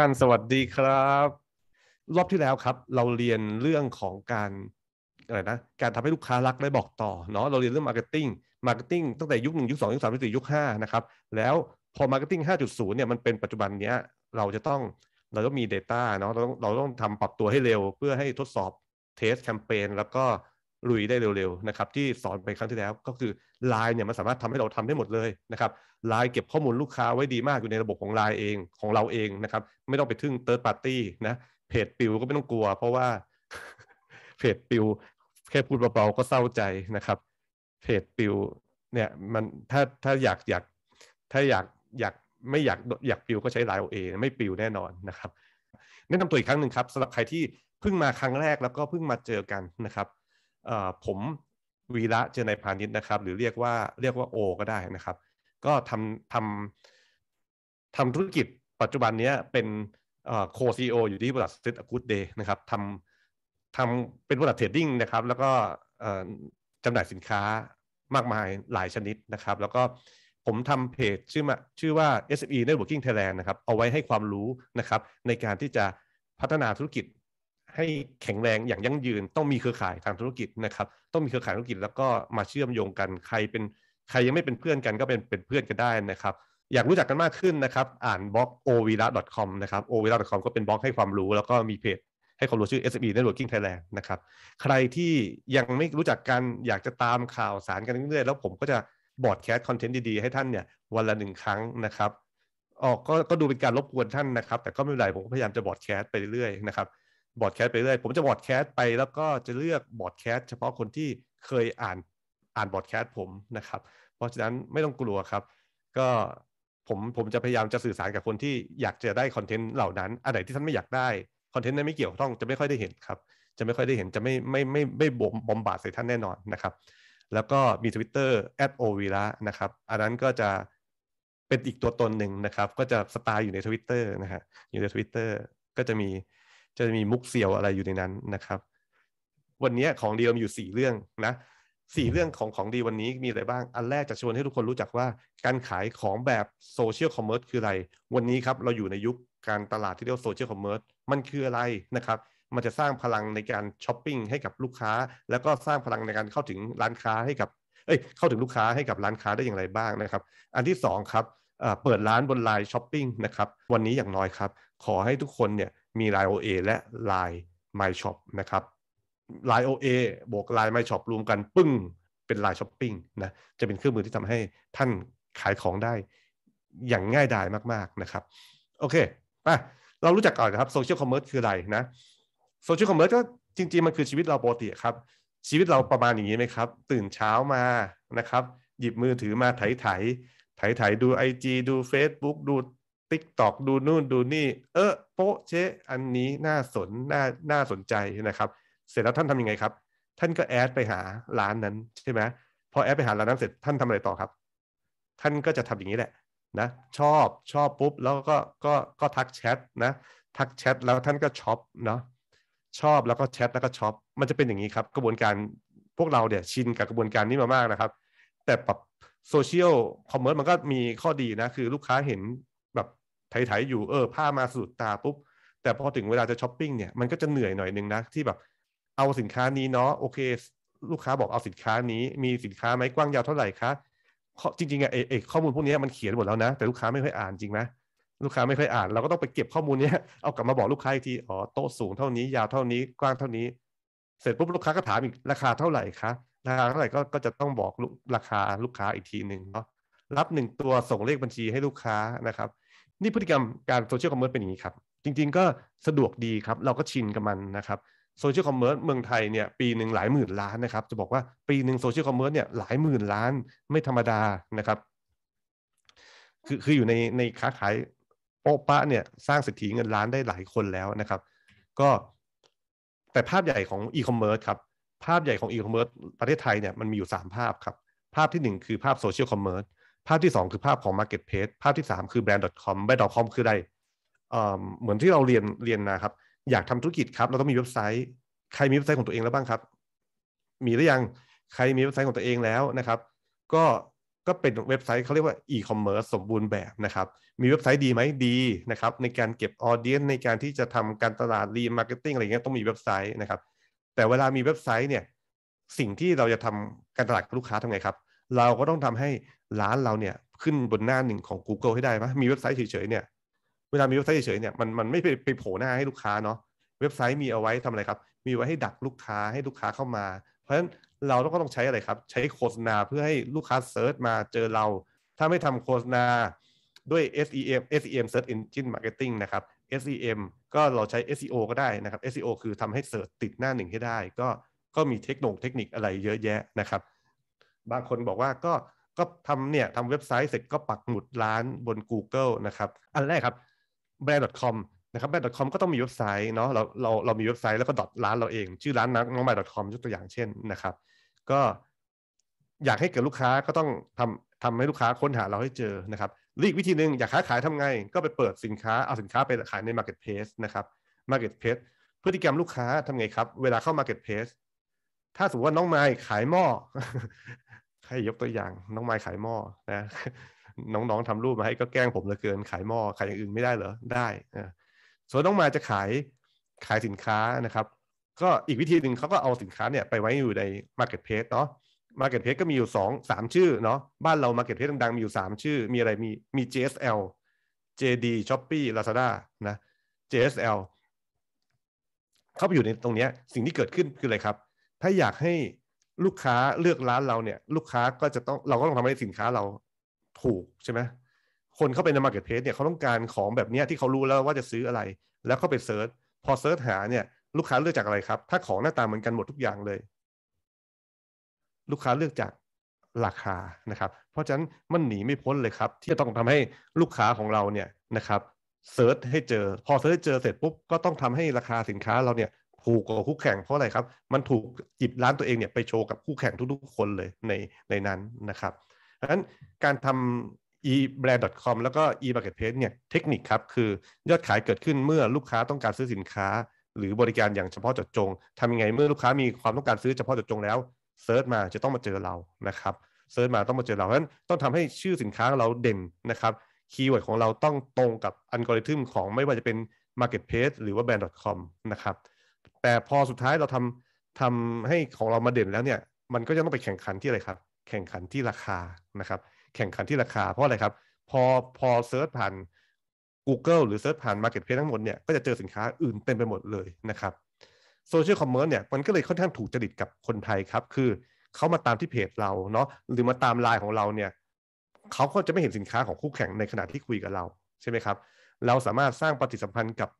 ่านสวัสดีครับ รอบที่แล้วครับ เราเรียนเรื่องของการอะไรนะการทำให้ลูกค้ารักและบอกต่อเนาะเราเรียนเรื่องมาร์เก็ตติ้งมาร์เก็ตติ้งตั้งแต่ยุคหนึ่งยุคสองยุคสามยุคสี่ยุคห้านะครับ แล้วพอมาร์เก็ตติ้งห้าจุดศูนย์เนี่ยมันเป็นปัจจุบันเนี้ย เราจะต้องเราต้องมี Data เนาะเราต้องเราต้องทำปรับตัวให้เร็วเพื่อให้ทดสอบเทสแคมเปญแล้วก็ลุยได้เร็ว ๆ นะครับ ที่สอนไปครั้งที่แล้วก็คือไลน์เนี่ยมันสามารถทำให้เราทำได้หมดเลยนะครับไลน์เก็บข้อมูลลูกค้าไว้ดีมากอยู่ในระบบของไลน์เองของเราเองนะครับ ไม่ต้องไปทึ่งเติร์ดปาร์ตี้นะ เพจปิวก็ไม่ต้องกลัว เพราะว่าเพจปิวแค่พูดเบาๆ ก็เศร้าใจนะครับ เพจปิวเนี่ยมันถ้าถ้าอยากอยาก ถ้าอยากอยากไม่อยากอยากปิวก็ใช้ไลน์เอไม่ปิวแน่นอนนะครับแนะนำตัวอีกครั้งหนึ่งครับสำหรับใครที่เพิ่งมาครั้งแรกแล้วก็เพิ่งมาเจอกันนะครับผมวีระเจนายพาณิชย์นะครับ หรือเรียกว่าเรียกว่าโอก็ได้นะครับ ก็ทำทำทำธุรกิจปัจจุบันนี้เป็นโคซีโออยู่ที่บริษัทเซตอคูดเดย์นะครับทำทำเป็นบริษัทเทรดดิ้งนะครับ แล้วก็จำหน่ายสินค้ามากมายหลายชนิดนะครับ แล้วก็ผมทำเพจชื่อมาชื่อว่า SME Networking Thailand นะครับ เอาไว้ให้ความรู้นะครับ ในการที่จะพัฒนาธุรกิจให้แข็งแรงอย่างยั่งยืนต้องมีเครือข่ายทางธุรกิจนะครับต้องมีเครือข่ายธุรกิจแล้วก็มาเชื่อมโยงกันใครเป็นใครยังไม่เป็นเพื่อนกันก็เป็นเป็นเพื่อนกันได้นะครับ อยากรู้จักกันมากขึ้นนะครับ อ่านบล็อก ovila.com นะครับ ovila.com ก็เป็นบล็อกให้ความรู้ แล้วก็มีเพจให้ความรู้ชื่อ SME Networking Thailand นะครับใครที่ยังไม่รู้จักกันอยากจะตามข่าวสารกันเรื่อยๆแล้วผมก็จะบอดแคสต์คอนเทนต์ดีๆให้ท่านเนี่ยวันละหนึ่งครั้งนะครับ ออกก็ก็ดูเป็นการรบกวนท่านนะครับแต่ก็ไม่เป็นไรผมพยายามจะบอดแคสต์ไปเรื่อยๆนะครับบอดแคสต์ไปเรื่อย ผมจะบอดแคสต์ไป แล้วก็จะเลือกบอดแคสต์เฉพาะคนที่เคยอ่านอ่านบอดแคสต์ผมนะครับ เพราะฉะนั้นไม่ต้องกลัวครับ ก็ผมผมจะพยายามจะสื่อสารกับคนที่อยากจะได้คอนเทนต์เหล่านั้น อะไรที่ท่านไม่อยากได้คอนเทนต์นั้นไม่เกี่ยวต้องจะไม่ค่อยได้เห็นครับ จะไม่ค่อยได้เห็น จะไม่ไม่ไม่ไม่บมบอมบาดใส่ท่านแน่นอนนะครับ แล้วก็มี Twitter ร์ดโอวีระนะครับ อันนั้นก็จะเป็นอีกตัวตนหนึ่งนะครับ ก็จะสไตล์อยู่ใน Twitter นะฮะ อยู่ใน Twitter ก็จะมีจะมีมุกเสียวอะไรอยู่ในนั้นนะครับ วันนี้ของดีมีอยู่สี่เรื่องนะสี่เรื่องของของดีวันนี้มีอะไรบ้างอันแรกจะชวนให้ทุกคนรู้จักว่าการขายของแบบโซเชียลคอมเมอร์สคืออะไรวันนี้ครับเราอยู่ในยุคการตลาดที่เรียกว่าโซเชียลคอมเมอร์สมันคืออะไรนะครับ มันจะสร้างพลังในการช้อปปิ้งให้กับลูกค้า แล้วก็สร้างพลังในการเข้าถึงร้านค้าให้กับเอ้ยเข้าถึงลูกค้าให้กับร้านค้าได้อย่างไรบ้างนะครับ อันที่2ครับเปิดร้านบนไลน์ช้อปปิ้งนะครับวันนี้อย่างน้อยครับ ขอให้ทุกคนเนี่ยมี Line OA และ Line My Shop นะครับ Line OA บวก Line My Shop รวมกันปึ้งเป็น Line Shopping นะจะเป็นเครื่องมือที่ทำให้ท่านขายของได้ อย่างง่ายดายมาก ๆนะครับ โอเคไปเรารู้จักก่อนนะครับโซเชียลคอมเมอร์สคืออะไรนะโซเชียลคอมเมอร์สก็จริง ๆมันคือชีวิตเราปกติครับ ชีวิตเราประมาณอย่างนี้ไหมครับ ตื่นเช้ามานะครับ หยิบมือถือมาไถ่ไถ่ไถ่ไถดู IG ดู Facebook ดูติ๊กตอกดูนู่นดูนี่เออโป๊ะเชะอันนี้น่าสนน่าน่าสนใจนะครับ เสร็จแล้วท่านทํำยังไงครับ ท่านก็แอดไปหาร้านนั้นใช่ไหมพอแอดไปหาร้านนั้นเสร็จท่านทำอะไรต่อครับ ท่านก็จะทำอย่างนี้แหละนะชอบชอบปุ๊บแล้วก็ก็ก็ทักแชทนะทักแชทแล้วท่านก็ช็อปเนาะชอบแล้วก็แชทแล้วก็ช็อปมันจะเป็นอย่างนี้ครับ กระบวนการพวกเราเนี่ยชินกับกระบวนการนี้มามากนะครับ แต่ปรับโซเชียลคอมเมอร์มันก็มีข้อดีนะคือลูกค้าเห็นไถ ๆ อยู่ เออผ้ามาสุดตาปุ๊บ แต่พอถึงเวลาจะช้อปปิ้งเนี่ย มันก็จะเหนื่อยหน่อยนึงนะ ที่แบบ เอาสินค้านี้เนาะ โอเค ลูกค้าบอกเอาสินค้านี้ มีสินค้าไหมกว้างยาวเท่าไหร่คะจริงๆอะเอกข้อมูลพวกนี้มันเขียนหมดแล้วนะ แต่ลูกค้าไม่ค่อยอ่านจริงไหมลูกค้าไม่ค่อยอ่าน เราก็ต้องไปเก็บข้อมูลนี้เอากลับมาบอกลูกค้าอีกที อ๋อ โต๊ะสูงเท่านี้ ยาวเท่านี้ กว้างเท่านี้ เสร็จปุ๊บลูกค้าก็ถามอีก ราคาเท่าไหร่คะ ราคาเท่าไหร่ก็ก็จะต้องบอกราคาลูกค้าอีกทีหนึ่งเนาะรับหนึ่งตัวส่งเลขบัญชีให้ลูกค้านะครับนี่พฤติกรรมการโซเชียลคอมเมอร์สเป็นอย่างนี้ครับจริงๆก็สะดวกดีครับ เราก็ชินกับมันนะครับโซเชียลคอมเมอร์ซเมืองไทยเนี่ย ปีหนึ่งหลายหมื่นล้านนะครับจะบอกว่าปีหนึ่งโซเชียลคอมเมอร์ซเนี่ยหลายหมื่นล้านไม่ธรรมดานะครับ คือคืออยู่ในในค้าขายโอปะเนี่ยสร้างเศรษฐีเงินล้านได้หลายคนแล้วนะครับ ก็แต่ภาพใหญ่ของอีคอมเมิร์ซครับภาพใหญ่ของอีคอมเมิร์ซประเทศไทยเนี่ยมันมีอยู่ 3 ภาพครับภาพที่ 1 คือภาพโซเชียลคอมเมิร์ซภาพที่สองคือภาพของ Marketplace ภาพที่สามคือ brand.com brand.com คืออะไรเหมือนที่เราเรียนเรียนนะครับ อยากทำธุรกิจครับ เราต้องมีเว็บไซต์ ใครมีเว็บไซต์ของตัวเองแล้วบ้างครับ มีหรือยัง ใครมีเว็บไซต์ของตัวเองแล้วนะครับ ก็ก็เป็นเว็บไซต์เขาเรียกว่า e-commerce สมบูรณ์แบบนะครับ มีเว็บไซต์ดีไหมดีนะครับ ในการเก็บออเดียนในการที่จะทำการตลาด รีมาร์เก็ตติ้งอะไรเงี้ยต้องมีเว็บไซต์นะครับ แต่เวลามีเว็บไซต์เนี่ย สิ่งที่เราจะทำการตลาดกับลูกค้าทำไงครับ เราก็ต้องทำใร้านเราเนี่ยขึ้นบนหน้าหนึ่งของ Google ให้ได้ไหมมีเว็บไซต์เฉยๆเนี่ย เวลามีเว็บไซต์เฉยๆเนี่ย มัน มันไม่ไปไปโผล่หน้าให้ลูกค้าเนาะ เว็บไซต์มีเอาไว้ทำอะไรครับ มีไว้ให้ดักลูกค้าให้ลูกค้าเข้ามา เพราะฉะนั้นเราก็ต้องใช้อะไรครับ ใช้โฆษณาเพื่อให้ลูกค้าเซิร์ชมาเจอเรา ถ้าไม่ทำโฆษณาด้วย SEM SEM Search Engine Marketing นะครับ SEM ก็เราใช้ SEO ก็ได้นะครับ SEO คือทำให้เสิร์ชติดหน้าหนึ่งให้ได้ ก็ ก็มีเทคโนโลยีเทคนิคอะไรเยอะแยะนะครับ บางคนบอกว่าก็ก็ทำเนี่ยทำเว็บไซต์เสร็จก็ปักหมุดร้านบน Google นะครับอันแรกครับ brand.com นะครับแบรนด์ .com ก็ต้องมีเว็บไซต์เนาะเราเราเรามีเว็บไซต์แล้วก็ดอทร้านเราเอง ชื่อร้านน้องแมด .com ยกตัวอย่างเช่นนะครับ ก็อยากให้เกิดลูกค้าก็ต้องทำทำให้ลูกค้าค้นหาเราให้เจอนะครับ อีกวิธีหนึ่งอยากค้าขายทำไงก็ไปเปิดสินค้าเอาสินค้าไปขายใน Marketplace นะครับ Marketplace พฤติกรรมลูกค้าทำไงครับ เวลาเข้า Marketplace ถ้าสมมติว่าน้องไม้ขายหม้อให้ยกตัวอย่างน้องไม้ขายหม้อนะน้อง ๆ ทำรูปมาให้ก็แกล้งผมเหลือเกิน ขายหม้อขายอย่างอื่นไม่ได้เหรอ ได้นะส่วนน้องมาจะขายขายสินค้านะครับ ก็อีกวิธีหนึ่งเขาก็เอาสินค้าเนี่ย ไปไว้อยู่ใน Marketplace เนาะ Marketplace ก็มีอยู่2 3ชื่อเนาะบ้านเรา Marketplace ดังๆมีอยู่3ชื่อ มีอะไรมีมี JSL JD Shopee Lazada นะ JSL เข้าไปอยู่ในตรงนี้สิ่งที่เกิดขึ้นคืออะไรครับ ถ้าอยากให้ลูกค้าเลือกร้านเราเนี่ย ลูกค้าก็จะต้องเราก็ต้องทำให้สินค้าเราถูกใช่ไหมคนเข้าไปในมาร์เก็ตเพจเนี่ยเขาต้องการของแบบนี้ที่เขารู้แล้วว่าจะซื้ออะไร แล้วก็ไปเซิร์ชพอเซิร์ชหาเนี่ย ลูกค้าเลือกจากอะไรครับ ถ้าของหน้าตาเหมือนกันหมดทุกอย่างเลย ลูกค้าเลือกจากราคานะครับ เพราะฉะนั้นมันหนีไม่พ้นเลยครับ ที่จะต้องทำให้ลูกค้าของเราเนี่ยนะครับเซิร์ชให้เจอพอเซิร์ชเจอเสร็จปุ๊บก็ต้องทำให้ราคาสินค้าเราเนี่ยถูกกว่าคู่แข่งเพราะอะไรครับ มันถูกจิบร้านตัวเองเนี่ยไปโชว์กับคู่แข่งทุกๆคนเลยในในนั้นนะครับ เพะฉะนั้นการทำ ebrand.com แล้วก็ emarketplace เนี่ยเทคนิคครับ คือยอดขายเกิดขึ้นเมื่อลูกค้าต้องการซื้อสินค้าหรือบริการอย่างเฉพาะเจาะจงทำยังไงเมื่อลูกค้ามีความต้องการซื้อเฉพาะเจาะจงแล้วเซิร์ชมาจะต้องมาเจอเรานะครับเซิร์ชมาต้องมาเจอเราเพราะฉะนั้นต้องทำให้ชื่อสินค้าเราเด่นนะครับคีย์เวิร์ดของเราต้องตรงกับอัลกอริทึมของไม่ว่าจะเป็น Marketplace หรือว่า Brand.com นะครับแต่พอสุดท้ายเราทำทำให้ของเรามาเด่นแล้วเนี่ย มันก็จะต้องไปแข่งขันที่อะไรครับ แข่งขันที่ราคานะครับ แข่งขันที่ราคา เพราะอะไรครับพอพอเซิร์ชผ่าน Google หรือเซิร์ชผ่าน Marketplace ทั้งหมดเนี่ยก็จะเจอสินค้าอื่นเต็มไปหมดเลยนะครับโซเชียลคอมเมอร์เนี่ยมันก็เลยค่อนข้างถูกจริตกับคนไทยครับ คือเขามาตามที่เพจเราเนาะหรือมาตามไลน์ของเราเนี่ยเขาก็จะไม่เห็นสินค้าของคู่แข่งในขณะที่คุยกับเรา ใช่ไหมครับเราสามารถสร้างปฏิสัมพันธ์กับ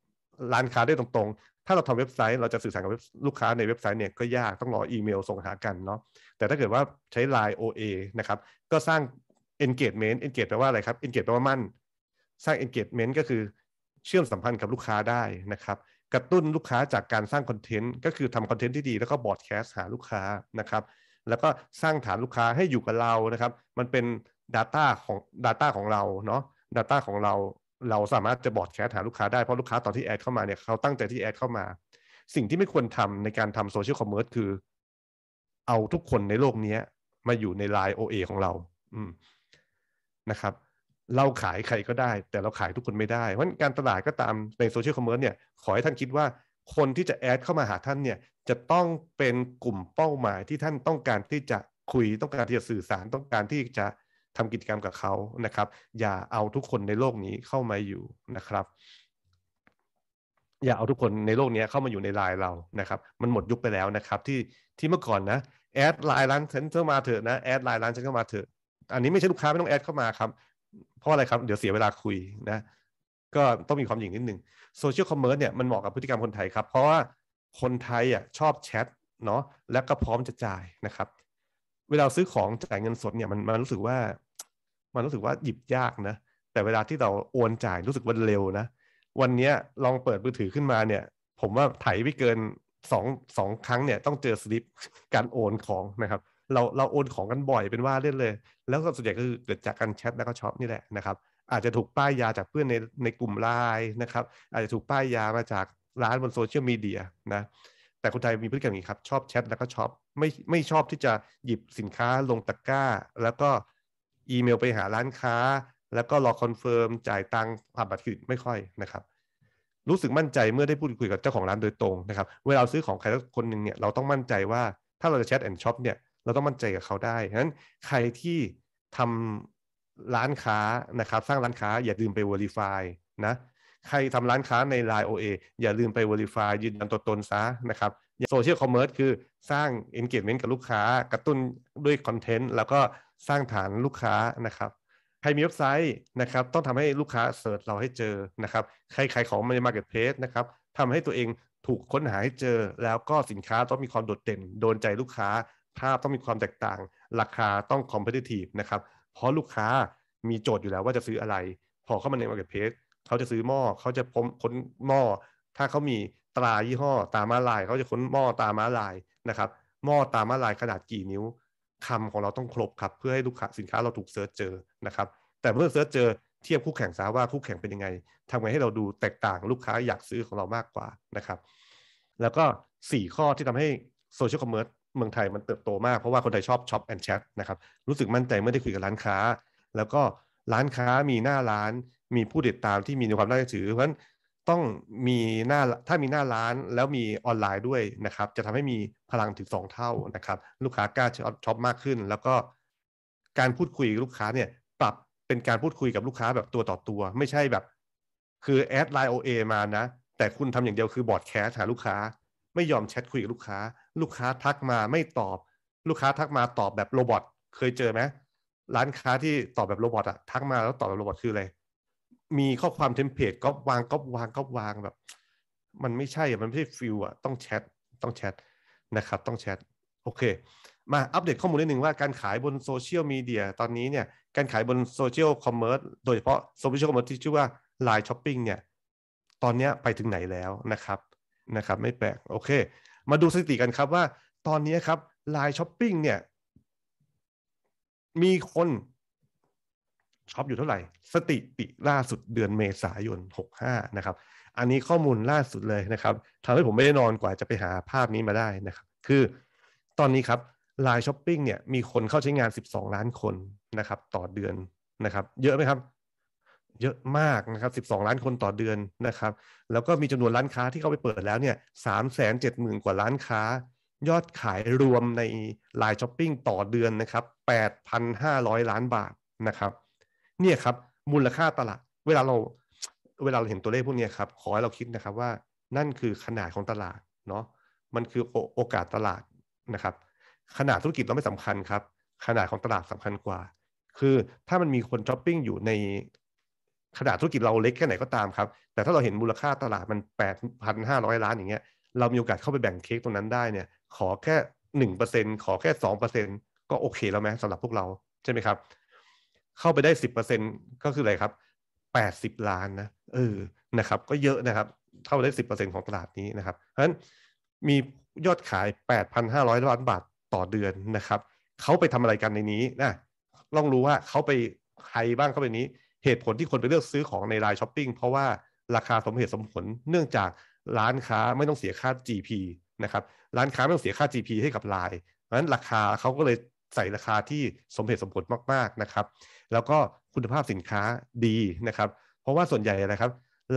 ร้านค้าได้ตรงถ้าเราทำเว็บไซต์เราจะสื่อสารกับลูกค้าในเว็บไซต์เนี่ยก็ยากต้องรออีเมลส่งหากันเนาะแต่ถ้าเกิดว่าใช้ไลน์ OA นะครับ ก็สร้าง engagement engage แปลว่าอะไรครับ engage แปลว่ามั่นสร้าง engagement ก็คือเชื่อมสัมพันธ์กับลูกค้าได้นะครับ กระตุ้นลูกค้าจากการสร้างคอนเทนต์ก็คือทำคอนเทนต์ที่ดีแล้วก็บอดแคสต์หาลูกค้านะครับ แล้วก็สร้างฐานลูกค้าให้อยู่กับเรานะครับ มันเป็น Data ของ Data ของเราเนาะ Data ของเราเราสามารถจะบอดแคสหาลูกค้าได้เพราะลูกค้าตอนที่แอดเข้ามาเนี่ยเขาตั้งใจที่แอดเข้ามา สิ่งที่ไม่ควรทำในการทำโซเชียลคอมเมอร์สคือ เอาทุกคนในโลกนี้มาอยู่ในไลน์ OA ของเราอืมนะครับ เราขายใครก็ได้ แต่เราขายทุกคนไม่ได้เพราะการตลาดก็ตามในโซเชียลคอมเมอร์สเนี่ย ขอให้ท่านคิดว่าคนที่จะแอดเข้ามาหาท่านเนี่ย จะต้องเป็นกลุ่มเป้าหมายที่ท่านต้องการที่จะคุยต้องการที่จะสื่อสารต้องการที่จะทำกิจกรรมกับเขานะครับ อย่าเอาทุกคนในโลกนี้เข้ามาอยู่นะครับ อย่าเอาทุกคนในโลกนี้เข้ามาอยู่ในไลน์เรานะครับ มันหมดยุคไปแล้วนะครับ ที่ที่เมื่อก่อนนะแอดไลน์ร้านฉันเข้ามาเถอะนะแอดไลน์ร้านฉันเข้ามาเถอะอันนี้ไม่ใช่ลูกค้าไม่ต้องแอดเข้ามาครับ เพราะอะไรครับเดี๋ยวเสียเวลาคุยนะ ก็ต้องมีความหยิ่งนิดนึงโซเชียลคอมเมอร์สเนี่ยมันเหมาะกับพฤติกรรมคนไทยครับ เพราะว่าคนไทยอ่ะชอบแชทเนาะและก็พร้อมจะจ่ายนะครับเวลาซื้อของจ่ายเงินสด เนี่ยมันมันรู้สึกว่า มันรู้สึกว่าหยิบยากนะ แต่เวลาที่เราโอนจ่ายรู้สึกว่าเร็วนะ วันนี้ลองเปิดมือถือขึ้นมาเนี่ย ผมว่าไถไม่เกินสองสองครั้งเนี่ยต้องเจอสลิปการโอนของนะครับ เราเราโอนของกันบ่อยเป็นว่าเล่นเลย แล้วก็ส่วนใหญ่ก็คือเกิดจากการแชทแล้วก็ช็อปนี่แหละนะครับ อาจจะถูกป้ายยาจากเพื่อนในในกลุ่มไลน์นะครับ อาจจะถูกป้ายยามาจากร้านบนโซเชียลมีเดียนะแต่คนไทยมีพฤติกรรมนี้ครับ ชอบแชทแล้วก็ช็อปไม่ไม่ชอบที่จะหยิบสินค้าลงตะกร้า แล้วก็อีเมลไปหาร้านค้า แล้วก็รอคอนเฟิร์มจ่ายตังค์ผ่านบัตรเครดิตไม่ค่อยนะครับ รู้สึกมั่นใจเมื่อได้พูดคุยกับเจ้าของร้านโดยตรงนะครับ เวลาซื้อของใครสักคนหนึ่งเนี่ยเราต้องมั่นใจว่าถ้าเราจะแชทแอนด์ช็อปเนี่ย เราต้องมั่นใจกับเขาได้ฉะนั้นใครที่ทำร้านค้านะครับสร้างร้านค้าอย่าลืมไป v ลี i f y นะใครทำร้านค้าใน Line OA อย่าลืมไป Verify ยืนยันตัวตนซะนะครับ โซเชียลคอมเมอร์สคือสร้าง engagement กับลูกค้ากระตุ้นด้วยคอนเทนต์แล้วก็สร้างฐานลูกค้านะครับ ใครมีเว็บไซต์นะครับ ต้องทำให้ลูกค้าเสิร์ชเราให้เจอนะครับ ใครขายของในมาร์เก็ตเพลสนะครับทำให้ตัวเองถูกค้นหาให้เจอ แล้วก็สินค้าต้องมีความโดดเด่น โดนใจลูกค้า ภาพต้องมีความแตกต่าง ราคาต้องคอมเพลติทีฟนะครับเพราะลูกค้ามีโจทย์อยู่แล้วว่าจะซื้ออะไร พอเข้ามาในมาร์เก็ตเพลสเขาจะซื้อหม้อ เขาจะพ้นค้นหม้อ ถ้าเขามีตรายี่ห้อตามาลาย เขาจะค้นหม้อตามาลายนะครับ หม้อตามาลายขนาดกี่นิ้ว คำของเราต้องครบครับเพื่อให้ลูกค้าสินค้าเราถูกเซิร์ชเจอ นะครับ แต่เมื่อเซิร์ชเจอเทียบคู่แข่งซะว่าคู่แข่งเป็นยังไงทำไงให้เราดูแตกต่างลูกค้าอยากซื้อของเรามากกว่านะครับ แล้วก็ 4 ข้อที่ทำให้โซเชียลคอมเมอร์สเมืองไทยมันเติบโตมากเพราะว่าคนไทยชอบช็อปแอนด์แชทนะครับรู้สึกมั่นใจเมื่อได้คุยกับร้านค้า แล้วก็ร้านค้ามีหน้าร้านมีผู้ติดตามที่มีความน่าเชื่อถือ เพราะฉะนั้นต้องมีหน้าถ้ามีหน้าร้านแล้วมีออนไลน์ด้วยนะครับ จะทำให้มีพลังถึงสองเท่านะครับลูกค้ากล้าช็อปมากขึ้น แล้วก็การพูดคุยกับลูกค้าเนี่ย ปรับเป็นการพูดคุยกับลูกค้าแบบตัวต่อตัว ไม่ใช่แบบคือแอดไลน์โอเอมานะ แต่คุณทำอย่างเดียวคือบอดแคสหาลูกค้า ไม่ยอมแชทคุยกับลูกค้า ลูกค้าทักมาไม่ตอบลูกค้าทักมาตอบแบบโรบอทเคยเจอไหมร้านค้าที่ตอบแบบโรบอทอะทักมาแล้วตอบแบบโรบอทคืออะไรมีข้อความเทมเพลตก็วางก็วางก็วางแบบ มันไม่ใช่มันไม่ใช่ฟิลอะต้องแชทต้องแชทนะครับต้องแชทโอเคมาอัปเดตข้อมูลนิดหนึ่งว่าการขายบนโซเชียลมีเดีย ตอนนี้เนี่ยการขายบนโซเชียลคอมเมอร์สโดยเฉพาะโซเชียลคอมเมอร์สที่ชื่อว่า Line Shopping เนี่ยตอนนี้ไปถึงไหนแล้วนะครับนะครับไม่แปลกโอเคมาดูสถิติกันครับว่าตอนนี้ครับ Line Shopping เนี่ยมีคนช็อปอยู่เท่าไหร่สติติล่าสุดเดือนเมษายน65 นะครับ อันนี้ข้อมูลล่าสุดเลยนะครับทำให้ผมไม่ได้นอนกว่าจะไปหาภาพนี้มาได้นะครับ คือ ตอนนี้ครับไลน์ช้อปปิ้งเนี่ยมีคนเข้าใช้งาน 12 ล้านคนนะครับ ต่อเดือนนะครับ เยอะไหมครับ เยอะมากนะครับ 12 ล้านคนต่อเดือนนะครับ แล้วก็มีจำนวนร้านค้าที่เข้าไปเปิดแล้วเนี่ย370,000กว่าร้านค้า ยอดขายรวมในไลน์ช้อปปิ้งต่อเดือนนะครับ8,500 ล้านบาทนะครับเนี่ยครับ มูลค่าตลาด เวลาเราเวลาเราเห็นตัวเลขพวกนี้ครับขอให้เราคิดนะครับว่านั่นคือขนาดของตลาดเนาะมันคือโอกาสตลาดนะครับขนาดธุรกิจเราไม่สำคัญครับ ขนาดของตลาดสำคัญกว่า คือถ้ามันมีคนช้อปปิ้งอยู่ใน ขนาดธุรกิจเราเล็กแค่ไหน ก็ตามครับ แต่ถ้าเราเห็นมูลค่าตลาดมัน 8,500 ล้านอย่างเงี้ยเรามีโอกาสเข้าไปแบ่งเค้กตรงนั้นได้เนี่ยขอแค่ 1%ขอแค่ 2%ก็โอเคแล้วไหมสำหรับพวกเราใช่ไหมครับเข้าไปได้สิบเปอร์เซ็นก็คืออะไรครับแปดสิบล้านนะเออนะครับ ก็เยอะนะครับเข้าไปได้สิบเปอร์เซ็นของตลาดนี้นะครับเพราะฉะนั้นมียอดขายแปดพันห้าร้อยล้านบาทต่อเดือนนะครับเขาไปทำอะไรกันในนี้นะต้องรู้ว่าเขาไปใครบ้างเข้าไปนี้เหตุผลที่คนไปเลือกซื้อของในไลน์ช้อปปิ้งเพราะว่าราคาสมเหตุสมผลเนื่องจากร้านค้าไม่ต้องเสียค่า GP นะครับ ร้านค้าไม่ต้องเสียค่า GP ให้กับไลน์เพราะฉะนั้นราคาเขาก็เลยใส่ราคาที่สมเหตุสมผลมาก ๆนะครับ แล้วก็คุณภาพสินค้าดีนะครับ เพราะว่าส่วนใหญ่นะครับ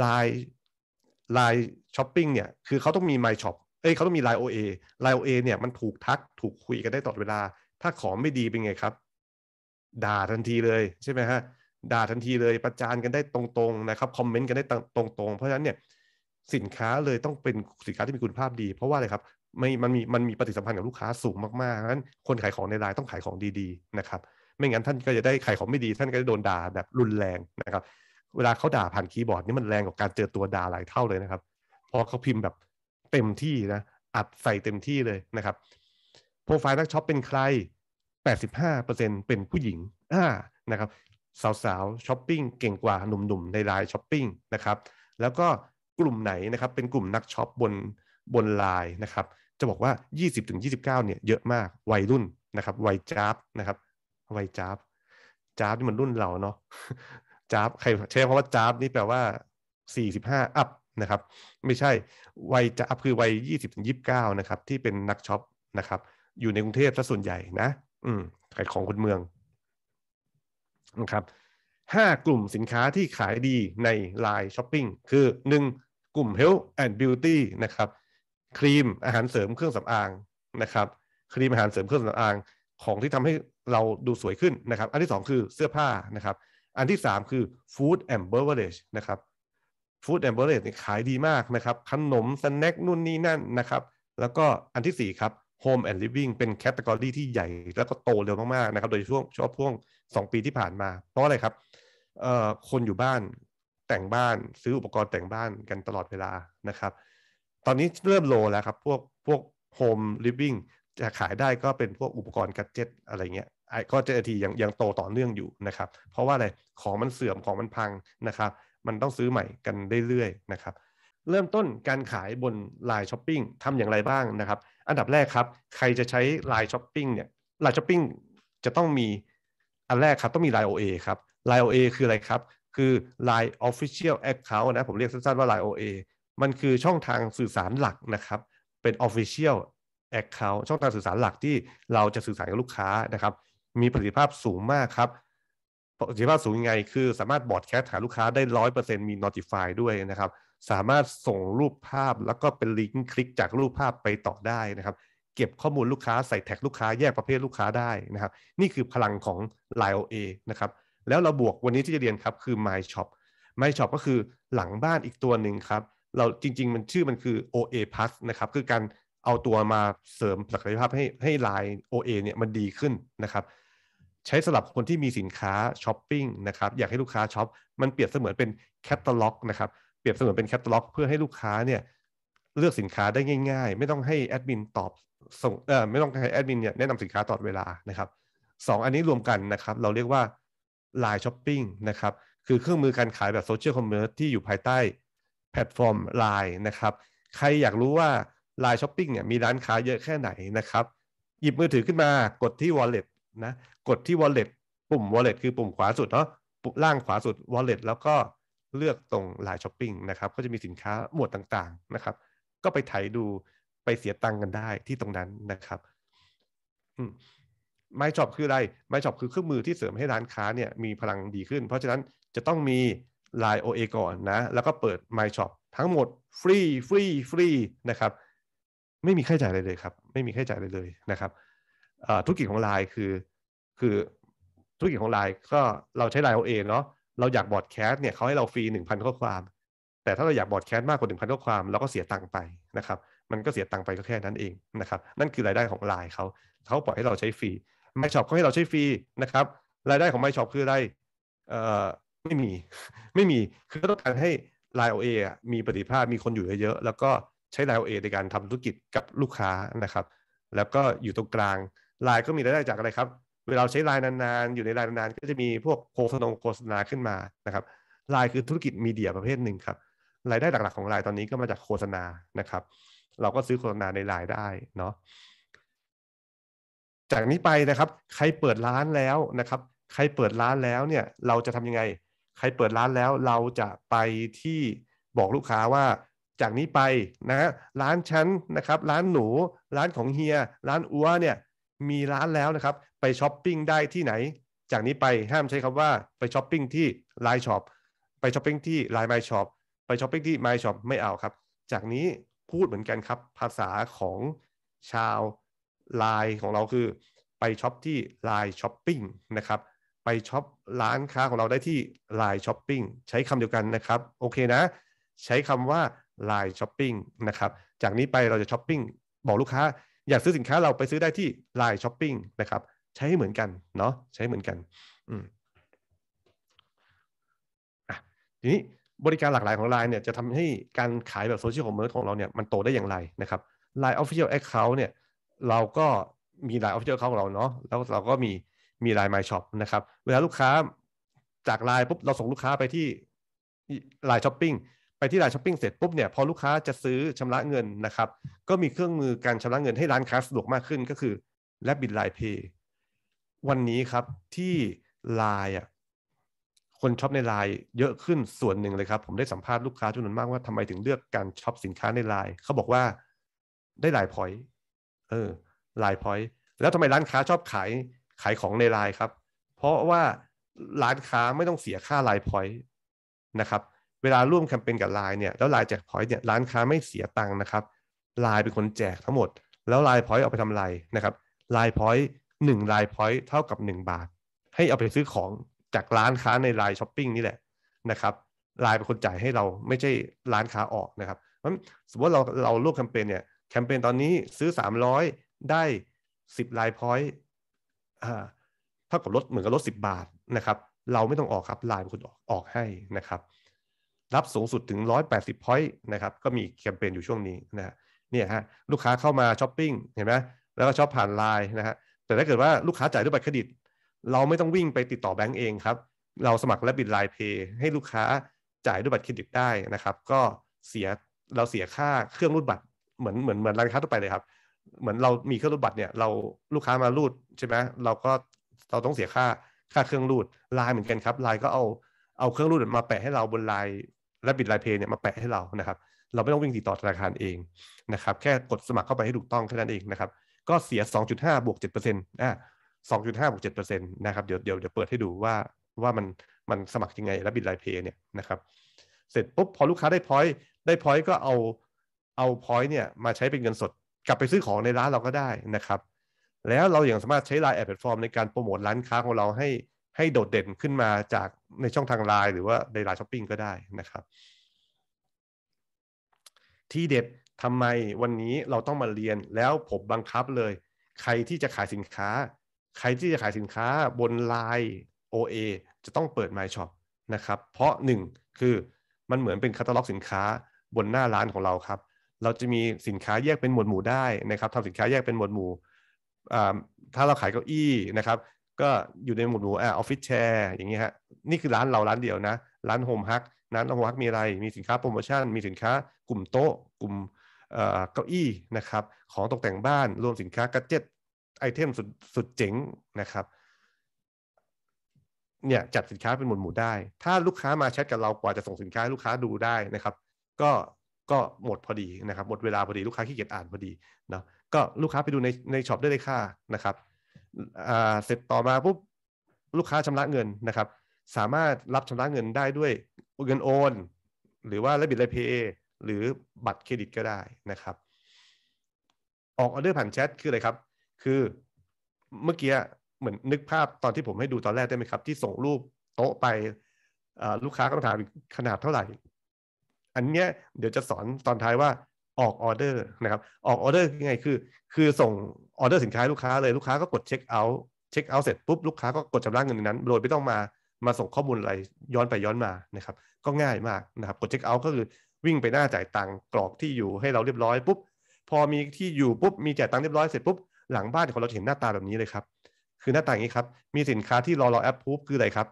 ลายลายช้อปปิ้งเนี่ย คือเขาต้องมี My Shop เอ้ยเขาต้องมี Line OA Line OA เนี่ยมันถูกทักถูกคุยกันได้ตลอดเวลา ถ้าของไม่ดีเป็นไงครับ ด่าทันทีเลย ใช่ไหมฮะด่าทันทีเลยประจานกันได้ตรงๆนะครับ คอมเมนต์กันได้ตรง ๆ เพราะฉะนั้นเนี่ยสินค้าเลยต้องเป็นสินค้าที่มีคุณภาพดี เพราะว่าอะไรครับไม่มันมีมันมีปฏิสัมพันธ์กับลูกค้าสูงมากๆนั้น คนขายของในไลน์ต้องขายของดี ๆ นะครับ ไม่งั้นท่านก็จะได้ขายของไม่ดี ท่านก็จะโดนด่าแบบรุนแรงนะครับ เวลาเขาด่าผ่านคีย์บอร์ดนี่มันแรงกว่าการเจอตัวด่าหลายเท่าเลยนะครับพอเขาพิมพ์แบบเต็มที่นะอัดใส่เต็มที่เลยนะครับ โปรไฟล์นักช็อปเป็นใคร 85%เป็นผู้หญิง อ่า นะครับสาวๆช้อปปิ้งเก่งกว่าหนุ่มๆในไลน์ช้อปปิ้งนะครับ แล้วก็กลุ่มไหนนะครับเป็นกลุ่มนักช็อปบนบนไลน์นะครับจะบอกว่า 20-29เนี่ย เยอะมาก วัยรุ่นนะครับ วัยจ้าบนะครับ วัยจ้าบจ้าบนี่มันรุ่นเราเนาะจ้าบใครใช้คำว่าจ้าบนี่แปลว่า 45 อัพนะครับ ไม่ใช่ วัยจ้าบคือ วัย 20-29 นะครับ ที่เป็นนักช็อปนะครับ อยู่ในกรุงเทพซะส่วนใหญ่นะ อืมขายของคนเมืองนะครับ5กลุ่มสินค้าที่ขายดีใน Line Shopping คือ 1. กลุ่ม Health and Beauty นะครับครีมอาหารเสริมเครื่องสำอางนะครับ ครีมอาหารเสริมเครื่องสำอางของที่ทำให้เราดูสวยขึ้นนะครับอันที่ 2 คือเสื้อผ้านะครับ อันที่3คือฟูด o o d and beverage นะครับฟู้ดแอมเบอร์เ g e นี่ขายดีมากนะครับขนมสแน็คนู่นนี่นั่นนะครับ แล้วก็อันที่4ครับโฮมแอนด์ลิฟวิ่งเป็นแคตตากรีที่ใหญ่แล้วก็โตเร็วมากๆนะครับโดยช่วงชอบพ่วง 2 ปีที่ผ่านมาเพราะอะไรครับ คนอยู่บ้านแต่งบ้านซื้ออุปกรณ์แต่งบ้านกันตลอดเวลานะครับตอนนี้เริ่มโลแล้วครับ พวกพวกโฮมลิฟวิ่งจะขายได้ก็เป็นพวกอุปกรณ์กัจเจ็ตอะไรเงี้ยก็เจทียังยังโตต่อเนื่องอยู่นะครับ เพราะว่าอะไรของมันเสื่อมของมันพังนะครับมันต้องซื้อใหม่กันเรื่อยๆนะครับเริ่มต้นการขายบนไลน์ช้อปปิ้งทำอย่างไรบ้างนะครับ อันดับแรกครับ ใครจะใช้ไลน์ช้อปปิ้งเนี่ยไลน์ช้อปปิ้งจะต้องมี อันแรกครับ ต้องมีไลน์โอเอครับไลน์โอเอคืออะไรครับ คือ Line Official Account นะผมเรียกสั้นๆว่า Line OA มันคือช่องทางสื่อสารหลักนะครับ เป็น Official Account ช่องทางสื่อสารหลักที่เราจะสื่อสารกับลูกค้านะครับ มีประสิทธิภาพสูงมากครับ ประสิทธิภาพสูงยังไง คือ สามารถบอดแคสต์หาลูกค้าได้ร้อยเปอร์เซ็นมี Notify ด้วยนะครับ สามารถส่งรูปภาพแล้วก็เป็นลิงก์คลิกจากรูปภาพไปต่อได้นะครับ เก็บข้อมูลลูกค้าใส่แท็กลูกค้าแยกประเภทลูกค้าได้นะครับ นี่คือพลังของ Line OA นะครับ แล้วเราบวกวันนี้ที่จะเรียนครับ คือ My Shop My Shop ก็คือหลังบ้านอีกตัวหนึ่งครับเราจริง ๆมันชื่อมันคือ OA Plus นะครับ คือการเอาตัวมาเสริมศักยภาพให้ให้ไลน์ OA เนี่ยมันดีขึ้นนะครับ ใช้สำหรับคนที่มีสินค้าช้อปปิ้งนะครับ อยากให้ลูกค้าช็อปมันเปรียบเสมือนเป็นแคตตาล็อกนะครับ เปรียบเสมือนเป็นแคตตาล็อกเพื่อให้ลูกค้าเนี่ยเลือกสินค้าได้ง่าย ๆ ไม่ต้องให้แอดมินตอบส่งเออไม่ต้องให้แอดมินเนี่ยแนะนำสินค้าตลอดเวลานะครับสองอันนี้รวมกันนะครับเราเรียกว่าไลน์ช้อปปิ้งนะครับคือเครื่องมือการขายแบบโซเชียลคอมเมอร์ที่อยู่ภายใต้แพลตฟอร์ม Line นะครับ ใครอยากรู้ว่า Line Shopping เนี่ยมีร้านค้าเยอะแค่ไหนนะครับ หยิบมือถือขึ้นมากดที่ Wallet นะ กดที่ Wallet ปุ่ม Wallet คือปุ่มขวาสุดเนาะล่างขวาสุด Wallet แล้วก็เลือกตรง Line Shopping นะครับ ก็จะมีสินค้าหมวดต่างๆนะครับ ก็ไปถ่ายดูไปเสียตังค์กันได้ที่ตรงนั้นนะครับไม่ช็อปคืออะไร ไม่ช็อปคือเครื่องมือที่เสริมให้ร้านค้าเนี่ยมีพลังดีขึ้น เพราะฉะนั้นจะต้องมี Line OA ก่อนนะ แล้วก็เปิด My Shop ทั้งหมดฟรีฟรีฟรีนะครับไม่มีค่าใช้จ่ายเลยเลยครับ ไม่มีค่าใช้จ่ายเลยเลยนะครับธุรกิจของ Line คือคือธุรกิจของ Line ก็เราใช้ Line OA เนาะเราอยากบอดแคสต์เนี่ยเขาให้เราฟรี1,000ข้อความ แต่ถ้าเราอยากบอดแคสต์มากกว่า1,000ข้อความ เราก็เสียตังค์ไปนะครับ มันก็เสียตังค์ไปก็แค่นั้นเองนะครับนั่นคือรายได้ของ Line เขาเขาปล่อยให้เราใช้ฟรี My Shop เขาให้เราใช้ฟรีนะครับ รายได้ของ My Shop คืออะไรไม่มี ไม่มี คือต้องการให้ Line OA มีประสิทธิภาพมีคนอยู่เยอะๆแล้วก็ใช้ Line OA ในการทำธุรกิจกับลูกค้านะครับ แล้วก็อยู่ตรงกลาง Line ก็มีรายได้จากอะไรครับเวลาใช้ Line นานๆอยู่ใน Line นานๆก็จะมีพวกโฆษณาโฆษณาขึ้นมานะครับลน์คือธุรกิจมีเดียประเภทหนึ่งครับรายได้หลักๆของลน์ตอนนี้ก็มาจากโฆษณานะครับ เราก็ซื้อโฆษณาในลน์ได้เนาะจากนี้ไปนะครับใครเปิดร้านแล้วนะครับใครเปิดร้านแล้วเนี่ยเราจะทำยังไงใครเปิดร้านแล้วเราจะไปที่บอกลูกค้าว่า จากนี้ไปนะ ร้านชั้นนะครับ ร้านหนูร้านของเฮียร้านอัวเนี่ยมีร้านแล้วนะครับไปช้อปปิ้งได้ที่ไหน จากนี้ไปห้ามใช้คำว่าไปช้อปปิ้งที่ไลน์ช็อปไปช้อปปิ้งที่ไลน์ไมช็อปไปช้อปปิ้งที่ไมช็อปไม่เอาครับ จากนี้พูดเหมือนกันครับภาษาของชาวไลน์ของเราคือไปช้อปที่ไลน์ช้อปปิ้งนะครับไปช็อปร้านค้าของเราได้ที่ Line Shopping ใช้คำเดียวกันนะครับ โอเคนะ ใช้คำว่า Line Shopping นะครับ จากนี้ไปเราจะช้อปปิ้งบอกลูกค้า อยากซื้อสินค้าเราไปซื้อได้ที่ Line Shopping นะครับ ใช้ให้เหมือนกันเนาะใช้เหมือนกันอืมอ่ะทีนี้บริการหลากหลาย ของ Line เนี่ยจะทำให้การขายแบบโซเชียลคอมเมอร์ของเราเนี่ยมันโตได้อย่างไรนะครับ Line Official Account เนี่ยเราก็มี Line Official Account ของเราเนาะแล้วเราก็มีมีไลน์ My Shop นะครับ เวลาลูกค้าจากไลน์ปุ๊บเราส่งลูกค้าไปที่ไลน์ช้อปปิ้งไปที่ไลน์ช้อปปิ้งเสร็จปุ๊บเนี่ย พอลูกค้าจะซื้อชำระเงินนะครับ ก็มีเครื่องมือการชำระเงินให้ร้านค้าสะดวกมากขึ้นก็คือแลบบิทไลน์เพย์วันนี้ครับที่ไลน์อ่ะคนช็อปในไลน์เยอะขึ้นส่วนหนึ่งเลยครับ ผมได้สัมภาษณ์ลูกค้าจำนวนมากว่าทำไมถึงเลือกการช็อปสินค้าในไลน์เขาบอกว่าได้หลายพอยต์เออหลายพอยต์แล้วทำไมร้านค้าชอบขายขายของในไลน์ครับ เพราะว่าร้านค้าไม่ต้องเสียค่าไลน์พอยต์นะครับ เวลาร่วมแคมเปญกับไลน์เนี่ย แล้วไลน์แจกพอยต์เนี่ยร้านค้าไม่เสียตังค์นะครับไลน์เป็นคนแจกทั้งหมด แล้วไลน์พอยต์เอาไปทำไรนะครับไลน์พอยต์หนึ่งไลน์พอยต์เท่ากับ 1 บาท ให้เอาไปซื้อของจากร้านค้าในไลน์ช้อปปิ้งนี่แหละนะครับไลน์เป็นคนจ่ายให้เราไม่ใช่ร้านค้าออกนะครับเพราะสมมติเราเราร่วมแคมเปญเนี่ยแคมเปญตอนนี้ซื้อ 300 ได้ 10ไลน์พอยต์เท่ากับลดเหมือนกับลดสิบาทนะครับ เราไม่ต้องออกครับ ไลน์คุณคออกออกให้นะครับรับสูงสุดถึงร้อยแปดสิบพอยต์นะครับก็มีแคมเปญอยู่ช่วงนี้นะเนี่ยฮะลูกค้าเข้ามาช้อปปิ้งเห็นไหมแล้วก็ช้อปผ่านไลน์นะฮะแต่ถ้าเกิดว่าลูกค้าจ่ายด้วยบัตรเครดิตเราไม่ต้องวิ่งไปติดต่อแบงก์เองครับเราสมัครและบิดไลน์เพย์ให้ลูกค้าจ่ายด้วยบัตรเครดิตได้นะครับก็เสียเราเสียค่าเครื่องรูดบัตรเหมือนเหมือนเหมือนร้านค้าทั่วไปเลยครับเหมือนเรามีเครื่องรูดบัตรเนี่ยเราลูกค้ามารูดใช่ไหมเราก็เราต้องเสียค่าค่าเครื่องรูดลายเหมือนกันครับลายก็เอาเอาเครื่องรูดมาแปะให้เราบนลายและบิดลายเพย์เนี่ยมาแปะให้เรานะครับเราไม่ต้องวิ่งติดต่อธนาคารเองนะครับแค่กดสมัครเข้าไปให้ถูกต้องแค่นั้นเองนะครับก็เสีย2.5บวก7%อ่า2.5บวก7%นะครับเดี๋ยวเดี๋ยวเดี๋ยวเปิดให้ดูว่าว่ามันมันสมัครยังไงและบิดลายเพย์เนี่ยนะครับเสร็จปุ๊บพอลูกค้าได้พอยต์ได้พอยต์ก็เอาเอาพอยต์เนี่ยมาใช้เป็นเงินสดกลับไปซื้อของในร้านเราก็ได้นะครับ แล้วเราอย่างสามารถใช้ไลน์แอดแพลตฟอร์มในการโปรโมทร้านค้าของเราให้ให้โดดเด่นขึ้นมาจากในช่องทางไลน์หรือว่าในไลน์ช้อปปิ้งก็ได้นะครับ ที่เด็ดทำไมวันนี้เราต้องมาเรียนแล้วผมบังคับเลย ใครที่จะขายสินค้า ใครที่จะขายสินค้าบนไลน์ OA จะต้องเปิด My Shop นะครับ เพราะหนึ่งคือมันเหมือนเป็นคตตาล็อกสินค้า บนหน้าร้านของเราครับเราจะมีสินค้าแยกเป็นหมวดหมู่ได้นะครับทำสินค้าแยกเป็นหมวดหมู่ ถ้าเราขายเก้าอี้นะครับ ก็อยู่ในหมวดหมู่ออฟฟิศแชร์อย่างนี้ฮะนี่คือร้านเราร้านเดียวนะร้านโฮมฮักร้านโฮมฮักมีอะไรมีสินค้าโปรโมชั่นมีสินค้า กลุ่มโต๊ะกลุ่มเก้าอี้นะครับ ของตกแต่งบ้านรวมสินค้ากระเจ็ดไอเทมสุดสุดเจ๋งนะครับเนี่ยจัดสินค้าเป็นหมวดหมู่ได้ ถ้าลูกค้ามาแชทกับเรากว่าจะส่งสินค้าให้ลูกค้าดูได้นะครับ ก็ก็หมดพอดีนะครับหมดเวลาพอดีลูกค้า ขี้เกียจอ่านพอดีเนาะก็ลูกค้าไปดูในในช็อปได้เลยค่ะนะครับอ่า เสร็จต่อมาปุ๊บลูกค้าชำระเงินนะครับ สามารถรับชำระเงินได้ด้วย เงินโอน หรือว่าระบิดไรเพย์หรือบัตรเครดิตก็ได้นะครับ ออกออเดอร์ผ่านแชทคืออะไรครับ คือเมื่อกี้เหมือนนึกภาพตอนที่ผมให้ดูตอนแรกได้ไหมครับ ที่ส่งรูปโต๊ะไปลูกค้าก็ถามขนาดเท่าไหร่อันเนี้ยเดี๋ยวจะสอนตอนท้ายว่าออกออเดอร์นะครับออกออเดอร์ยังไงคือ คือส่งออเดอร์สินค้าลูกค้าเลยลูกค้าก็กดเช็คเอาท์เช็คเอาท์เสร็จปุ๊บลูกค้าก็กดชำระเงินนั้นโดยไม่ต้องมามาส่งข้อมูลอะไรย้อนไปย้อนมานะครับก็ง่ายมากนะครับกดเช็คเอาท์ก็คือวิ่งไปหน้าจ่ายตังกรอกที่อยู่ให้เราเรียบร้อยปุ๊บพอมีที่อยู่ปุ๊บมีจ่ายตังเรียบร้อยเสร็จปุ๊บหลังบ้านของเราเห็นหน้าตาแบบนี้เลยครับคือหน้าตาอย่างนี้ครับมีสินค้าที่รอรอแอปพูฟคืออะไรครับ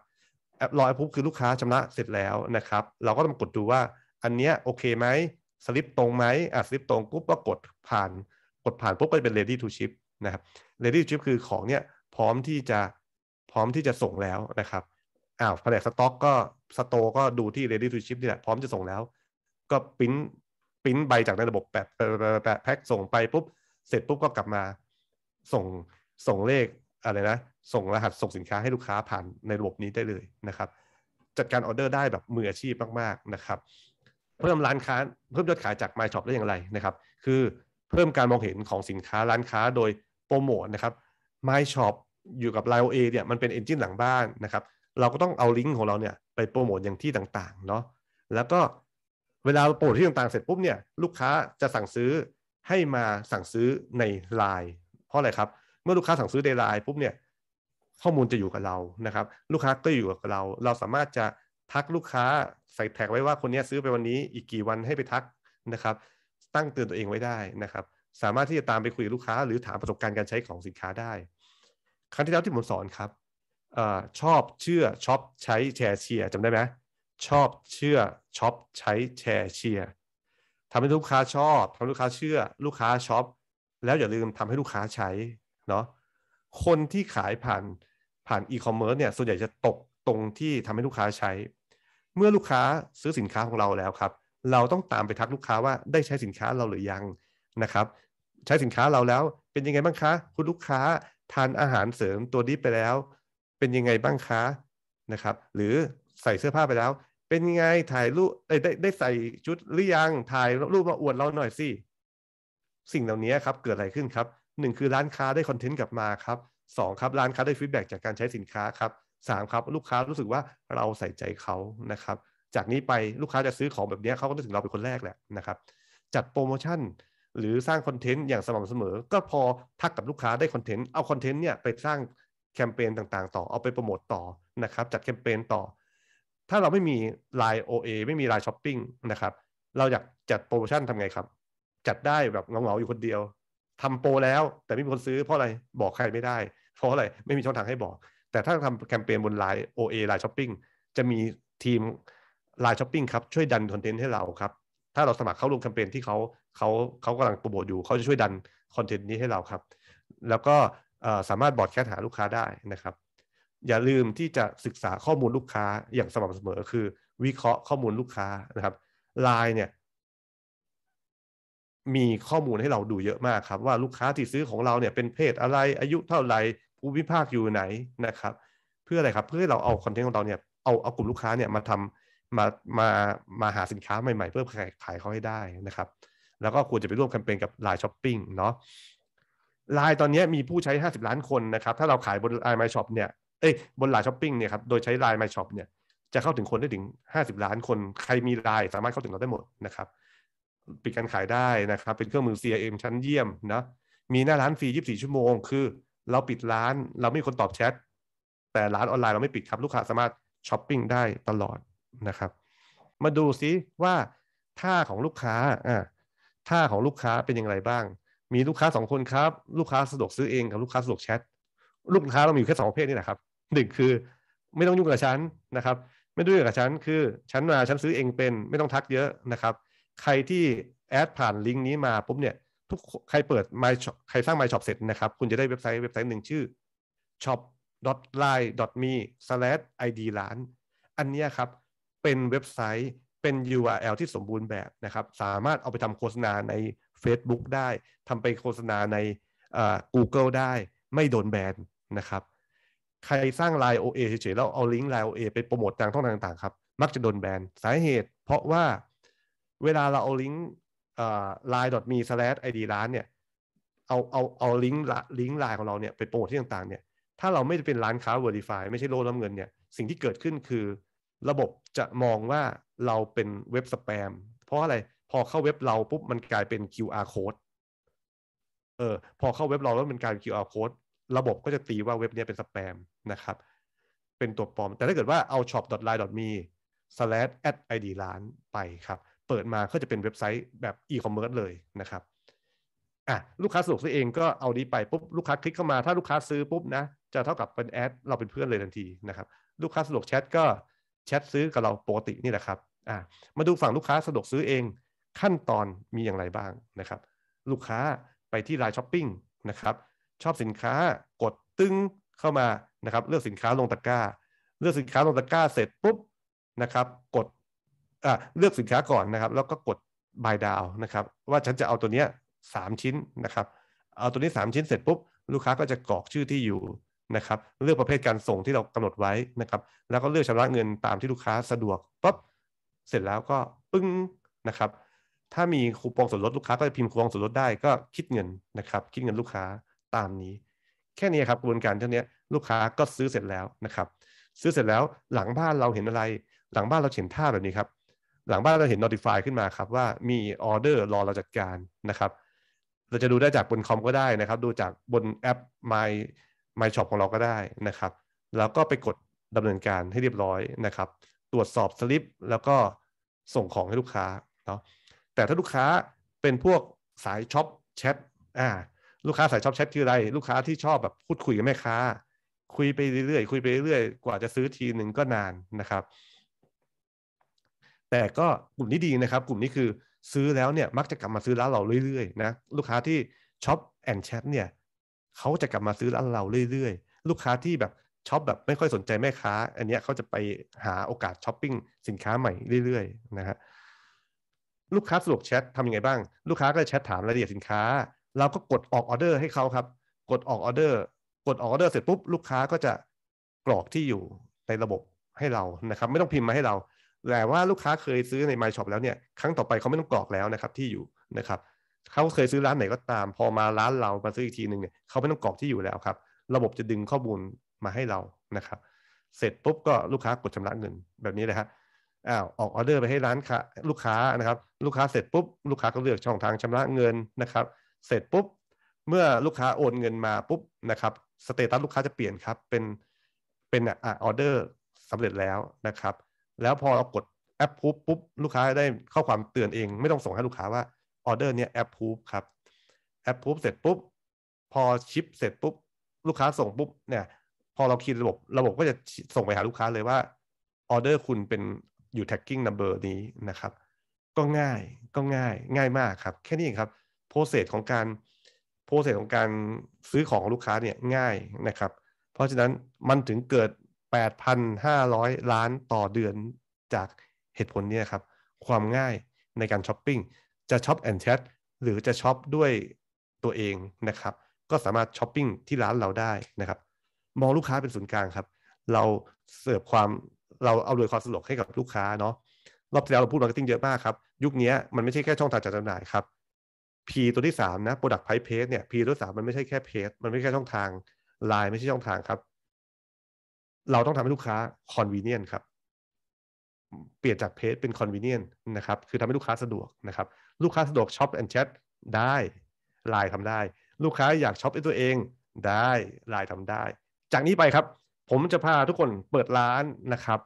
แอปรอแอปพูฟคือลูกค้าชำระเสร็จแล้วนะครับเราก็ต้องกดดูว่าอันเนี้ยโอเคไหมสลิปตรงไหมอ่ะสลิปตรงปุ๊บก็กดผ่านกดผ่านปุ๊บก็เป็น ready to ship นะครับ ready to ship คือของเนี้ยพร้อมที่จะพร้อมที่จะส่งแล้วนะครับอ้าวแผนกสต็อกก็สโตก็ดูที่ ready to ship นี่แหละพร้อมจะส่งแล้ว ก็ปิ้นปิ้นใบจากในระบบแปะแปะแพ็คส่งไปปุ๊บเสร็จปุ๊บก็กลับมาส่งส่งเลขอะไรนะ ส่งรหัสส่งสินค้าให้ลูกค้าผ่านในระบบนี้ได้เลยนะครับจัดการออเดอร์ได้แบบมืออาชีพมากๆนะครับเพิ่มร้านค้าเพิ่มยอดขายจาก My Shop ได้อย่างไรนะครับคือเพิ่มการมองเห็นของสินค้าร้านค้าโดยโปรโมทนะครับ My Shop อยู่กับ Line OA เนี่ยมันเป็นเอนจินหลังบ้านนะครับ เราก็ต้องเอาลิงก์ของเราเนี่ยไปโปรโมทอย่างที่ต่างๆเนาะแล้วก็ เวลาโปรโมทที่ต่างๆเสร็จปุ๊บเนี่ยลูกค้าจะสั่งซื้อให้มาสั่งซื้อใน Line เพราะอะไรครับเมื่อลูกค้าสั่งซื้อใน Line ปุ๊บเนี่ยข้อมูลจะอยู่กับเรานะครับ ลูกค้าก็อยู่กับเรา เราสามารถจะทักลูกค้าใส่แท็กไว้ว่าคนนี้ซื้อไปวันนี้อีกกี่วันให้ไปทัก นะ ครับ ตั้ง เตือนตัวเองไว้ได้นะครับสามารถที่จะตามไปคุยกับลูกค้า หรือถาม ประสบการณ์การใช้ของสินค้าได้ ครั้ง ที่แล้วที่ผมสอนครับอชอบเชื่อช็อปใช้แชร์เชียร์จำได้ไหมชอบเชื่อช็อปใช้ แชร์เชียร์ทำให้ลูกค้าชอบทำให้ลูกค้าเชื่อลูกค้าช็อปแล้วอย่าลืมทำให้ลูกค้าใช้เนาะคนที่ขายผ่านผ่านอีคอมเมิร์ซเนี่ยส่วนใหญ่จะตกตรงที่ทำให้ลูกค้าใช้ เมื่อลูกค้าซื้อสินค้าของเราแล้วครับ เราต้องตามไปทักลูกค้าว่าได้ใช้สินค้าเราหรือยังนะครับ ใช้สินค้าเราแล้วเป็นยังไงบ้างคะคุณลูกค้าทานอาหารเสริมตัวนี้ไปแล้ว เป็นยังไงบ้างคะนะครับหรือใส่เสื้อผ้าไปแล้ว เป็นยังไงถ่ายรูปไดได้ได้ใส่ชุดหรือยัง ถ่ายรูปมาอวดเราหน่อยสิสิ่งเหล่านี้ครับเกิดอะไรขึ้นครับหนึ่งคือร้านค้าได้คอนเทนต์กลับมาครับสองครับร้านค้าได้ฟีดแบ็กจากการใช้สินค้าครับ3 ครับลูกค้ารู้สึกว่าเราใส่ใจเขานะครับ จากนี้ไปลูกค้าจะซื้อของแบบนี้เขาก็รู้ถึงเราเป็นคนแรกแหละนะครับ จัดโปรโมชั่นหรือสร้างคอนเทนต์อย่างสม่ำเสมอ ก็พอทักกับลูกค้าได้คอนเทนต์เอาคอนเทนต์เนี่ยไปสร้างแคมเปญต่าง ๆ ต่อเอาไปโปรโมตต่อนะครับจัดแคมเปญต่อ ถ้าเราไม่มี Line OA ไม่มี Line Shopping นะครับ เราอยากจัดโปรโมชั่นทำไงครับ จัดได้แบบเงาๆอยู่คนเดียวทำโปรแล้วแต่ไม่มีคนซื้อเพราะอะไรบอกใครไม่ได้ เพราะอะไรไม่มีช่องทางให้บอกแต่ถ้าทำแคมเปญบนไลน์ OA ไลน์ช้อปปิ้งจะมีทีมไลน์ช้อปปิ้งครับ ช่วยดันคอนเทนต์ให้เราครับ ถ้าเราสมัครเข้าร่วมแคมเปญที่เขาเขาเขากำลังโปรโมทอยู่เขาจะช่วยดันคอนเทนต์นี้ให้เราครับ แล้วก็สามารถบอร์ดแคสหาลูกค้าได้นะครับ อย่าลืมที่จะศึกษาข้อมูลลูกค้าอย่างสม่ำเสมอคือ วิเคราะห์ข้อมูลลูกค้านะครับไลน์เนี่ย มีข้อมูลให้เราดูเยอะมากครับ ว่าลูกค้าที่ซื้อของเราเนี่ยเป็นเพศอะไรอายุเท่าไหร่ภูมิภาคอยู่ไหนนะครับเพื่ออะไรครับ เพื่อเราเอาคอนเทนต์ของเราเนี่ยเอาเอากลุ่มลูกค้าเนี่ยมาทำมามามาหาสินค้าใหม่ๆ เพื่อขายขายเขาให้ได้นะครับแล้วก็ควรจะไปร่วมแคมเปญกับไลน์ช้อปปิ้งเนาะไลน์ตอนนี้มีผู้ใช้ 50 ล้านคนนะครับถ้าเราขายบนไลน์ My Shop เนี่ยเอ้ยบนไลน์ช้อปปิ้งเนี่ยครับโดยใช้ไลน์ My Shop เนี่ยจะเข้าถึงคนได้ถึง 50 ล้านคน ใครมีไลน์สามารถเข้าถึงเราได้หมดนะครับปิดการขายได้นะครับเป็นเครื่องมือ CRM ชั้นเยี่ยมนะมีหน้าร้านฟรี24 ชั่วโมงคือเราปิดร้านเราไม่มีคนตอบแชทแต่ร้านออนไลน์เราไม่ปิดครับ ลูกค้าสามารถช้อปปิ้งได้ตลอดนะครับ มาดูซิว่าท่าของลูกค้าอ่าท่าของลูกค้าเป็นอย่างไรบ้าง มีลูกค้าสองคนครับลูกค้าสะดวกซื้อเองกับลูกค้าสะดวกแชทลูกค้าเรามีอยู่แค่สองประเภทนี่แหละครับหนึ่งคือไม่ต้องยุ่งกับฉันนะครับไม่ด้วยุ่งกับฉันคือฉันมาฉันซื้อเองเป็นไม่ต้องทักเยอะนะครับ ใครที่แอดผ่านลิงก์นี้มาปุ๊บเนี่ยทุกใครเปิดไม s h ใครสร้างไมช็อปเสร็จนะครับ คุณจะได้เว็บไซต์เว็บไซต์หนึ่งชื่อ shop line me id ร้าน อันนี้ครับเป็นเว็บไซต์เป็น URL ที่สมบูรณ์แบบนะครับ สามารถเอาไปทำโฆษณาใน Facebook ได้ทำไปโฆษณาใน Google ได้ไม่โดนแบน นะครับ ใครสร้าง Line OA เฉยๆแล้วเอาลิงก์ Line OA ไปโปรโมต่งต่างๆ ครับ มักจะโดนแบน สาเหตุ เพราะว่าเวลาเราเอาลิงก์ l i n e m e i d ร้านเนี่ย เอาเอาเอาลิงก์ลิงก์ไลน์ของเราเนี่ยไปโปรที่ต่างๆเนี่ยถ้าเราไม่ได้เป็นร้านค้า Verify ไม่ใช่โลดรับเงินเนี่ย สิ่งที่เกิดขึ้นคือ ระบบจะมองว่าเราเป็นเว็บสแปม เพราะอะไรพอเข้าเว็บเราปุ๊บมันกลายเป็น QR code เออพอเข้าเว็บเราแล้วมันกลายเป็น QR code ระบบก็จะตีว่าเว็บนี้เป็นสแปมนะครับ เป็นตัวปลอม แต่ถ้าเกิดว่าเอา shop.line.me/ad id ร้านไปครับเปิดมาก็จะเป็นเว็บไซต์แบบอีคอมเมิร์ซเลยนะครับอ่ะลูกค้าสะดวกซื้อเองก็เอาดีไปปุ๊บลูกค้าคลิกเข้ามาถ้าลูกค้าซื้อปุ๊บนะจะเท่ากับเป็นแอดเราเป็นเพื่อนเลยทันทีนะครับลูกค้าสะดวกแชทก็แชทซื้อกับเราปกตินี่แหละครับอ่ะมาดูฝั่งลูกค้าสะดวกซื้อเองขั้นตอนมีอย่างไรบ้างนะครับ ลูกค้าไปที่ไลน์ช้อปปิ้งนะครับชอบสินค้ากดตึ้งเข้ามานะครับเลือกสินค้าลงตะกร้าเลือกสินค้าลงตะกร้าเสร็จปุ๊บนะครับกดเลือกสินค้าก่อนนะครับแล้วก็กด buy down นะครับว่าฉันจะเอาตัวเนี้ยสามชิ้นนะครับ เอาตัวนี้สามชิ้นเสร็จปุ๊บลูกค้าก็จะกรอกชื่อที่อยู่นะครับเลือกประเภทการส่งที่เรากำหนดไว้นะครับ แล้วก็เลือกชำระเงินตามที่ลูกค้าสะดวกปุ๊บเสร็จแล้วก็ปึ้งนะครับ ถ้ามีคูปองส่วนลดลูกค้าก็จะพิมพ์คูปองส่วนลดได้ก็คิดเงินนะครับ คิดเงินลูกค้าตามนี้ แค่นี้ครับกระบวนการเท่านี้ลูกค้าก็ซื้อเสร็จแล้วนะครับ ซื้อเสร็จแล้วหลังบ้านเราเห็นอะไร หลังบ้านเราเห็นท่าแบบนี้ครับหลังบ้านเราจะเห็น notify ขึ้นมาครับ ว่ามีออเดอร์รอเราจัดการนะครับ เราจะดูได้จากบนคอมก็ได้นะครับ ดูจากบนแอป My My Shop ของเราก็ได้นะครับ แล้วก็ไปกดดำเนินการให้เรียบร้อยนะครับ ตรวจสอบสลิปแล้วก็ส่งของให้ลูกค้าเนาะแต่ถ้าลูกค้าเป็นพวกสายช็อปแชทอ่าลูกค้าสายช็อปแชทคืออะไร ลูกค้าที่ชอบแบบพูดคุยกับแม่ค้า คุยไปเรื่อยๆคุยไปเรื่อยๆกว่าจะซื้อทีหนึ่งก็นานนะครับแต่ก็กลุ่มนี้ดีนะครับกลุ่มนี้คือซื้อแล้วเนี่ยมักจะกลับมาซื้อร้านเราเรื่อยๆนะลูกค้าที่ช็อปแอนแชทเนี่ยเขาจะกลับมาซื้อร้านเราเรื่อย ๆ ลูกค้าที่แบบช็อปแบบไม่ค่อยสนใจแม่ค้า อันนี้เขาจะไปหาโอกาสช้อปปิ้งสินค้าใหม่เรื่อยๆนะฮะลูกค้าสะดวกแชททำยังไงบ้าง ลูกค้าก็แชทถามรายละเอียดสินค้าเราก็กดออกออเดอร์ให้เขาครับ กดออกออเดอร์กดออกออเดอร์เสร็จปุ๊บลูกค้าก็จะกรอกที่อยู่ในระบบให้เรานะครับไม่ต้องพิมพ์มาให้เราแต่ว่าลูกค้าเคยซื้อใน My Shop แล้วเนี่ยครั้งต่อไปเขาไม่ต้องกรอกแล้วนะครับที่อยู่นะครับเขาเคยซื้อร้านไหนก็ตามพอมาร้านเรามาซื้ออีกทีหนึ่งเนี่ยเขาไม่ต้องกรอกที่อยู่แล้วครับ ระบบจะดึงข้อมูลมาให้เรานะครับ เสร็จปุ๊บก็ลูกค้ากดชำระเงินแบบนี้เลยฮะอ้าวออกออเดอร์ไปให้ร้านค้าลูกค้านะครับลูกค้าเสร็จปุ๊บลูกค้าก็เลือกช่องทางชำระเงินนะครับ เสร็จปุ๊บเมื่อลูกค้าโอนเงินมาปุ๊บนะครับสเตตัสลูกค้าจะเปลี่ยนครับเป็นเป็นอ่ะออเดอร์สำเร็จแล้วนะครับแล้วพอเรากดแอปพูบปุ๊บ ลูกค้าได้ข้อความเตือนเอง ไม่ต้องส่งให้ลูกค้าว่าออเดอร์เนี้ยแอปพูบครับแอปพูบเสร็จปุ๊บ พอชิปเสร็จปุ๊บ ลูกค้าส่งปุ๊บเนี่ย พอเราคิดระบบระบบก็จะส่งไปหาลูกค้าเลยว่าออเดอร์คุณเป็นอยู่แท็กกิ้งนัมเบอร์นี้นะครับ ก็ง่าย ก็ง่ายง่ายมากครับ แค่นี้เองครับโปรเซสของการโปรเซสของการซื้อของของลูกค้าเนี่ยง่ายนะครับ เพราะฉะนั้นมันถึงเกิด8,500 ล้านต่อเดือนจากเหตุผลนี้ครับ ความง่ายในการช้อปปิ้งจะช็อปแอนแชทหรือจะช็อปด้วยตัวเองนะครับ ก็สามารถช้อปปิ้งที่ร้านเราได้นะครับ มองลูกค้าเป็นศูนย์กลางครับ เราเสิร์ฟความเราเอาโดยความสะดวกให้กับลูกค้าเนาะรอบที่แล้วเราพูดมาร์เก็ตติ้งเยอะมากครับ ยุคนี้มันไม่ใช่แค่ช่องทางจัดจำหน่ายครับ P ตัวที่3นะ Product Price Page เนี่ย P ตัวสามมันไม่ใช่แค่เพจมันไม่ใช่ช่องทางไลน์ไม่ใช่ช่องทางครับเราต้องทำให้ลูกค้า convenient ครับ เปลี่ยนจากเพจเป็น convenient นะครับคือทำให้ลูกค้าสะดวกนะครับ ลูกค้าสะดวกช็อปแอนแชทได้ไลน์ทำได้ ลูกค้าอยากช็อปด้วยตัวเอง ได้ไลน์ทำได้ จากนี้ไปครับ ผมจะพาทุกคนเปิดร้านนะครับ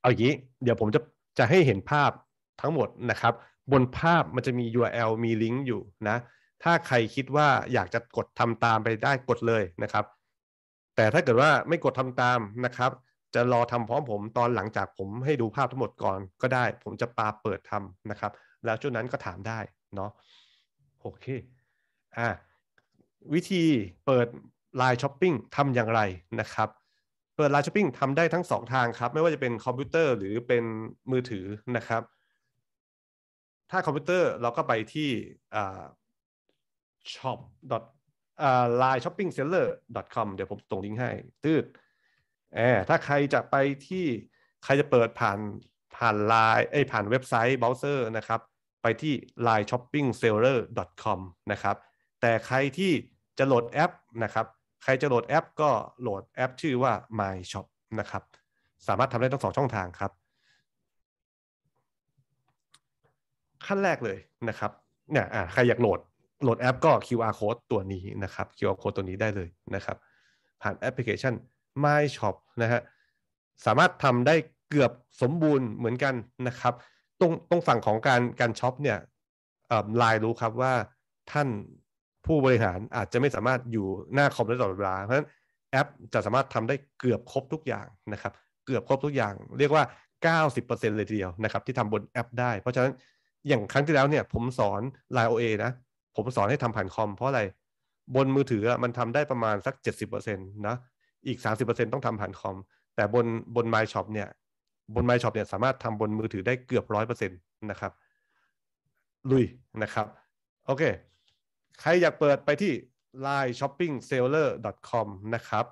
เอาอย่างนี้เดี๋ยวผมจะจะให้เห็นภาพทั้งหมดนะครับ บนภาพมันจะมี URL มีลิงก์อยู่นะ ถ้าใครคิดว่าอยากจะกดทำตามไปได้กดเลยนะครับแต่ถ้าเกิดว่าไม่กดทำตามนะครับ จะรอทำพร้อมผมตอนหลังจากผมให้ดูภาพทั้งหมดก่อนก็ได้ ผมจะปาเปิดทำนะครับ แล้วช่วงนั้นก็ถามได้เนาะโอเคอ่าวิธีเปิดไลน์ช้อปปิ้งทำอย่างไรนะครับ เปิดไลน์ช้อปปิ้งทำได้ทั้งสองทางครับ ไม่ว่าจะเป็นคอมพิวเตอร์หรือเป็นมือถือนะครับ ถ้าคอมพิวเตอร์เราก็ไปที่ shop l i n e shopping seller com เดี๋ยวผมส่งลิงก์ให้ตืดแอถ้าใครจะไปที่ใครจะเปิดผ่านผ่านไลน์ไอผ่านเว็บไซต์เบราว์เซอร์นะครับ ไปที่ line shopping seller com นะครับ แต่ใครที่จะโหลดแอปนะครับ ใครจะโหลดแอป ก็โหลดแอปชื่อว่า my shop นะครับ สามารถทำได้ทั้งสองช่องทางครับ ขั้นแรกเลยนะครับเนี่ยใครอยากโหลดโหลดแอป ก็ QR code ตัวนี้นะครับ QR code ตัวนี้ได้เลยนะครับ ผ่านแอปพลิเคชัน My Shop นะฮะสามารถทำได้เกือบสมบูรณ์เหมือนกันนะครับ ตรงตรงฝั่งของการการช็อปเนี่ยไลน์รู้ครับว่าท่านผู้บริหารอาจจะไม่สามารถอยู่หน้าคอมได้ตลอดเวลาเพราะฉะนั้นแอปจะสามารถทำได้เกือบครบทุกอย่างนะครับ เกือบครบทุกอย่าง เรียกว่า 90%เลยทีเดียวนะครับ ที่ทำบนแอปได้ เพราะฉะนั้นอย่างครั้งที่แล้วเนี่ยผมสอน Line OA นะผมสอนให้ทำผ่านคอม เพราะอะไร บนมือถือมันทำได้ประมาณสัก 70%นะ อีก 30%ต้องทำผ่านคอม แต่บนบน My Shop เนี่ย บน My Shop เนี่ยสามารถทำบนมือถือได้เกือบร้อยเปอร์เซ็นต์นะครับ ลุยนะครับ โอเค ใครอยากเปิดไปที่ line shopping seller com นะครับ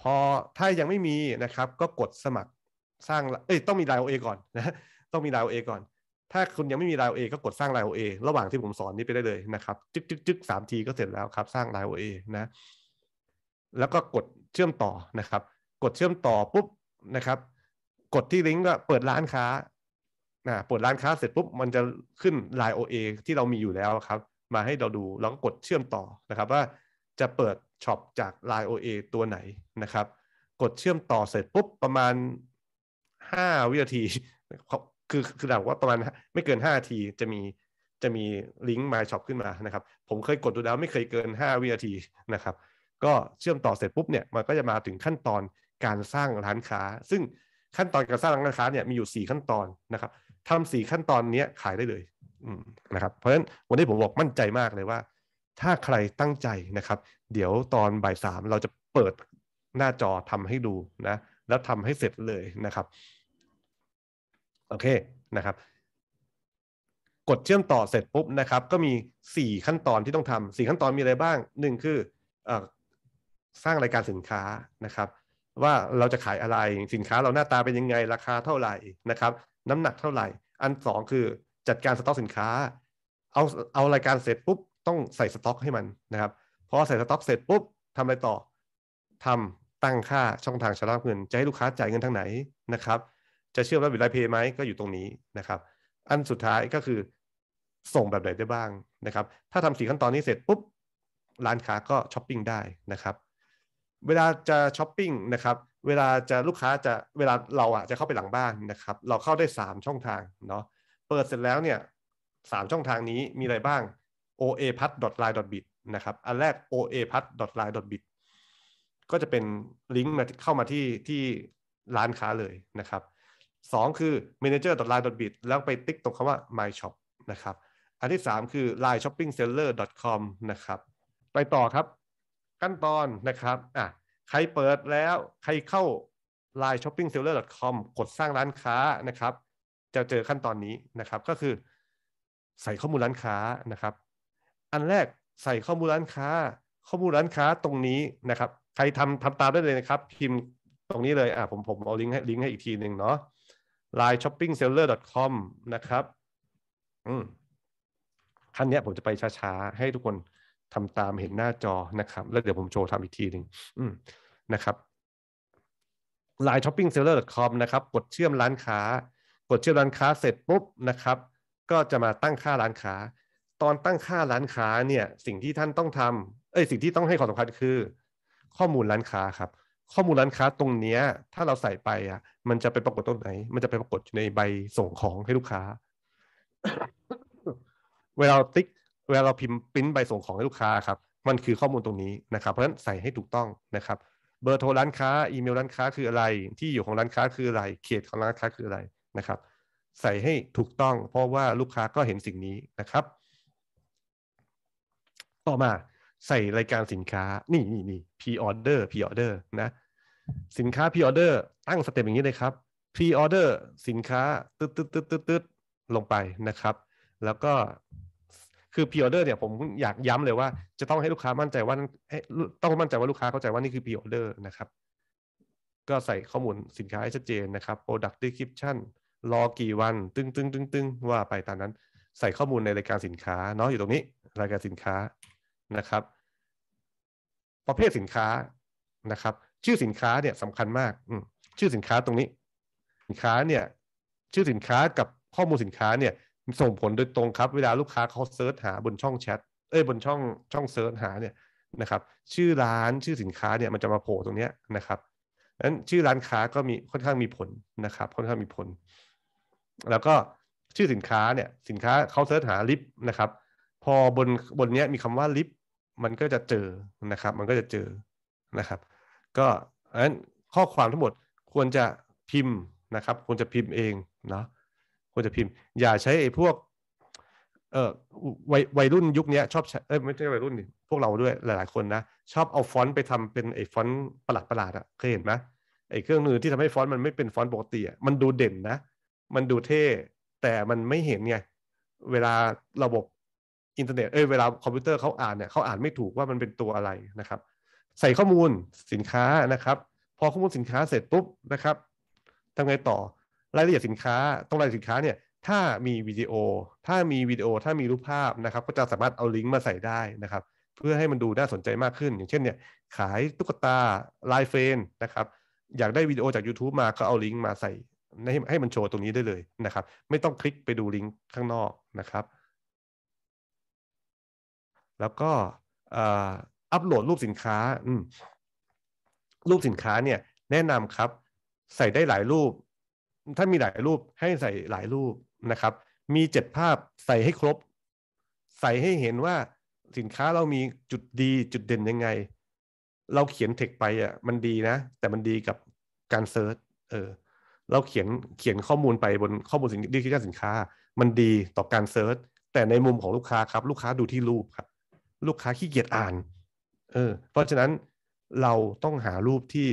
พอถ้ายังไม่มีนะครับก็กดสมัครสร้าง เอ้ยต้องมี line OA ก่อนนะ ต้องมี line OA ก่อนถ้าคุณยังไม่มีโอเอก็กดสร้างโอเอระหว่างที่ผมสอนนี้ไปได้เลยนะครับจึ๊กจึ๊กจึ๊กสามทีก็เสร็จแล้วครับ สร้างโอเอนะ แล้วก็กดเชื่อมต่อนะครับ กดเชื่อมต่อปุ๊บนะครับ กดที่ลิงก์ก็เปิดร้านค้านะเปิดร้านค้าเสร็จปุ๊บมันจะขึ้นโอเอที่เรามีอยู่แล้วครับ มาให้เราดูเราก็กดเชื่อมต่อนะครับว่าจะเปิดช็อปจากโอเอตัวไหนนะครับ กดเชื่อมต่อเสร็จปุ๊บประมาณ5วินาทีคือคือเดาว่าประมาณไม่เกิน5้าทีจะมีจะมีลิงก์มาช็อปขึ้นมานะครับผมเคยกดดูแล้วไม่เคยเกิน5วินาทีนะครับ ก็เชื่อมต่อเสร็จปุ๊บเนี่ยมันก็จะมาถึงขั้นตอนการสร้างร้านค้า ซึ่งขั้นตอนการสร้างร้านค้าเนี่ยมีอยู่ 4 ขั้นตอนนะครับทำสี่ขั้นตอนนี้ขายได้เลยนะครับเพราะฉะนั้นวันนี้ผมบอกมั่นใจมากเลยว่า ถ้าใครตั้งใจนะครับ เดี๋ยวตอนบ่ายสามเราจะเปิดหน้าจอทำให้ดูนะแล้วทำให้เสร็จเลยนะครับโอเคนะครับ กดเชื่อมต่อเสร็จปุ๊บนะครับ ก็มี4ขั้นตอนที่ต้องทำสี่ขั้นตอนมีอะไรบ้าง1คืออสร้างรายการสินค้านะครับ ว่าเราจะขายอะไรสินค้าเราหน้าตาเป็นยังไงราคาเท่าไหร่นะครับ น้ำหนักเท่าไหร่ อัน2คือจัดการสต็อกสินค้าเอาเอารายการเสร็จปุ๊บต้องใส่สต็อกให้มันนะครับพอใส่สต็อกเสร็จปุ๊บทำอะไรต่อทำตั้งค่าช่องทางชำระเงินจะให้ลูกค้าจ่ายเงินทางไหนนะครับจะเชื่อมรับบิตไลเพย์ไหมก็อยู่ตรงนี้นะครับ อันสุดท้ายก็คือส่งแบบไหนได้บ้างนะครับ ถ้าทำสี่ขั้นตอนนี้เสร็จปุ๊บ ร้านค้าก็ช้อปปิ้งได้นะครับ เวลาจะช้อปปิ้งนะครับ เวลาจะลูกค้าจะเวลาเราอ่ะจะเข้าไปหลังบ้านนะครับ เราเข้าได้ 3 ช่องทางเนาะ เปิดเสร็จแล้วเนี่ยสช่องทางนี้มีอะไรบ้าง oa p a t l i n e b i t นะครับ อันแรก oa p a t l i n e b i t ก็จะเป็น ลิงก์มาเข้ามาที่ที่ร้านค้าเลยนะครับสองคือ manager.line.bit แล้วไปติ๊กตรงคำว่า my shop นะครับ อันที่สามคือ line shopping seller com นะครับไปต่อครับขั้นตอนนะครับอ่ะใครเปิดแล้วใครเข้า line shopping seller com กดสร้างร้านค้านะครับ จะเจอขั้นตอนนี้นะครับ ก็คือ ใส่ข้อมูลร้านค้านะครับ อันแรกใส่ข้อมูลร้านค้า ข้อมูลร้านค้าตรงนี้นะครับ ใครทำทำตามได้เลยนะครับ พิมพ์ตรงนี้เลยอ่ะผมผมเอาลิงก์ให้ลิงก์ให้อีกทีหนึ่งเนาะ Line Shopping Seller com นะครับ อืมขั้นนี้ผมจะไปช้าๆให้ทุกคนทำตามเห็นหน้าจอนะครับ แล้วเดี๋ยวผมโชว์ทำอีกทีหนึ่งนะครับ Line Shopping Seller com นะครับ กดเชื่อมร้านค้า กดเชื่อมร้านค้าเสร็จปุ๊บนะครับ ก็จะมาตั้งค่าร้านค้า ตอนตั้งค่าร้านค้าเนี่ย สิ่งที่ท่านต้องทำเอ้ยสิ่งที่ต้องให้ความสำคัญคือ ข้อมูลร้านค้าครับข้อมูลร้านค้าตรงเนี้ยถ้าเราใส่ไปอ่ะ มันจะไปปรากฏตรงไหน มันจะไปปรากฏในใบส่งของให้ลูกค้า เวลาติ๊ก เวลาเราพิมพ์ปริ้นใบส่งของให้ลูกค้าครับ มันคือข้อมูลตรงนี้นะครับ เพราะฉะนั้นใส่ให้ถูกต้องนะครับ เบอร์โทรร้านค้า อีเมลร้านค้าคืออะไร ที่อยู่ของร้านค้าคืออะไร เขตของร้านค้าคืออะไรนะครับ ใส่ให้ถูกต้อง เพราะว่าลูกค้าก็เห็นสิ่งนี้นะครับต่อมาใส่รายการสินค้านี่นี่นี่พีออเดอร์พีออเดอร์นะ สินค้าพีออเดอร์ตั้งสเต็ปอย่างนี้เลยครับพีออเดอร์สินค้า ตึ๊ดตึ๊ดตึ๊ดตึ๊ดตึ๊ดลงไปนะครับ แล้วก็ คือพีออเดอร์เนี่ยผมอยากย้ำเลยว่า จะต้องให้ลูกค้ามั่นใจว่า ต้องมั่นใจว่าลูกค้าเข้าใจว่านี่คือพีออเดอร์นะครับ ก็ใส่ข้อมูลสินค้าให้ชัดเจนนะครับ product description รอกี่วัน ตึ้งตึ้งตึ้งตึ้งว่าไปตามนั้น ใส่ข้อมูลในรายการสินค้า เนาะอยู่ตรงนี้ รายการสินค้านะครับประเภทสินค้านะครับ ชื่อสินค้าเนี่ยสำคัญมากชื่อสินค้าตรงนี้ สินค้าเนี่ย ชื่อสินค้ากับข้อมูลสินค้าเนี่ยส่งผลโดยตรงครับเวลาลูกค้าเขาเซิร์ชหาบนช่องแชทเอ้ยบนช่องช่องเซิร์ชหาเนี่ยนะครับ ชื่อร้านชื่อสินค้าเนี่ยมันจะมาโผล่ตรงเนี้ยนะครับนั้นชื่อร้านค้าก็มีค่อนข้างมีผลนะครับ ค่อนข้างมีผล แล้วก็ชื่อสินค้าเนี่ย สินค้าเขาเซิร์ชหาลิฟนะครับพอบนบนเนี้ยมีคำว่าลิฟมันก็จะเจอนะครับ มันก็จะเจอนะครับ ก็อันข้อความทั้งหมดควรจะพิมพ์นะครับ ควรจะพิมพ์เองเนาะ ควรจะพิมพ์ อย่าใช้ไอ้พวกเอ่อวัยวัยรุ่นยุคนี้ชอบเอ้ยไม่ใช่วัยรุ่นนี่พวกเราด้วยหลายๆคนนะ ชอบเอาฟอนต์ไปทำเป็นไอ้ฟอนต์ประหลาดประหลาดอะเคยเห็นไหมไอ้เครื่องมือที่ทำให้ฟอนต์มันไม่เป็นฟอนต์ปกติอะมันดูเด่นนะ มันดูเท่แต่มันไม่เห็นไงเวลาระบบอินเทอร์เน็ตเอ้ย เวลาคอมพิวเตอร์เขาอ่านเนี่ยเขาอ่าน ไม่ถูกว่ามันเป็นตัวอะไรนะครับ ใส่ข้อมูลสินค้านะครับ พอข้อมูลสินค้าเสร็จปุ๊บนะครับทำไงต่อ รายละเอียดสินค้า ตรงรายสินค้าเนี่ย ถ้ามีวิดีโอ ถ้ามีวิดีโอ ถ้ามีรูปภาพนะครับ ก็จะสามารถเอาลิงก์มาใส่ได้นะครับ เพื่อให้มันดูน่าสนใจมากขึ้น อย่างเช่นเนี่ย ขายตุ๊กตาลายเฟนนะครับ อยากได้วิดีโอจาก YouTube มาก็เอาลิงก์มาใส่ให้ให้มันโชว์ตรงนี้ได้เลยนะครับ ไม่ต้องคลิกไปดูลิงก์ข้างนอกนะครับแล้วก็อัปโหลดรูปสินค้ารูปสินค้าเนี่ย แนะนำครับ ใส่ได้หลายรูป ถ้ามีหลายรูปให้ใส่หลายรูปนะครับ มีเจ็ดภาพใส่ให้ครบ ใส่ให้เห็นว่าสินค้าเรามีจุดดีจุดเด่นยังไง เราเขียนเทคไปอ่ะมันดีนะ แต่มันดีกับการเซิร์ช เออเราเขียนเขียนข้อมูลไปบนข้อมูลสินดิจิทัลสินค้า มันดีต่อการเซิร์ชแต่ในมุมของลูกค้าครับ ลูกค้าดูที่รูปครับลูกค้าขี้เกียจอ่าน เออ เพราะฉะนั้นเราต้องหารูปที่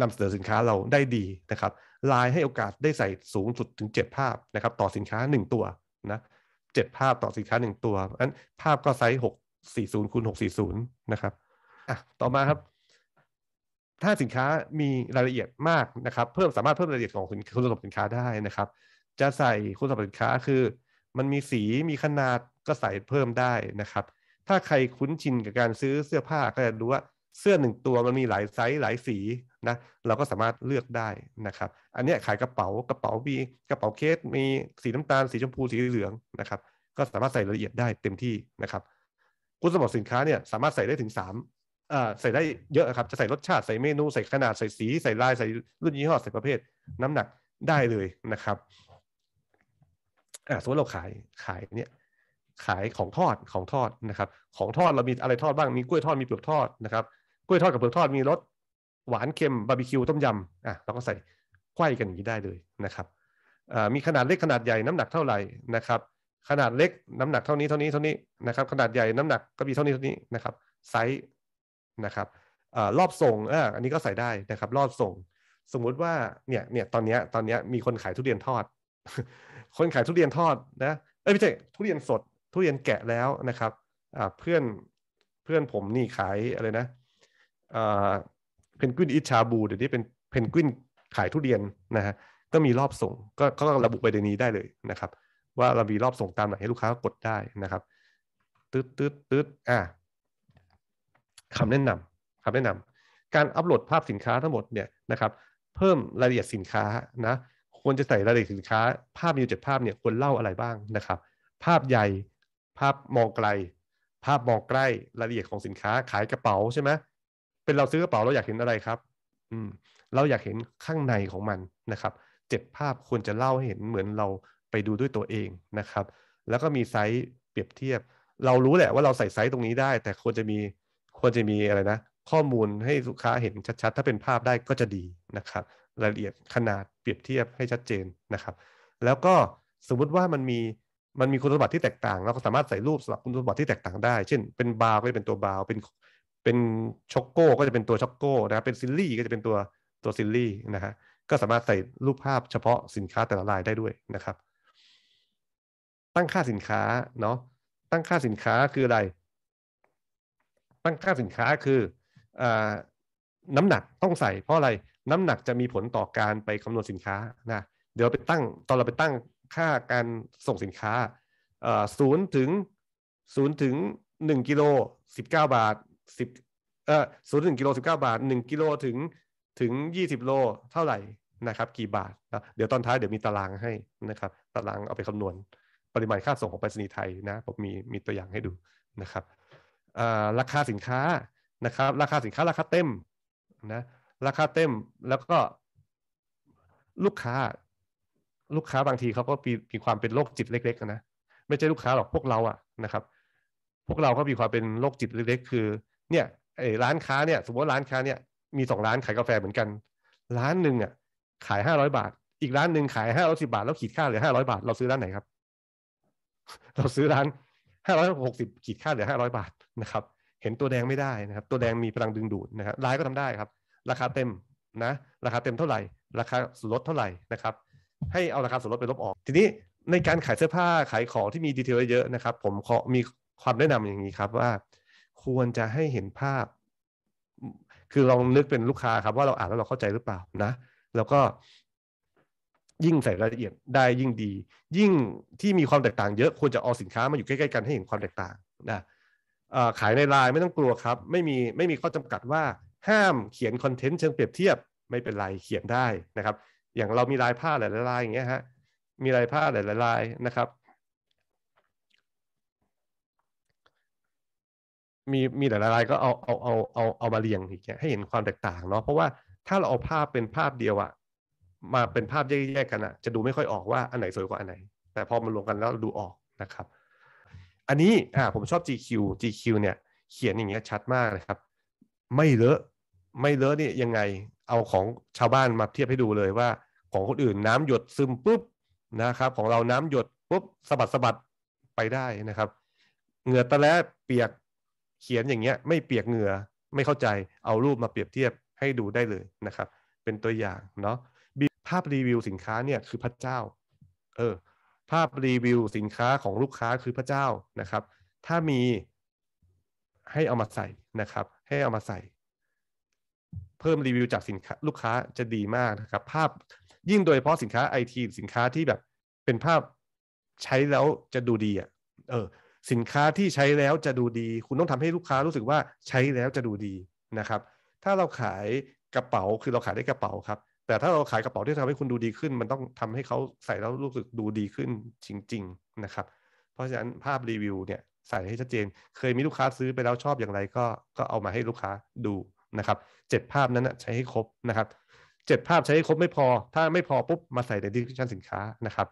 นำเสนอสินค้าเราได้ดีนะครับลายให้โอกาสได้ใส่สูงสุดถึง7ภาพนะครับ ต่อสินค้า1ตัวนะเจ็ดภาพต่อสินค้า1ตัวนั้นภาพก็ไซส์หกสี่ศูนย์คูณหกสี่ศูนะครับอ่ะต่อมาครับ ถ้าสินค้ามีรายละเอียดมาก นะครับเพิ่มสามารถเพิ่มรายละเอียดของคุณสมบัติสินค้าได้นะครับ จะใส่คุณสมบัติสินค้าคือ มันมีสีมีขนาดก็ใส่เพิ่มได้นะครับถ้าใครคุ้นชินกับการซื้อเสื้อผ้าก็จะรู้ว่าเสื้อหนึ่งตัวมันมีหลายไซส์หลายสีนะเราก็สามารถเลือกได้นะครับ อันนี้ขายกระเป๋ากระเป๋ามีกระเป๋าเคสมีสีน้ำตาลสีชมพูสีเหลืองนะครับ ก็สามารถใส่รายละเอียดได้เต็มที่นะครับ คุณสมบัติสินค้าเนี่ยสามารถใส่ได้ถึง3ามใส่ได้เยอะครับจะใส่รสชาติใส่เมนูใส่ขนาดใส่สีใส่ลายใส่รุ่นยี่ห้อใส่ประเภทน้ำหนักได้เลยนะครับอ่าสมมติเราขายขายเนี่ยขายของทอดของทอดนะครับ ของทอดเรามีอะไรทอดบ้างมีกล้วยทอดมีเปลือกทอดนะครับกล้วยทอดกับเปลือกทอด มีรสหวานเค็มบาร์บีคิวต้มยำอ่ะเราก็ใส่ไข่กันอย่างนี้ได้เลยนะครับมีขนาดเล็กขนาดใหญ่น้ำหนักเท่าไหร่นะครับ ขนาดเล็กน้ำหนักเท่านี้เท่านี้เท่านี้นะครับ ขนาดใหญ่น้ำหนักก็มีเท่านี้เท่านี้นะครับ ไซส์นะครับรอบส่งอ่ะอันนี้ก็ใส่ได้นะครับรอบส่งสมมุติว่าเนี่ยเนี่ยตอนนี้ตอนนี้มีคนขายทุเรียนทอด คนขายทุเรียนทอดนะเอ้ยไม่ใช่ทุเรียนสดทุเรียนแกะแล้วนะครับเพื่อนเพื่อนผมนี่ขายอะไรนะเพนกวินอิชาบูเดี๋ยวนี้เป็นเพนกวินขายทุเรียนนะฮะก็มีรอบส่งก็ก็ระบุไปในนี้ได้เลยนะครับว่าเรามีรอบส่งตามไหนให้ลูกค้ากดได้นะครับตึ๊ดตึ๊ดตึ๊ดอ่ะคำแนะนำคำแนะนำการอัปโหลดภาพสินค้าทั้งหมดเนี่ยนะครับเพิ่มรายละเอียดสินค้านะควรจะใส่รายละเอียดสินค้า ภาพมีอยู่เจ็ดภาพเนี่ยควรเล่าอะไรบ้างนะครับภาพใหญ่ภาพมองไกล ภาพมองใกล้ รายละเอียดของสินค้าขายกระเป๋าใช่ไหมเป็นเราซื้อกระเป๋าเราอยากเห็นอะไรครับ อืม เราอยากเห็นข้างในของมันนะครับ เจ็ดภาพควรจะเล่าให้เห็นเหมือนเราไปดูด้วยตัวเองนะครับ แล้วก็มีไซส์เปรียบเทียบ เรารู้แหละว่าเราใส่ไซส์ตรงนี้ได้ แต่ควรจะมี ควรจะมีอะไรนะ ข้อมูลให้ลูกค้าเห็นชัด ๆ ถ้าเป็นภาพได้ก็จะดีนะครับ รายละเอียดขนาดเปรียบเทียบให้ชัดเจนนะครับ แล้วก็สมมุติว่ามันมีมันมีคุณสมบัติที่แตกต่างเราก็สามารถใส่รูปสำหรับคุณสมบัติที่แตกต่างได้ เช่นเป็นบาวก็จะเป็นตัวบาวเป็นเป็นช็อกโก้ก็จะเป็นตัวช็อกโก้นะครับเป็นซิลลี่ ก็จะเป็นตัวตัวซิลลี่นะฮะก็สามารถใส่รูปภาพเฉพาะสินค้าแต่ละรายได้ด้วยนะครับ ตั้งค่าสินค้าเนาะตั้งค่าสินค้าคืออะไร ตั้งค่าสินค้าคืออน้ำหนักต้องใส่เพราะอะไรน้ำหนักจะมีผลต่อการไปคำนวณสินค้านะ เดี๋ยวไปตั้งตอนเราไปตั้งค่าการส่งสินค้าศูนย์ถึงศูนย์ถึงหนึ่งกิโลสิบเก้าบาทสิบเออศูนย์ถึงกิโลสิบเก้าบาทหนึ่งกิโลถึง ถึงยี่สิบโล เท่าไหร่นะครับ กี่บาท เดี๋ยวตอนท้ายเดี๋ยวมีตารางให้นะครับ ตารางเอาไปคำนวณปริมาณค่าส่งของไปรษณีย์ไทยนะผมมีมีตัวอย่างให้ดูนะครับ ราคาสินค้านะครับ ราคาสินค้าราคาเต็มนะ ราคาเต็ม แล้วก็ลูกค้าลูกค้าบางทีเขาก็มีมีความเป็นโรคจิตเล็กๆนะไม่ใช่ลูกค้าหรอกพวกเราอะนะครับ พวกเราก็มีความเป็นโรคจิตเล็กๆ คือ เนี่ยไอ้ร้านค้าเนี่ย สมมติร้านค้าเนี่ย มีสองร้านขายกาแฟเหมือนกัน ร้านหนึ่งอะขายห้าร้อยบาท อีกร้านหนึ่งขายห้าร้อยสิบาท แล้วขีดค่าเหลือห้าร้อยบาทเราซื้อร้านไหนครับเราซื้อร้านห้าร้อยหกสิบขีดค่าเหลือห้าร้อยบาทนะครับเห็นตัวแดงไม่ได้นะครับ ตัวแดงมีพลังดึงดูดนะครับร้ายก็ทำได้ครับ ราคาเต็มนะ ราคาเต็มเท่าไหร่ราคาสลดเท่าไหร่นะครับให้เอาราคาส่วนลดไปลบออก ทีนี้ในการขายเสื้อผ้าขายของที่มีดีเทลเยอะนะครับ ผมขอมีความแนะนำอย่างนี้ครับว่า ควรจะให้เห็นภาพ คือลองนึกเป็นลูกค้าครับ ว่าเราอ่านแล้วเราเข้าใจหรือเปล่านะ แล้วก็ยิ่งใส่รายละเอียดได้ยิ่งดี ยิ่งที่มีความแตกต่างเยอะควรจะเอาสินค้า มาอยู่ใกล้ๆกันให้เห็นความแตกต่างนะขายในไลน์ไม่ต้องกลัวครับ ไม่มีไม่มีข้อจำกัดว่า ห้ามเขียนคอนเทนต์เชิงเปรียบเทียบ ไม่เป็นไรเขียนได้นะครับอย่างเรามีลายผ้าหลายลายอย่างเงี้ยฮะ มีลายผ้าหลายลายนะครับ มีมีหลายลายก็เอาเอาเอาเอาเอามาเรียงอีกเงี้ยให้เห็นความแตกต่างเนาะเพราะว่าถ้าเราเอาภาพเป็นภาพเดียวอะมาเป็นภาพแยก ๆ กันอะจะดูไม่ค่อยออกว่าอันไหนสวยกว่าอันไหน แต่พอมันรวมกันแล้วดูออกนะครับ อันนี้อ่าผมชอบ GQ GQ เนี่ยเขียนอย่างเงี้ยชัดมากเลยครับ ไม่เลอะไม่เลอะนี่ยังไงเอาของชาวบ้านมาเทียบให้ดูเลยว่าของคนอื่นน้ำหยดซึมปุ๊บนะครับ ของเราน้ำหยดปุ๊บสะบัดสะบัดไปได้นะครับ เหงื่อตะแลเปียกเขียนอย่างเงี้ย ไม่เปียกเหงื่อไม่เข้าใจเอารูปมาเปรียบเทียบให้ดูได้เลยนะครับ เป็นตัวอย่างเนาะภาพรีวิวสินค้าเนี่ยคือพระเจ้า เออภาพรีวิวสินค้าของลูกค้าคือพระเจ้านะครับ ถ้ามีให้เอามาใส่นะครับ ให้เอามาใส่ เพิ่มรีวิวจากสินค้าลูกค้าจะดีมากนะครับ ภาพยิ่งโดยเฉพาะสินค้าไอทีสินค้าที่แบบเป็นภาพใช้แล้วจะดูดีอ่ะเออสินค้าที่ใช้แล้วจะดูดี คุณต้องทำให้ลูกค้ารู้สึกว่าใช้แล้วจะดูดีนะครับ ถ้าเราขายกระเป๋าคือเราขายได้กระเป๋าครับ แต่ถ้าเราขายกระเป๋าที่ทำให้คุณดูดีขึ้น มันต้องทำให้เขาใส่แล้วรู้สึกดูดีขึ้นจริง ๆ นะครับ เพราะฉะนั้นภาพรีวิวเนี่ย ใส่ให้ชัดเจน เคยมีลูกค้าซื้อไปแล้วชอบอย่างไร ก็ก็เอามาให้ลูกค้าดูนะครับเจ็ดภาพนั้นนะใช้ให้ครบนะครับเจ็ดภาพใช้ครบไม่พอถ้าไม่พอปุ๊บมาใส่ในดิ s ิ r ั p สินค้านะครับ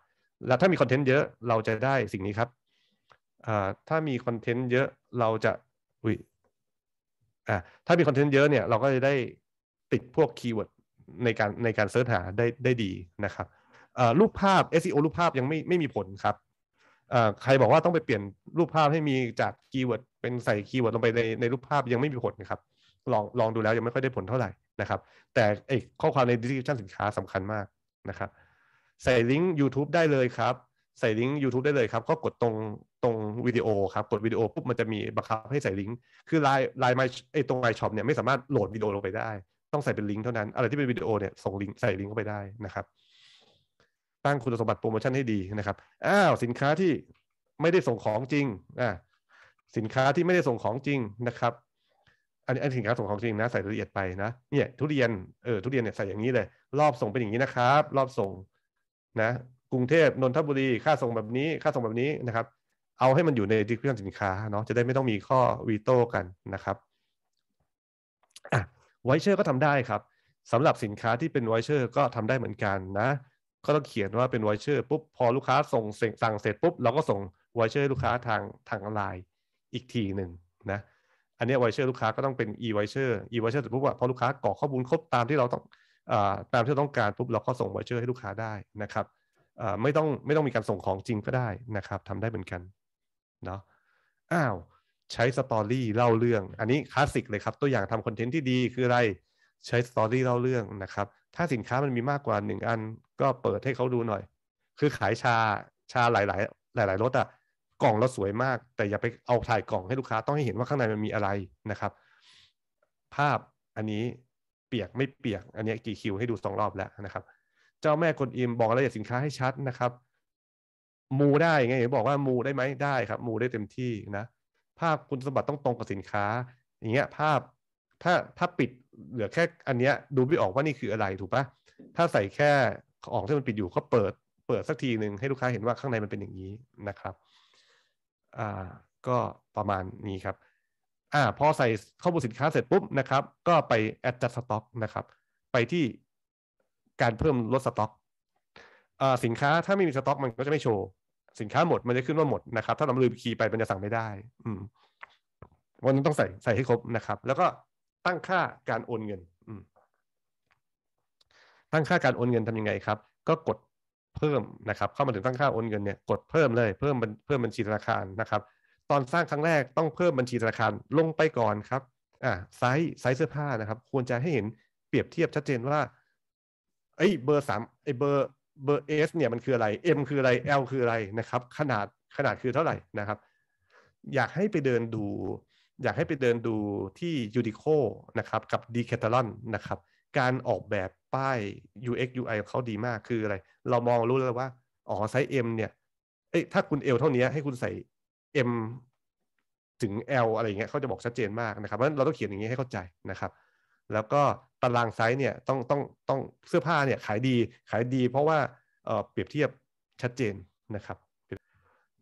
แล้วถ้ามีคอนเทนต์เยอะเราจะได้สิ่งนี้ครับถ้ามีคอนเทนต์เยอะเราจะอุ้ยถ้ามีคอนเทนต์เยอะเนี่ย เราก็จะได้ติดพวกคีย์เวิร์ดในการในการเสิร์ชหาได้ได้ดีนะครับรูปภาพ SEO รูปภาพยังไม่ไม่มีผลครับใครบอกว่าต้องไปเปลี่ยนรูปภาพให้มีจากคีย์เวิร์ดเป็นใส่คีย์เวิร์ดลงไปในในรูปภาพยังไม่มีผลนะครับ ลองลองดูแล้วยังไม่ค่อยได้ผลเท่าไหร่นะครับแต่ไอ้ข้อความใน description สินค้าสำคัญมากนะครับ ใส่ลิงก์ YouTube ได้เลยครับ ใส่ลิงก์ YouTube ได้เลยครับ ก็กดตรงตรงวิดีโอครับกดวิดีโอปุ๊บมันจะมีบังคับให้ใส่ลิงก์คือไลน์ไลน์มไอ้ตรงไลน์ช็อปเนี่ยไม่สามารถโหลดวิดีโอลงไปได้ต้องใส่เป็นลิงก์เท่านั้น อะไรที่เป็นวิดีโอเนี่ยส่งลิงก์ใส่ลิงก์เข้าไปได้นะครับ ตั้งคุณสมบัติโปรโมชั่นให้ดีนะครับอ้าวสินค้าที่ไม่ได้ส่งของจริงอ่าสินค้าที่ไม่ได้ส่งของจริงนะครับอันนี้สินค้าส่งของจริงนะใส่รายละเอียดไปนะเนี่ย ทุเรียนเออทุเรียนเนี่ยใส่อย่างนี้เลย รอบส่งเป็นอย่างนี้นะครับ รอบส่งนะ กรุงเทพนนทบุรีค่าส่งแบบนี้ค่าส่งแบบนี้นะครับ เอาให้มันอยู่ในดิสคริปชันสินค้าเนาะจะได้ไม่ต้องมีข้อวีโต้กันนะครับอ่ะไวเชอร์ก็ทำได้ครับ สำหรับสินค้าที่เป็นไวเชอร์ก็ทำได้เหมือนกันนะ ก็ต้องเขียนว่าเป็นไวเชอร์ปุ๊บพอลูกค้าส่งสั่งเสร็จปุ๊บเราก็ส่งไวเชอร์ลูกค้าทางทางออนไลน์อีกทีหนึ่งนะอันนี้ไวเชอร์ลูกค้าก็ต้องเป็น e ไวเชอร์ e ไวเชอร์เสร็จปุ๊บพอลูกค้ากรอกข้อมูลครบตามที่เราต้องตามที่เราต้องการปุ๊บเราก็ส่งไวเชอร์ให้ลูกค้าได้นะครับไม่ต้องไม่ต้องมีการส่งของจริงก็ได้นะครับทำได้เหมือนกันเนาะอ้าวใช้สตอรี่เล่าเรื่อง อันนี้คลาสสิกเลยครับ ตัวอย่างทำคอนเทนต์ที่ดีคืออะไร ใช้สตอรี่เล่าเรื่องนะครับถ้าสินค้ามันมีมากกว่าหนึ่งอัน ก็เปิดให้เขาดูหน่อย คือขายชาชาหลายๆ หลายๆรสอะ่ะกล่องเราสวยมาก แต่อย่าไปเอาถ่ายกล่องให้ลูกค้า ต้องให้เห็นว่าข้างในมันมีอะไรนะครับ ภาพอันนี้เปียกไม่เปียก อันนี้กี่คิวให้ดูสองรอบแล้วนะครับ เจ้าแม่กนอิมบอกรายละเอียดสินค้าให้ชัดนะครับ มูได้ไงบอกว่ามูได้ไหมได้ครับ มูได้เต็มที่นะ ภาพคุณสมบัติต้องตรงกับสินค้า อย่างเงี้ยภาพถ้าถ้าปิดเหลือแค่อันเนี้ยดูไม่ออกว่านี่คืออะไร ถูกปะ ถ้าใส่แค่ของที่มันปิดอยู่ก็เปิด เปิดสักทีหนึ่งให้ลูกค้าเห็นว่าข้างในมันเป็นอย่างนี้นะครับอ่าก็ประมาณนี้ครับ อ่า พอใส่ข้อมูลสินค้าเสร็จปุ๊บนะครับ ก็ไป adjust stock นะครับไปที่การเพิ่มลดสต็อกอ่าสินค้าถ้าไม่มีสต็อกมันก็จะไม่โชว์ สินค้าหมดมันจะขึ้นว่าหมดนะครับถ้าเราลืมคีย์ไปมันจะสั่งไม่ได้ อืมวันนั้นต้องใส่ใส่ให้ครบนะครับ แล้วก็ตั้งค่าการโอนเงิน อืม ตั้งค่าการโอนเงินทํำยังไงครับ ก็กดเพิ่มนะครับเข้ามาถึงตั้งค่าโอนเงินเนี่ยกดเพิ่มเลยเพิ่มเพิ่มบัญชีธนาคารนะครับ ตอนสร้างครั้งแรกต้องเพิ่มบัญชีธนาคารลงไปก่อนครับอ่าไซส์ไซส์เสื้อผ้านะครับควรจะให้เห็นเปรียบเทียบชัดเจนว่าไอ้เบอร์สามไอ้เบอร์เบอร์เอสเนี่ยมันคืออะไร M คืออะไร L คืออะไรนะครับ ขนาดขนาดคือเท่าไหร่นะครับ อยากให้ไปเดินดู อยากให้ไปเดินดูที่ยูดิโคนะครับกับดีแคทอลอนนะครับการออกแบบป้าย UX UI ของเขาดีมาก คืออะไร เรามองรู้แล้วว่า อ๋อไซส์ M เนี่ย เอ้ยถ้าคุณ L เท่านี้ให้คุณใส่ M ถึง L อะไรเงี้ยเขาจะบอกชัดเจน มากนะครับเพราะฉะนั้นเราต้องเขียนอย่างนี้ให้เข้าใจนะครับ แล้วก็ตารางไซส์เนี่ย ต้องต้องต้องเสื้อผ้าเนี่ยขายดีขายดี เพราะว่าเเปรียบเทียบชัดเจนนะครับ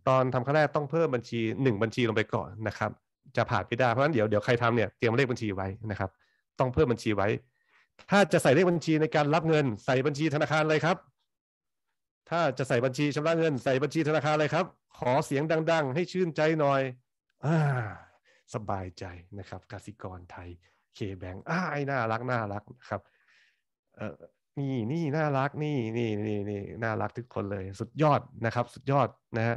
ตอนทำขั้นแรกต้องเพิ่มบัญชี 1 บัญชีลงไปก่อนนะครับ จะผ่านไม่ได้ เพราะฉะนั้นเดี๋ยวเดี๋ยวใครทำเนี่ยเตรียมเลขบัญชีไว้นะครับ ต้องเพิ่มบัญชีไว้ถ้าจะใส่เลขบัญชีในการรับเงินใส่บัญชีธนาคารเลยครับ ถ้าจะใส่บัญชีชำระเงินใส่บัญชีธนาคารเลยครับ ขอเสียงดัง ๆ ให้ชื่นใจหน่อยอ่าสบายใจนะครับกสิกรไทยเคแบงอ่าไอ้น่ารักน่ารักนะครับเออนี่ นี่น่ารักนี่นี่นี่นี่น่ารักทุกคนเลย สุดยอดนะครับ สุดยอดนะฮะ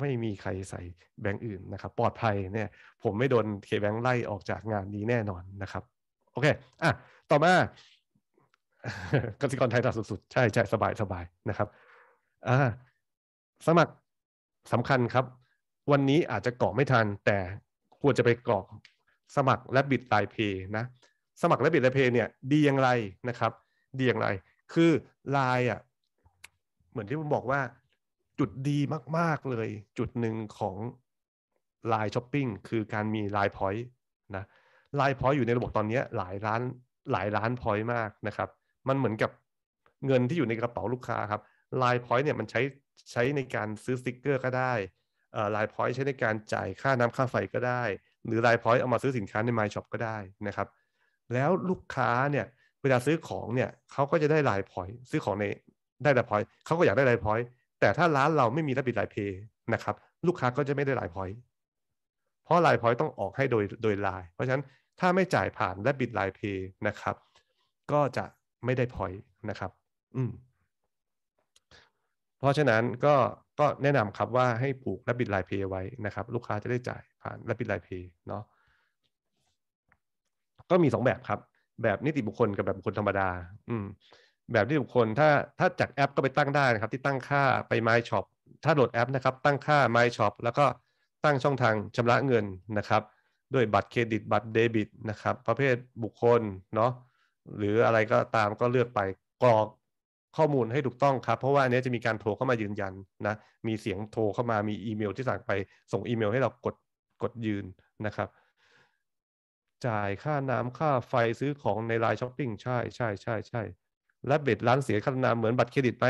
ไม่มีใครใส่แบงค์อื่นนะครับ ปลอดภัยเนี่ย ผมไม่โดนเคแบงไล่ออกจากงานนี้แน่นอนนะครับโอเคอ่ะต่อมากสิกรไทยตัดสุดๆ ใช่ใช่สบายสบายนะครับ อ่า สมัครสำคัญครับ วันนี้อาจจะกรอกไม่ทัน แต่ควรจะไปกรอกสมัครและบิดายเพย์นะ สมัครและบิดายเพย์เนี่ย ดีอย่างไรนะครับ ดีอย่างไร คือลายอ่ะเหมือนที่ผมบอกว่า จุดดีมากๆเลย จุดหนึ่งของลายช้อปปิ้งคือการมีลายพอยต์นะไลน์พอยต์อยู่ในระบบตอนนี้หลายร้านหลายร้านพอยต์มากนะครับ มันเหมือนกับเงินที่อยู่ในกระเป๋าลูกค้าครับไลน์พอยต์เนี่ยมันใช้ใช้ในการซื้อสติกเกอร์ก็ได้ไลน์พอยต์ใช้ในการจ่ายค่าน้ำค่าไฟก็ได้ หรือไลน์พอยต์เอามาซื้อสินค้าใน My Shop ก็ได้นะครับ แล้วลูกค้าเนี่ยเวลาซื้อของเนี่ยเขาก็จะได้ไลน์พอยต์ซื้อของในได้ลายพอยต์เขาก็อยากได้ไลน์พอยต์แต่ถ้าร้านเราไม่มีระบบิดไลน์เพย์นะครับลูกค้าก็จะไม่ได้ไลน์พอยต์เพราะไลน์พอยต์ต้องออกให้โดยโดยไลน์เพราะฉะนั้นถ้าไม่จ่ายผ่านและบิดไลน์เพย์นะครับ ก็จะไม่ได้พอยนะครับ อืมเพราะฉะนั้นก็ก็แนะนำครับว่าให้ผูกและบิดไลน์เพย์ไว้นะครับ ลูกค้าจะได้จ่ายผ่านและบิดไลน์เพย์เนาะก็มีสองแบบครับแบบนิติบุคคลกับแบบบุคคลธรรมดาอืมแบบนิติบุคคลถ้าถ้าจากแอปก็ไปตั้งได้นะครับที่ตั้งค่าไป My Shop ถ้าโหลดแอปนะครับ ตั้งค่า My Shop แล้วก็ตั้งช่องทางชำระเงินนะครับด้วยบัตรเครดิต บัตรเดบิตนะครับ ประเภทบุคคลเนาะหรืออะไรก็ตามก็เลือกไปกรอกข้อมูลให้ถูกต้องครับ เพราะว่าอันนี้จะมีการโทรเข้ามายืนยันนะมีเสียงโทรเข้ามามีอีเมลที่สั่งไปส่งอีเมล ให้เรากดกดยืนนะครับ จ่ายค่าน้ำค่าไฟซื้อของในไลน์ช้อปปิ้งใช่ใช่ใช่ใช่ และเบ็ดร้านเสียค่าน้ำเหมือนบัตรเครดิตไหม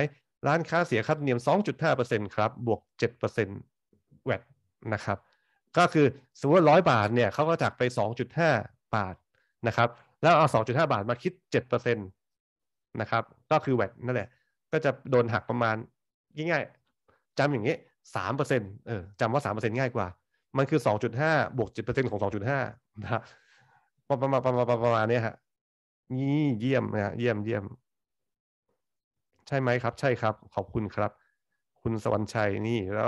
ร้านค้าเสียค่าธรรมเนียม 2.5%ครับบวก7%แวดนะครับก็คือสมมติร้อยบาทเนี่ยเขาก็จักไป 2.5 บาทนะครับ แล้วเอา 2.5 บาทมาคิด 7%นะครับ ก็คือแวดนั่นแหละ ก็จะโดนหักประมาณง่ายๆจำอย่างนี้สามเปอร์เซ็นต์เออจำว่าสามเปอร์เซ็นต์ง่ายกว่า มันคือสองจุดห้าบวกเจ็ดเปอร์เซ็นต์ของสองจุดห้านะับประมาณประมาณประมาณนี้ฮะนี่เยี่ยมนะเยี่ยมเยี่ยม ใช่ไหมครับ ใช่ครับ ขอบคุณครับ คุณสวรรชัยนี่แล้ว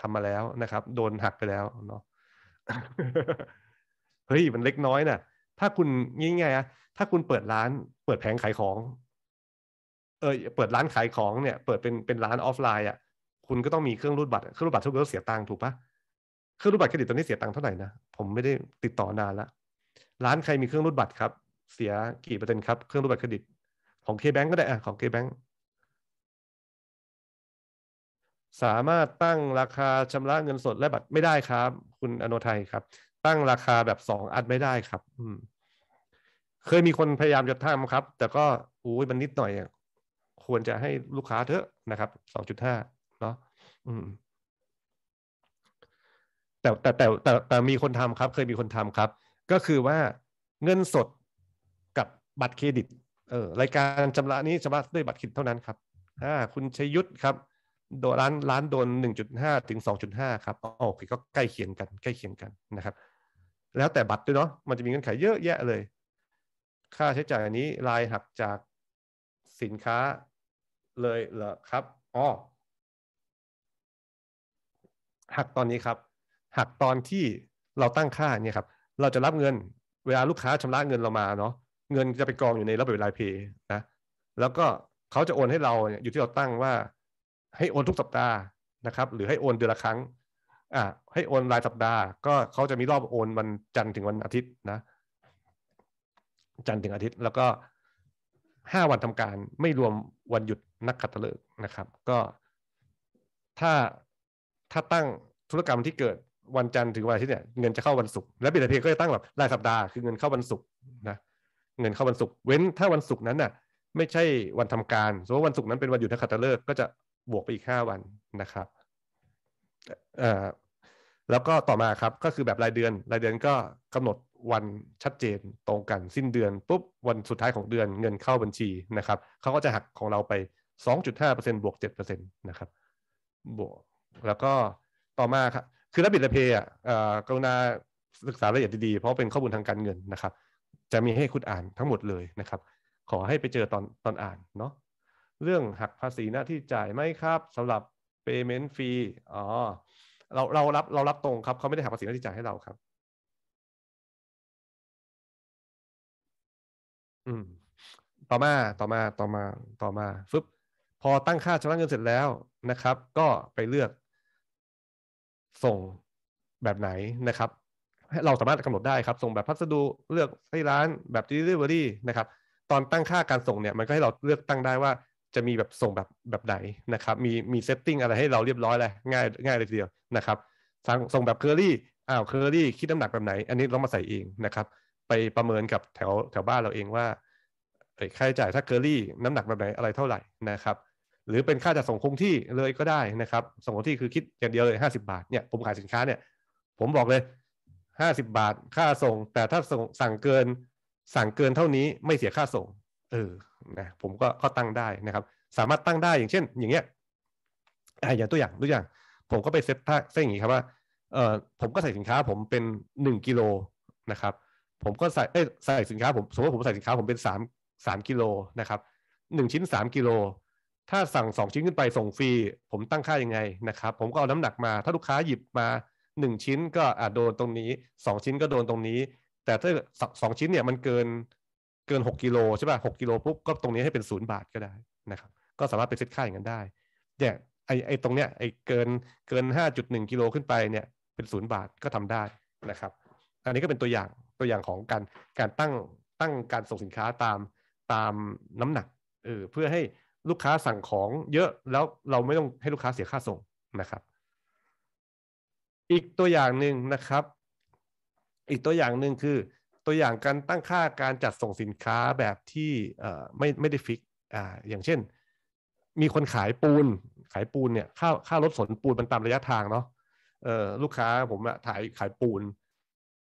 ทำมาแล้วนะครับ โดนหักไปแล้วเนาะเฮ้ยมันเล็กน้อยนะ่ะ ถ้าคุณง่ายๆอะถ้าคุณเปิดร้านเปิดแผงขายของเออเปิดร้านขายของเนี่ย เปิดเป็นเป็นร้านออฟไลน์อะคุณก็ต้องมีเครื่องรูดบัตรเครื่องรูดบัตรทุกคงเสียตังค์ถูกปะเครื่องรูดบัตรเครดิตตอนนี้เสียตังค์เท่าไหร่นะผมไม่ได้ติดต่อนานละร้านใครมีเครื่องรูดบัตรครับเสียกี่เปอร์เซ็นต์ครับเครื่องรูดบัตรเครดิตของเคแบงก็ได้อะของเคแบงสามารถตั้งราคาชำระเงินสดและบัตรไม่ได้ครับคุณอนุทัยครับ ตั้งราคาแบบสองอัดไม่ได้ครับ อืม เคยมีคนพยายามจะทำครับ แต่ก็อุ้ยมันนิดหน่อยควรจะให้ลูกค้าเถอะนะครับสองจุดห้าเนาะอืม แต่แต่แต่แต่แต่มีคนทำครับ เคยมีคนทำครับ ก็คือว่าเงินสดกับบัตรเครดิต เออ รายการชำระนี้ชำระด้วยบัตรเครดิตเท่านั้นครับ อ่า คุณชยุทธครับโดนร้านร้านโดน1.5ถึง2.5 ครับโอเคก็ใกล้เคียงกัน ใกล้เคียงกันนะครับ แล้วแต่บัตรด้วยเนาะมันจะมีเงื่อนไขเยอะแยะเลย ค่าใช้จ่ายนี้รายหักจากสินค้าเลยเหรอครับอ๋อหักตอนนี้ครับ หักตอนที่เราตั้งค่าเนี่ยครับ เราจะรับเงินเวลาลูกค้าชำระเงินเรามาเนาะเงินจะไปกองอยู่ในระบบรายเพย์นะแล้วก็เขาจะโอนให้เราอยู่ที่เราตั้งว่าให้โอนทุกสัปดาห์นะครับ หรือให้โอนเดือนละครั้งอ่าให้โอนรายสัปดาห์ ก็เขาจะมีรอบโอนวันจันทร์ถึงวันอาทิตย์นะ จันทร์ถึงอาทิตย์ แล้วก็ห้าวันทำการไม่รวมวันหยุดนักขัตฤกษ์นะครับ ก็ถ้าถ้าตั้งธุรกรรมที่เกิดวันจันทร์ถึงวันอาทิตย์เนี่ยเงินจะเข้าวันศุกร์และบิตเพย์ก็จะตั้งแบบรายสัปดาห์คือเงินเข้าวันศุกร์นะเงินเข้าวันศุกร์เว้นถ้าวันศุกร์นั้นน่ะ ไม่ใช่วันทำการสมมติวันศุกร์นั้นเป็นวันหยุดนักขัตฤกษ์ก็จะบวกไปอีก 5 วันนะครับแล้วก็ต่อมาครับก็คือแบบรายเดือนรายเดือนก็กำหนดวันชัดเจนตรงกันสิ้นเดือนปุ๊บวันสุดท้ายของเดือนเงินเข้าบัญชีนะครับเขาก็จะหักของเราไป2.5%บวก7%นะครับบวกแล้วก็ต่อมาครับคือระบิดระเพย์อ่ะกรุณาศึกษารายละเอียดดีๆเพราะเป็นข้อมูลทางการเงินนะครับ จะมีให้คุณอ่านทั้งหมดเลยนะครับ ขอให้ไปเจอตอนตอนอ่านเนาะเรื่องหักภาษีหน้าที่จ่ายไหมครับสำหรับ payment fee อ๋อ เราเรารับเรารับตรงครับเขาไม่ได้หักภาษีหน้าที่จ่ายให้เราครับ อืม ต่อมาต่อมาต่อมาต่อมา ฟึบ พอตั้งค่าชำระเงินเสร็จแล้วนะครับ ก็ไปเลือกส่งแบบไหนนะครับเราสามารถกำหนดได้ครับ ส่งแบบพัสดุเลือกให้ร้านแบบ delivery นะครับ ตอนตั้งค่าการส่งเนี่ย มันก็ให้เราเลือกตั้งได้ว่าจะมีแบบส่งแบบแบบไหนนะครับ มีมีเซตติ้งอะไรให้เราเรียบร้อยเลยง่ายง่ายเลยทีเดียวนะครับสั่งส่งแบบเคอรี่อ้าวเคอรี่คิดน้ำหนักแบบไหน อันนี้เรามาใส่เองนะครับไปประเมินกับแถวแถวบ้านเราเองว่าค่าใช้จ่ายถ้าเคอรี่น้ำหนักแบบไหนอะไรเท่าไหร่นะครับ หรือเป็นค่าจัดส่งคงที่เลยก็ได้นะครับ ส่งคงที่คือคิดอย่างเดียวเลยห้าสิบาทเนี่ยผมขายสินค้าเนี่ยผมบอกเลยห้าสิบาทค่าส่ง แต่ถ้าส่งสั่งเกินสั่งเกินเท่านี้ไม่เสียค่าส่งเออ นะ ผมก็ก็ตั้งได้นะครับ สามารถตั้งได้อย่างเช่นอย่างเงี้ยออย่างตัวอย่างตัวอย่าง ผมก็ไปเซตท่าเส้นอย่างนี้ครับว่า เออผมก็ใส่สินค้าผมเป็นหนึ่งกิโลนะครับ ผมก็ใส่ เอ้ใส่สินค้าผมสมมติผมใส่สินค้าผมเป็นสามสามกิโลนะครับหนึ่งชิ้นสามกิโล ถ้าสั่งสองชิ้นขึ้นไปส่งฟรี ผมตั้งค่ายังไงนะครับ ผมก็เอาน้ำหนักมา ถ้าลูกค้าหยิบมาหนึ่งชิ้นก็อาจโดนตรงนี้สองชิ้นก็โดนตรงนี้ แต่ถ้าสองชิ้นเนี่ยมันเกินเกิน6กิโลใช่ป่ะหกิโลปุ๊บก็ตรงนี้ให้เป็นศูนย์บาทก็ได้นะครับก็สามารถไปเซตค่าอย่างนั้นได้เนี่ยไอไอตรงเนี้ยไอเกินเกิน5.1กิโลขึ้นไปเนี่ยเป็นศูนย์บาทก็ทำได้นะครับ อันนี้ก็เป็นตัวอย่างตัวอย่างของการการตั้งตั้งการส่งสินค้าตามตามน้ำหนักเออเพื่อให้ลูกค้าสั่งของ เยอะแล้วเราไม่ต้องให้ลูกค้าเสียค่าส่งนะครับ อีกตัวอย่างหนึ่งนะครับ อีกตัวอย่างหนึ่งคือตัวอย่างการตั้งค่าการจัดส่งสินค้าแบบที่ไม่ไม่ได้ฟิกอ่า อย่างเช่น มีคนขายปูน ขายปูนเนี่ย ค่าค่ารถสนปูนมันตามระยะทางเนาะเออลูกค้าผมอะถ่ายขายปูน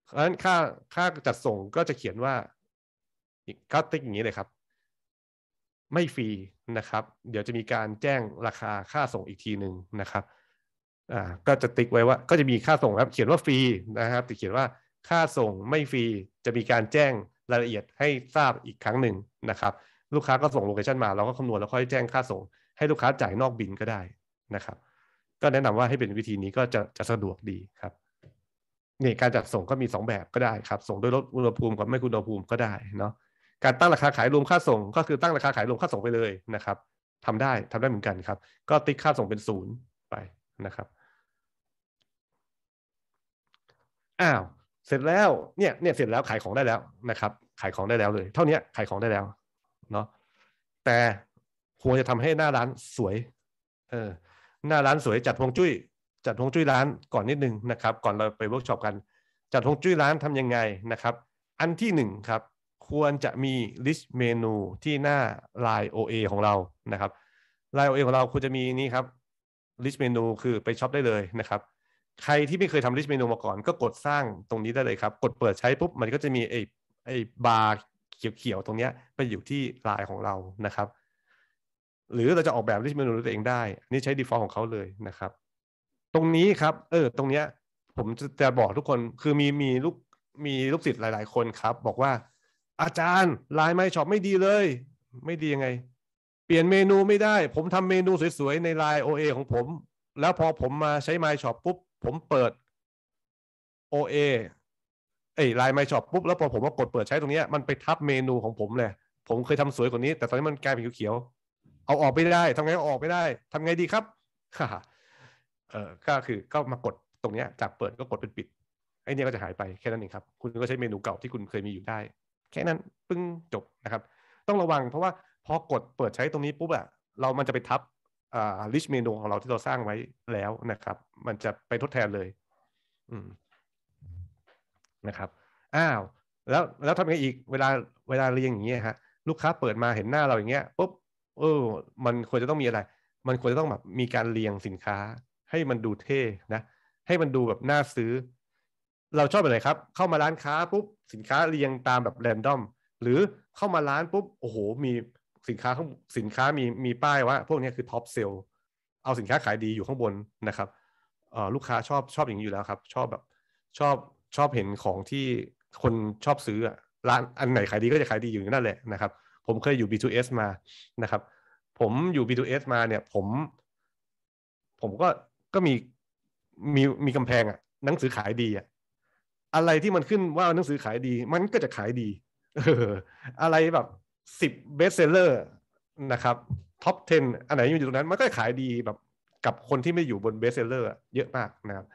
เพราะฉะนั้นค่าค่าจัดส่งก็จะเขียนว่าก็ติ๊กอย่างนี้เลยครับ ไม่ฟรีนะครับ เดี๋ยวจะมีการแจ้งราคาค่าส่งอีกทีหนึ่งนะครับ อ่าก็จะติ๊กไว้ว่า ก็จะมีค่าส่งครับ เขียนว่าฟรีนะครับแต่เขียนว่าค่าส่งไม่ฟรีจะมีการแจ้งรายละเอียดให้ทราบอีกครั้งหนึ่งนะครับ ลูกค้าก็ส่งโลเคชันมา เราก็คำนวณแล้วค่อยแจ้งค่าส่ง ให้ลูกค้าจ่ายนอกบินก็ได้นะครับ ก็แนะนำว่าให้เป็นวิธีนี้ก็จะจะสะดวกดีครับเนี่ยการจัดส่งก็มี 2 แบบก็ได้ครับ ส่งด้วยรถอุณหภูมิกับไม่อุณหภูมิก็ได้เนาะการตั้งราคาขายรวมค่าส่ง ก็คือตั้งราคาขายรวมค่าส่งไปเลยนะครับ ทำได้ทำได้เหมือนกันครับ ก็ติ๊กค่าส่งเป็นศูนย์ไปนะครับ อ้าวเสร็จแล้วเนี่ยเนี่ยเสร็จแล้วขายของได้แล้วนะครับขายของได้แล้วเลย เท่านี้ขายของได้แล้วเนาะแต่ควรจะทำให้หน้าร้านสวยเออหน้าร้านสวยจัดฮวงจุ้ย จัดฮวงจุ้ยร้านก่อนนิดนึงนะครับ ก่อนเราไปเวิร์กช็อปกัน จัดฮวงจุ้ยร้านทํำยังไงนะครับ อันที่หนึ่งครับ ควรจะมีลิสต์เมนูที่หน้า Line OA ของเรานะครับ Line OA ของเราควรจะมีนี่ครับลิสต์เมนูคือไปช็อปได้เลยนะครับใครที่ไม่เคยทำริชเมนูมาก่อนก็กดสร้างตรงนี้ได้เลยครับ กดเปิดใช้ปุ๊บ มันก็จะมีไอ้ไอ้บาร์เขียวๆตรงเนี้ยไปอยู่ที่ไลน์ของเรานะครับ หรือเราจะออกแบบริชเมนูตัวเองได้ นี่ใช้ default ของเขาเลยนะครับ ตรงนี้ครับ เออตรงเนี้ย ผมจะบอกทุกคนคือมีมีลูกมีลูกศิษย์หลายๆคนครับบอกว่า อาจารย์ไลน์ไม่ชอบไม่ดีเลย ไม่ดียังไง เปลี่ยนเมนูไม่ได้ ผมทำเมนูสวยๆในไลน์ OA ของผม แล้วพอผมมาใช้ไมช็อปปุ๊บผมเปิด OA เอ้ไลน์ไม่ช็อปปุ๊บแล้วพอผมมากดเปิดใช้ตรงนี้มันไปทับเมนูของผมเลยผมเคยทำสวยกว่านี้ แต่ตอนนี้มันกลายเป็นเขียวๆเอาออกไม่ได้ ทำไงออกไม่ได้ ทำไงดีครับค่ะเออก็คือก็มากดตรงนี้จากเปิดก็กดเป็นปิด ไอ้นี่ก็จะหายไปแค่นั้นเองครับ คุณก็ใช้เมนูเก่าที่คุณเคยมีอยู่ได้ แค่นั้นปึ้งจบนะครับ ต้องระวังเพราะว่าพอกดเปิดใช้ตรงนี้ปุ๊บอะเรามันจะไปทับลิชเมนูของเราที่เราสร้างไว้แล้วนะครับ มันจะไปทดแทนเลยอืมนะครับ อ้าวแล้วแล้วทำยังไงอีกเวลาเวลาเรียงอย่างเงี้ยฮะลูกค้าเปิดมาเห็นหน้าเราอย่างเงี้ยปุ๊บเออ มันควรจะต้องมีอะไร มันควรจะต้องแบบมีการเรียงสินค้า ให้มันดูเท่นะ ให้มันดูแบบน่าซื้อ เราชอบอะไรครับ เข้ามาร้านค้าปุ๊บสินค้าเรียงตามแบบแรนดอมหรือเข้ามาร้านปุ๊บโอ้โห มีสินค้าข้างสินค้ามีมีป้ายว่าพวกนี้คือท็อปเซลเอาสินค้าขายดีอยู่ข้างบนนะครับลูกค้าชอบชอบอย่างนี้อยู่แล้วครับ ชอบแบบชอบชอบเห็นของที่คนชอบซื้อร้านอันไหนขายดีก็จะขายดีอยู่นั่นแหละนะครับ ผมเคยอยู่ B2S มานะครับผมอยู่ B2S มาเนี่ย ผม ผมก็ก็มีมีมีกำแพงอะหนังสือขายดีอ่ะอะไรที่มันขึ้นว่าหนังสือขายดีมันก็จะขายดีอะไรแบบสิบเบสเซลเลอร์นะครับท็อป10 อันไหนอยู่ตรงนั้น มันก็ขายดีแบบกับคนที่ไม่อยู่บนเบสเซลเลอร์เยอะมากนะครับ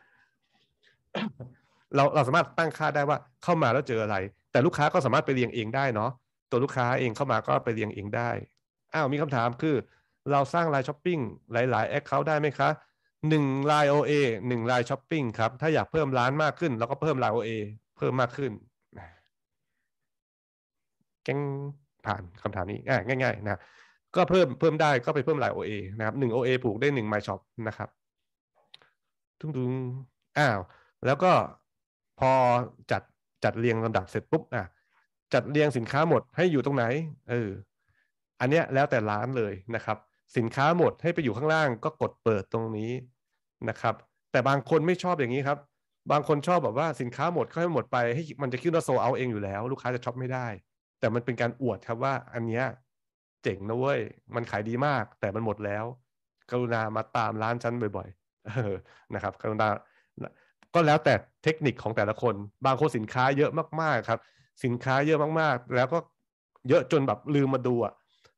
เราเราสามารถตั้งค่าได้ว่า เข้ามาแล้วเจออะไร แต่ลูกค้าก็สามารถไปเรียงเองได้เนาะตัวลูกค้าเองเข้ามาก็ไปเรียงเองได้อ้าวมีคำถามคือ เราสร้างไลน์ช้อปปิ้งหลายๆแอคเคาท์ได้ไหมคะหนึ่งไลน์โอเอหนึ่งไลน์ช้อปปิ้งครับ ถ้าอยากเพิ่มร้านมากขึ้นเราก็เพิ่มไลน์โอเอเพิ่มมากขึ้นแกงผ่านคำถามนี้ ง่าย ๆ นะ ก็เพิ่มเพิ่มได้ ก็ไปเพิ่มหลาย OA นะครับ หนึ่ง OA ผูกได้หนึ่ง My Shop นะครับ ทุงทุงอ้าว แล้วก็พอจัดจัดเรียงลำดับเสร็จปุ๊บ อ่ะ จัดเรียงสินค้าหมดให้อยู่ตรงไหน เอออันเนี้ยแล้วแต่ร้านเลยนะครับ สินค้าหมดให้ไปอยู่ข้างล่างก็กดเปิดตรงนี้นะครับ แต่บางคนไม่ชอบอย่างนี้ครับ บางคนชอบแบบว่าสินค้าหมดก็ให้หมดไปให้มันจะขึ้นว่าโซเอาเองอยู่แล้ว ลูกค้าจะช็อปไม่ได้แต่มันเป็นการอวดครับว่าอันเนี้ยเจ๋งนะเว้ยมันขายดีมาก แต่มันหมดแล้ว กรุณามาตามร้านชั้นบ่อยๆนะครับ กรุณาก็แล้วแต่เทคนิคของแต่ละคน บางคนสินค้าเยอะมากๆครับ สินค้าเยอะมากๆ แล้วก็เยอะจนแบบลืมมาดูอ่ะ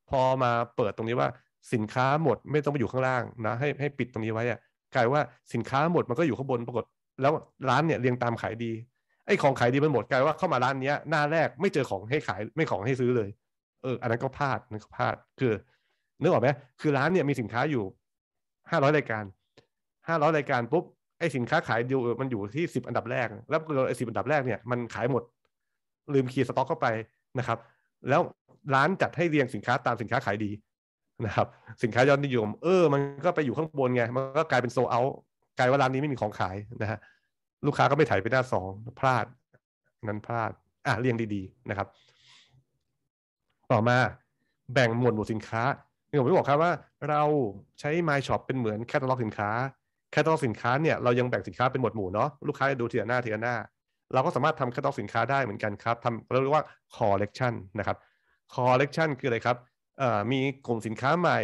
พอมาเปิดตรงนี้ว่าสินค้าหมดไม่ต้องไปอยู่ข้างล่างนะให้ให้ปิดตรงนี้ไว้อ่ะกลายว่าสินค้าหมดมันก็อยู่ข้างบนปรากฏ แล้วร้านเนี่ยเรียงตามขายดีไอ้ของขายดีมันหมดกลายว่าเข้ามาร้านเนี้ยหน้าแรกไม่เจอของให้ขายไม่ของให้ซื้อเลย เออ อันนั้นก็พลาดนั่นก็พลาด คือ นึกออกไหมคือร้านเนี่ยมีสินค้าอยู่ห้าร้อยรายการห้าร้อยรายการปุ๊บไอ้สินค้าขายดยมันอยู่ที่สิบอันดับแรก แล้วไอ้สิบอันดับแรกเนี่ยมันขายหมด ลืมคีย์สต็อกเข้าไปนะครับ แล้วร้านจัดให้เรียงสินค้าตามสินค้าขายดีนะครับ สินค้ายอดนิยม เออ มันก็ไปอยู่ข้างบนไงมันก็กลายเป็นโซเอา กลายว่าร้านนี้ไม่มีของขายนะฮะลูกค้าก็ไปถ่ายไปหน้าสองพลาด นั้นพลาดอ่ะเรียงดีๆนะครับ ต่อมาแบ่งหมวดหมู่สินค้านี่ผมไม่บอกครับว่าเราใช้ My Shop เป็นเหมือนแคตตาล็อกสินค้า แคตตาล็อกสินค้าเนี่ย เรายังแบ่งสินค้าเป็นหมวดหมู่เนาะลูกค้าจะดูทีละหน้าทีละหน้า เราก็สามารถทำแคตตาล็อกสินค้าได้เหมือนกันครับทำเราเรียกว่าคอเลกชันนะครับคอเลกชันคืออะไรครับมีกลุ่มสินค้าใหม่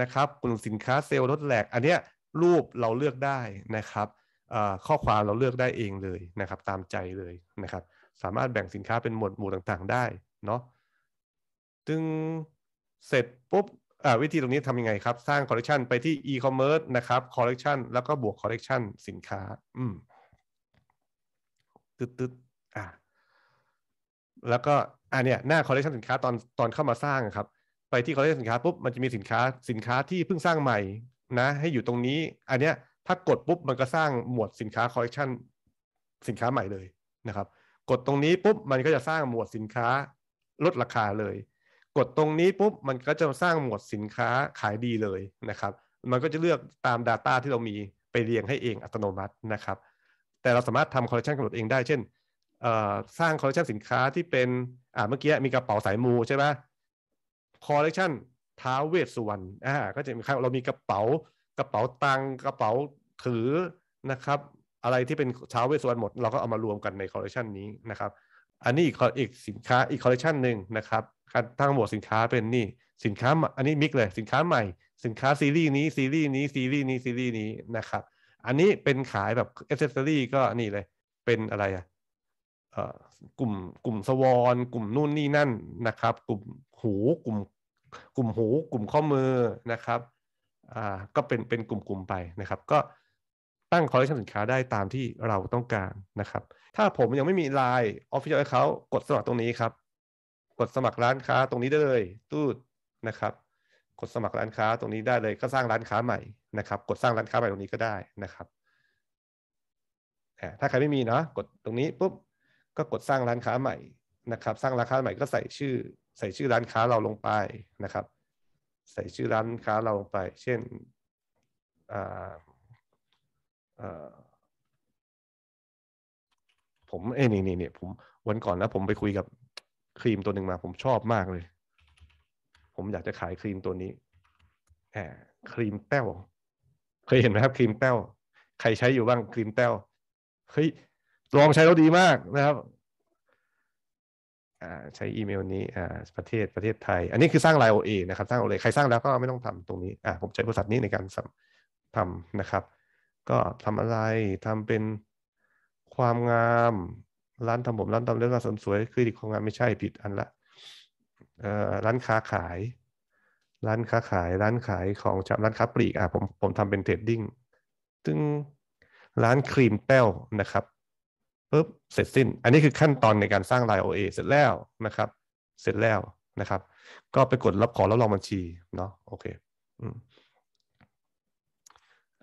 นะครับ กลุ่มสินค้าเซลล์ลดแหลกอันเนี้ยรูปเราเลือกได้นะครับข้อความเราเลือกได้เองเลยนะครับ ตามใจเลยนะครับสามารถแบ่งสินค้าเป็นหมวดหมู่ต่างๆได้เนาะจึงเสร็จปุ๊บวิธีตรงนี้ทำยังไงครับสร้างคอลเลกชันไปที่อีคอมเมิร์ซนะครับคอลเลกชันแล้วก็บวกคอลเลกชันสินค้าอืมตึ๊ดตึ๊ดอ่ะแล้วก็อันเนี้ยหน้าคอลเลกชันสินค้าตอนตอนเข้ามาสร้างครับไปที่คอลเลกชันสินค้าปุ๊บมันจะมีสินค้าสินค้าที่เพิ่งสร้างใหม่นะให้อยู่ตรงนี้อันเนี้ยถ้ากดปุ๊บมันก็สร้างหมวดสินค้าคอลเลคชันสินค้าใหม่เลยนะครับ กดตรงนี้ปุ๊บมันก็จะสร้างหมวดสินค้าลดราคาเลย กดตรงนี้ปุ๊บมันก็จะสร้างหมวดสินค้าขายดีเลยนะครับ มันก็จะเลือกตาม Data ที่เรามีไปเรียงให้เองอัตโนมัตินะครับ แต่เราสามารถทำคอลเลคชันกำหนดเองได้เช่นสร้างคอลเลคชันสินค้าที่เป็นอ่าเมื่อกี้มีกระเป๋าสายมูใช่ไหมคอลเลคชันท้าเวสสุวรรณอ่าก็จะมีเรามีกระเป๋าระเป๋าตังกระเป๋าถือนะครับ อะไรที่เป็นชาวเวสวรรณหมด เราก็เอามารวมกันในคอลเลคชันนี้นะครับ อันนี้อีกอีกสินค้าอีกคอลเลคชันหนึ่งนะครับการทั้งหมดสินค้าเป็นนี่สินค้า อันนี้มิกเลย สินค้าใหม่ สินค้าซีรีส์นี้ซีรีส์นี้ซีรีส์นี้ซีรีส์นี้นะครับ อันนี้เป็นขายแบบเอเซสซอรี่ก็นี่เลย เป็นอะไรอ่ะกลุ่มกลุ่มสวอนกลุ่มนู่นนี่นั่นนะครับ กลุ่มหูกลุ่ม กลุ่มหู กลุ่มข้อมือนะครับก็เป็นเป็นกลุ่มๆไปนะครับ ก็ตั้งคอลเลคชันสินค้าได้ตามที่เราต้องการนะครับถ้าผมยังไม่มี Line Official Account กดสมัครตรงนี้ครับ กดสมัครร้านค้าตรงนี้ได้เลย ตู้นะครับ กดสมัครร้านค้าตรงนี้ได้เลยก็สร้างร้านค้าใหม่นะครับ กดสร้างร้านค้าใหม่ตรงนี้ก็ได้นะครับถ้าใครไม่มีเนาะกดตรงนี้ปุ๊บก็กดสร้างร้านค้าใหม่นะครับ สร้างร้านค้าใหม่ก็ใส่ชื่อใส่ชื่อร้านค้าเราลงไปนะครับใส่ชื่อร้านค้าเราลงไป เช่น ผม เอ้นี่นี่เนี่ย ผมวันก่อนนะ ผมไปคุยกับครีมตัวหนึ่งมา ผมชอบมากเลย ผมอยากจะขายครีมตัวนี้แหมครีมแต้วเคยเห็นไหมครับ ครีมแต้ว ใครใช้อยู่บ้าง ครีมแต้ว เฮ้ย ลองใช้แล้วดีมากนะครับใช้อีเมลนี้ประเทศประเทศไทย อันนี้คือสร้างไลน์โอเอนะครับสร้างโอเลใครสร้างแล้วก็ไม่ต้องทำตรงนี้ผมใช้บริษัทนี้ในการทำนะครับ ก็ทำอะไรทำเป็นความงาม ร้านทำผมร้านทำเรื่องรานเสริมสวยคือดีความงามไม่ใช่ผิดอันละร้านค้าขาย ร้านค้าขายร้านขายของจำร้านค้าปลีกอ่ะผมผมทำเป็นเทรดดิ้งซึ่งร้านครีมแต้วนะครับปุ๊บเสร็จสิ้น อันนี้คือขั้นตอนในการสร้างรลย OA เสร็จแล้วนะครับ เสร็จแล้วนะครับ ก็ไปกดรับขอรับรองบัญชีเนาะโอเค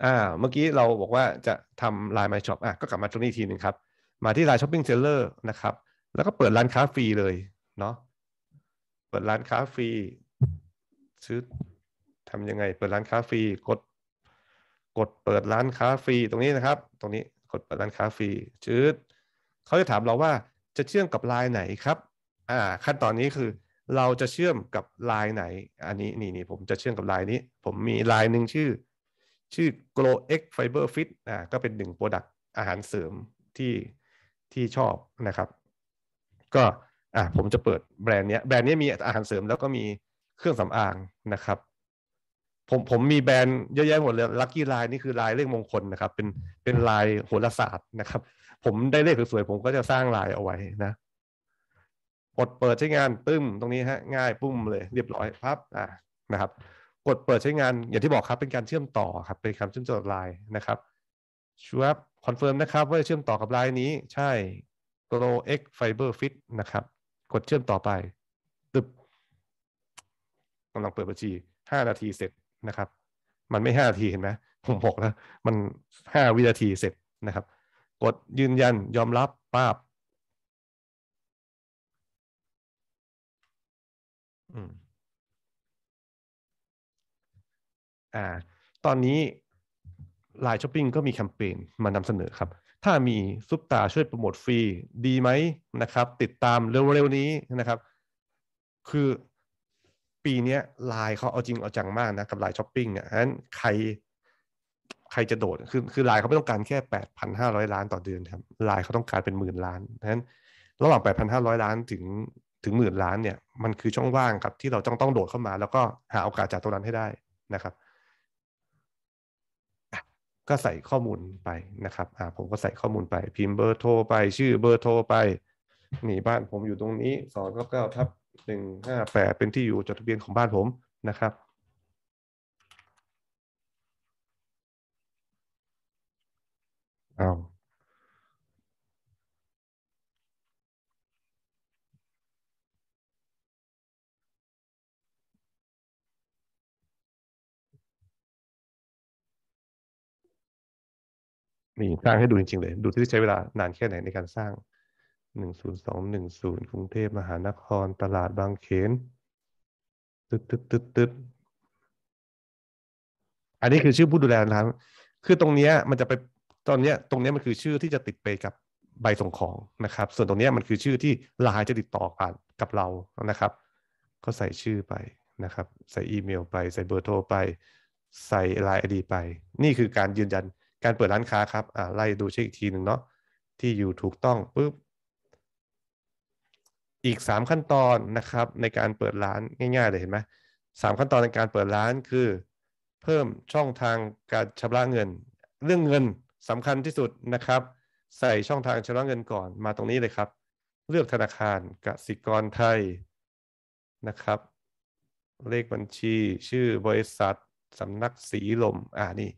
อ่า เมื่อกี้เราบอกว่าจะทำไลน์ My Shop อ่ะ ก็กลับมาตรงนี้ทีหนึ่งครับ มาที่ไลน์ Shopping Seller นะครับ แล้วก็เปิดร้านค้าฟรีเลยเนาะ เปิดร้านค้าฟรีซื้อทำยังไง เปิดร้านค้าฟรี กด กดเปิดร้านค้าฟรี ตรงนี้นะครับ ตรงนี้กดเปิดร้านค้าฟรีชืดเขาจะถามเราว่าจะเชื่อมกับลายไหนครับ อ่าขั้นตอนนี้คือเราจะเชื่อมกับลายไหน อันนี้ นี่นี่ผมจะเชื่อมกับลายนี้ ผมมีลายหนึ่งชื่อ ชื่อ g l o w X Fiber Fit อ่าก็เป็นหนึ่งโปรดักต์อาหารเสริมที่ที่ชอบนะครับ ก็อ่าผมจะเปิดแบรนด์เนี้ยแบรนด์นี้มีอาหารเสริมแล้วก็มีเครื่องสำอางนะครับ ผมผมมีแบรนด์เยอะแยะหมดเลยลัคกี้ไลน์นี่คือลายเลขมงคลนะครับเป็นเป็นลายโหราศาสตร์นะครับผมได้เลขสวยๆผมก็จะสร้างลายเอาไว้นะ กดเปิดใช้งานตึ้มตรงนี้ฮะง่ายปุ้มเลย เรียบร้อยพับอ่านะครับ กดเปิดใช้งานอย่างที่บอกครับเป็นการเชื่อมต่อครับเป็นคาเชื่อมต่อไลน์นะครับชัวร์คอนเฟิร์มนะครับว่าเชื่อมต่อกับไลน์นี้ใช่ g r o X Fiber Fit นะครับ กดเชื่อมต่อไป ตึบกำลังเปิดบัญชีห้านาทีเสร็จนะครับ มันไม่ห้านาทีเห็นไหมผมบอกแล้วมันห้าวินาทีเสร็จนะครับกดยืนยันยอมรับป้าบ อ่า ตอนนี้ไลน์ช้อปปิ้งก็มีแคมเปญมานำเสนอครับ ถ้ามีซุปตาช่วยโปรโมทฟรีดีไหมนะครับ ติดตามเร็วๆนี้นะครับ คือปีนี้ไลน์เขาเอาจริง เอาจังมากนะกับไลน์ช้อปปิ้งอ่ะฉะนั้นใครใครจะโดด คือ คือ ไลน์ เขาไม่ต้องการแค่ 8,500 ล้านต่อเดือน ครับ ไลน์ เขาต้องการเป็นหมื่นล้านดังนั้น ระหว่าง8,500 ล้านถึง ถึงหมื่นล้าน เนี่ย มันคือช่องว่างครับ ที่เราต้องต้องโดดเข้ามา แล้วก็หาโอกาสจากตรงนั้นให้ได้นะครับก็ใส่ข้อมูลไปนะครับ อ่า ผมก็ใส่ข้อมูลไป พิมพ์เบอร์โทรไป ชื่อ เบอร์โทรไป นี่บ้านผมอยู่ตรงนี้สองเก้าเก้าทับหนึ่งห้าแปดเป็นที่อยู่จดทะเบียนของบ้านผมนะครับอานี่สร้างให้ดูจริงๆเลยดูที่ใช้เวลานานแค่ไหนในการสร้างหนึ่งศูนย์สองหนึ่งศูนย์กรุงเทพมหานครตลาดบางเขนตึ๊ดตึ๊ดตึ๊ดตึ๊ดอันนี้คือชื่อผู้ดูแลร้านคือตรงเนี้ยมันจะไปตอนนี้ตรงนี้มันคือชื่อที่จะติดไปกับใบส่งของนะครับ ส่วนตรงนี้มันคือชื่อที่ลายจะติดต่อผ่านกับเรานะครับ ก็ใส่ชื่อไปนะครับ ใส่อีเมล ไปใส่เบอร์โทรไป ใส่ไลน์ไอดีไป นี่คือการยืนยันการเปิดร้านค้าครับ อ่าไล่ดูเช็คอีกทีหนึ่งเนาะที่อยู่ถูกต้องปุ๊บอีก 3 ขั้นตอนนะครับในการเปิดร้านง่ายๆเลยเห็นไหมสามขั้นตอนในการเปิดร้านคือ เพิ่มช่องทางการชำระเงินเรื่องเงินสำคัญที่สุดนะครับ ใส่ช่องทางชำระเงินก่อนมาตรงนี้เลยครับ เลือกธนาคารกสิกรไทยนะครับ เลขบัญชีชื่อบริษัทสำนักสีลมอ่านี่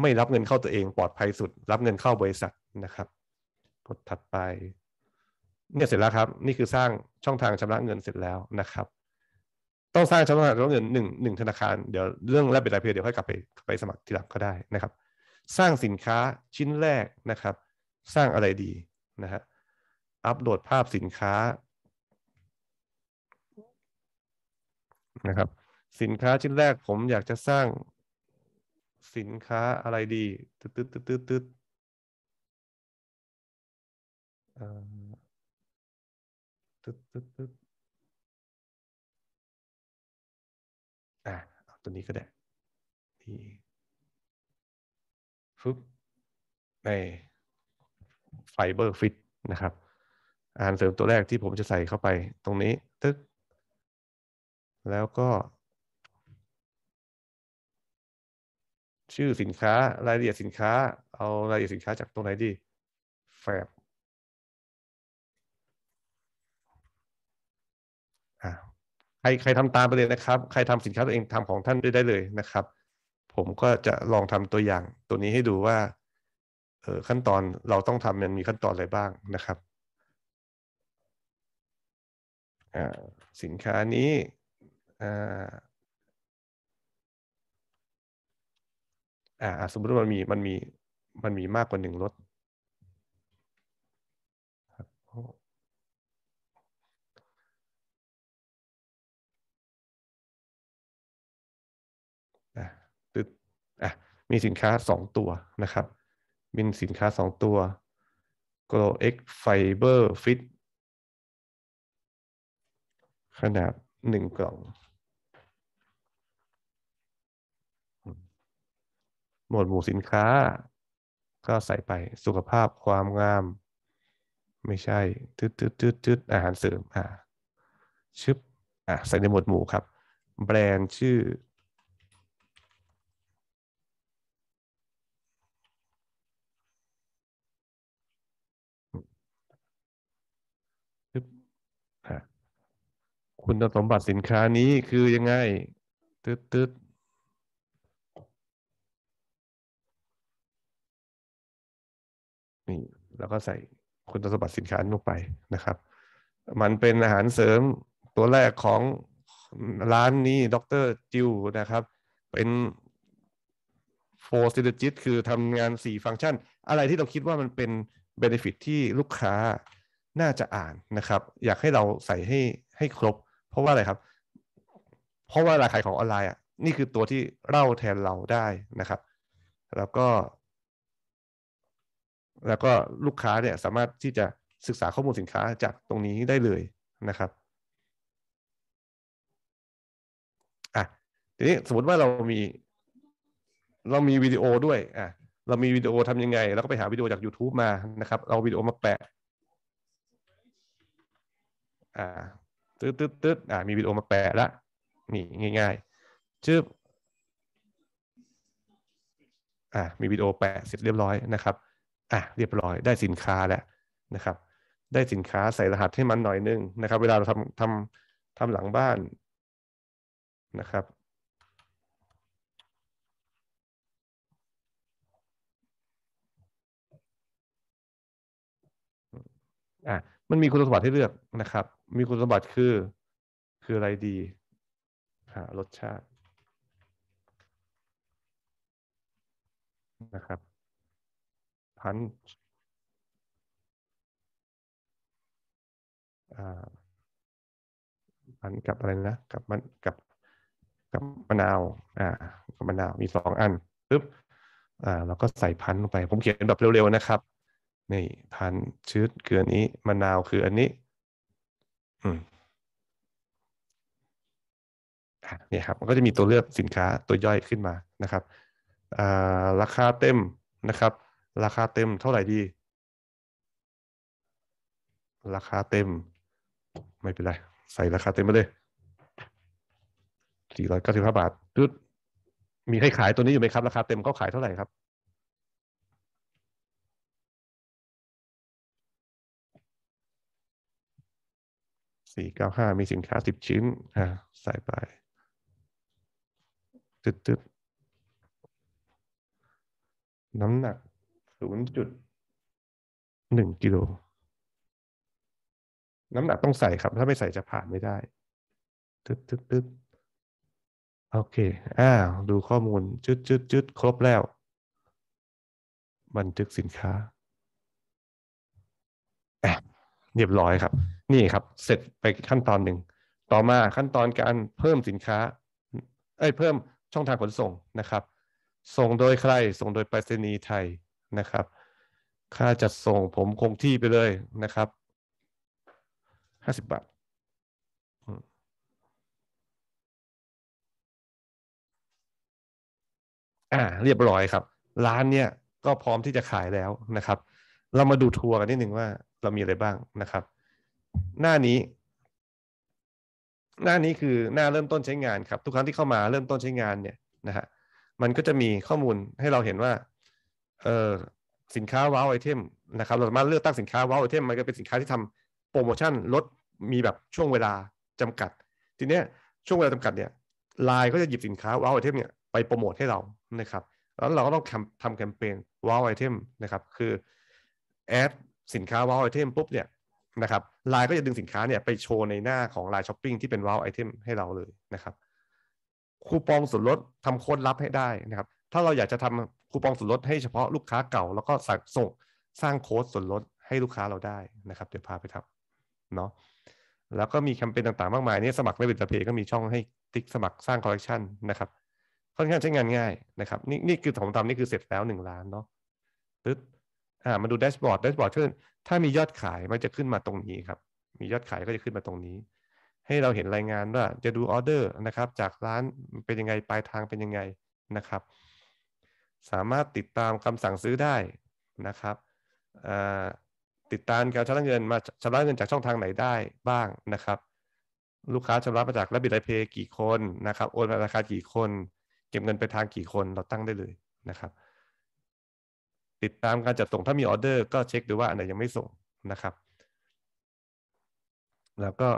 ไม่รับเงินเข้าตัวเองปลอดภัยสุด รับเงินเข้าบริษัทนะครับ กดถัดไป เนี่ยเสร็จแล้วครับ นี่คือสร้างช่องทางชำระเงินเสร็จแล้วนะครับ ต้องสร้างช่องทางชำระเงินหนึ่งหนึ่งธนาคารเดี๋ยวเรื่องแลกเป็นรายเพยเดี๋ยวค่อยกลับไปไปสมัครทีหลังก็ได้นะครับสร้างสินค้าชิ้นแรกนะครับ สร้างอะไรดีนะฮะอัปโหลดภาพสินค้านะครับ สินค้าชิ้นแรกผมอยากจะสร้างสินค้าอะไรดีตืดตืดตืดตืดตืดตืดอ่าตัวนี้ก็ได้ที่ฟึบในไฟเบอร์ฟิตนะครับอาหารเสริมตัวแรกที่ผมจะใส่เข้าไปตรงนี้ตึ๊กแล้วก็ ชื่อสินค้ารายละเอียดสินค้าเอารายละเอียดสินค้าจากตรงไหนดี แฟบใครใครทำตามไปเลยนะครับ ใครทำสินค้าตัวเองทำของท่านได้เลยนะครับผมก็จะลองทำตัวอย่าง ตัวนี้ให้ดูว่า ขั้นตอนเราต้องทำมันมีขั้นตอนอะไรบ้างนะครับ สินค้านี้อ่าสมมติว่ามันมี มันมีมันมีมากกว่าหนึ่งรถมีสินค้า2ตัวนะครับมีสินค้า 2 ตัว Grow X Fiber Fit ขนาด 1 กล่อง หมวดหมู่สินค้า ก็ใส่ไปสุขภาพความงาม ไม่ใช่ทึดทึดทึดทึดอาหารเสริม อ่าชึบ อ่ะใส่ในหมวดหมู่ครับ แบรนด์ชื่อคุณสมบัติสินค้านี้คือยังไงตึ๊ดตึ๊ดนี่ แล้วก็ใส่คุณสมบัติสินค้าลงไปนะครับ มันเป็นอาหารเสริมตัวแรกของร้านนี้ดรจิวนะครับ เป็นโฟร์ซิลจิตคือทำงานสี่ฟังก์ชัน อะไรที่เราคิดว่ามันเป็นเบนฟิตที่ลูกค้าน่าจะอ่านนะครับ อยากให้เราใส่ให้ให้ครบเพราะว่าอะไรครับ เพราะว่าราคาของออนไลน์ อ่ะ นี่คือตัวที่เล่าแทนเราได้นะครับ แล้วก็ แล้วก็ลูกค้าเนี่ย สามารถที่จะศึกษาข้อมูลสินค้าจากตรงนี้ได้เลยนะครับ อ่ะทีนี้สมมติว่าเรามี เรามีวิดีโอด้วย อ่ะ เรามีวิดีโอทำยังไง แล้วก็ไปหาวิดีโอจาก YouTube มานะครับ เราวิดีโอมาแปะ อ่าตื๊ดตืดอ่า มีวิดีโอมาแปะละนี่ง่ายๆจื่บอ่ามีวิดีโอแปะเสร็จเรียบร้อยนะครับ อ่ะเรียบร้อย ได้สินค้าแล้วนะครับ ได้สินค้าใส่รหัสให้มันหน่อยนึงนะครับ เวลาเราทำทำทำหลังบ้านนะครับ อ่ะมันมีคุณสมบัติให้เลือกนะครับมีคุณสมบัติคือคืออะไรดีหารสชาตินะครับ พันพันกับอะไรนะ กับมันกับกับมะนาวอ่ากับมะนาวมีสองอันปึ๊บอ่าเราก็ใส่พันลงไป ผมเขียนแบบเร็วๆนะครับ นี่พันชื้นคืออันนี้มะนาวคืออันนี้เนี่ยครับก็จะมีตัวเลือกสินค้าตัวย่อยขึ้นมานะครับราคาเต็มนะครับ ราคาเต็มเท่าไหร่ดี ราคาเต็ม ไม่เป็นไร ใส่ราคาเต็มไปเลยสี่ร้อยเก้าสิบห้าบาท มีใครขายตัวนี้อยู่ไหมครับ ราคาเต็มเขาขายเท่าไหร่ครับสี่เก้าห้ามีสินค้าสิบชิ้นอ่าใส่ไปตึ๊ดตึ๊ดน้ำหนักศูนย์จุดหนึ่งกิโล น้ำหนักต้องใส่ครับ ถ้าไม่ใส่จะผ่านไม่ได้ ตึ๊ดตึ๊ดตึ๊ดโอเคอ่าดูข้อมูลจุดจุดจุดครบแล้วบันทึกสินค้าเรียบร้อยครับนี่ครับเสร็จไปขั้นตอนหนึ่งต่อมาขั้นตอนการเพิ่มสินค้าเอ้ยเพิ่มช่องทางขนส่งนะครับ ส่งโดยใครส่งโดยไปรษณีย์ไทยนะครับ ค่าจัดส่งผมคงที่ไปเลยนะครับห้าสิบบาทอ่า เรียบร้อยครับร้านเนี่ยก็พร้อมที่จะขายแล้วนะครับ เรามาดูทัวร์กันนิดหนึ่งว่าเรามีอะไรบ้างนะครับหน้านี้ หน้านี้คือหน้าเริ่มต้นใช้งานครับ ทุกครั้งที่เข้ามาเริ่มต้นใช้งานเนี่ยนะฮะมันก็จะมีข้อมูลให้เราเห็นว่าเออสินค้าว้าวไอเทมนะครับ เราสามารถเลือกตั้งสินค้าว้าวไอเทมมันก็เป็นสินค้าที่ทำโปรโมชั่นลดมีแบบช่วงเวลาจำกัดทีเนี้ยช่วงเวลาจำกัดเนี่ยไลน์ก็จะหยิบสินค้าว้าวไอเทมเนี่ยไปโปรโมทให้เรานะครับแล้วเราก็ต้องทำทำแคมเปญว้าวไอเทมนะครับ คือแอดสินค้าว้าวไอเทมปุ๊บเนี่ยนะครับไลน์ก็จะดึงสินค้าเนี่ยไปโชว์ในหน้าของไลน์ช้อปปิ้งที่เป็นว้าวไอเทมให้เราเลยนะครับ คูปองส่วนลดทำโค้ดลับให้ได้นะครับ ถ้าเราอยากจะทำคูปองส่วนลดให้เฉพาะลูกค้าเก่าแล้วก็สั่งส่งสร้างโค้ดส่วนลดให้ลูกค้าเราได้นะครับ เดี๋ยวพาไปทำเนาะแล้วก็มีแคมเปญต่างๆ มากมายนี่สมัครในบิตเพย์ก็มีช่องให้ติ๊กสมัครสร้างคอลเลกชันนะครับค่อนข้างใช้งานง่ายนะครับ นี่นี่คือของทำนี่คือเสร็จแล้วหนึ่งล้านเนาะอ่ามาดูแดชบอร์ดแดชบอร์ดขึ้นถ้ามียอดขายมันจะขึ้นมาตรงนี้ครับ มียอดขายก็จะขึ้นมาตรงนี้ ให้เราเห็นรายงานว่าจะดูออเดอร์นะครับจากร้านเป็นยังไงปลายทางเป็นยังไงนะครับ สามารถติดตามคำสั่งซื้อได้นะครับติดตามการชำระเงินมาชำระเงินจากช่องทางไหนได้บ้างนะครับ ลูกค้าชำระมาจากระบิดไรเพย์กี่คนนะครับโอนธนาคารกี่คน เก็บเงินไปทางกี่คนเราตั้งได้เลยนะครับติดตามการจัดส่งถ้ามีออเดอร์ก็เช็คดูว่าอันไหนยังไม่ส่งนะครับ แล้วก็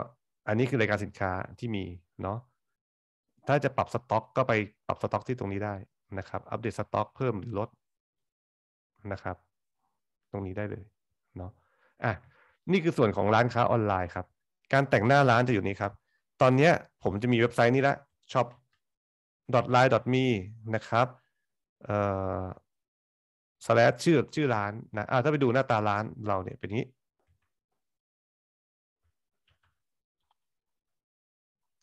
อันนี้คือรายการสินค้าที่มีเนาะถ้าจะปรับสต็อก ก็ไปปรับสต็อกที่ตรงนี้ได้นะครับ อัปเดตสต็อก เพิ่มหรือลดนะครับ ตรงนี้ได้เลยเนาะอ่ะนี่คือส่วนของร้านค้าออนไลน์ครับ การแต่งหน้าร้านจะอยู่นี้ครับ ตอนนี้ผมจะมีเว็บไซต์นี้ละ shop line me นะครับเอ่อสแลชชื่อชื่อร้านนะอ่าถ้าไปดูหน้าตาร้านเราเนี่ยเป็นนี้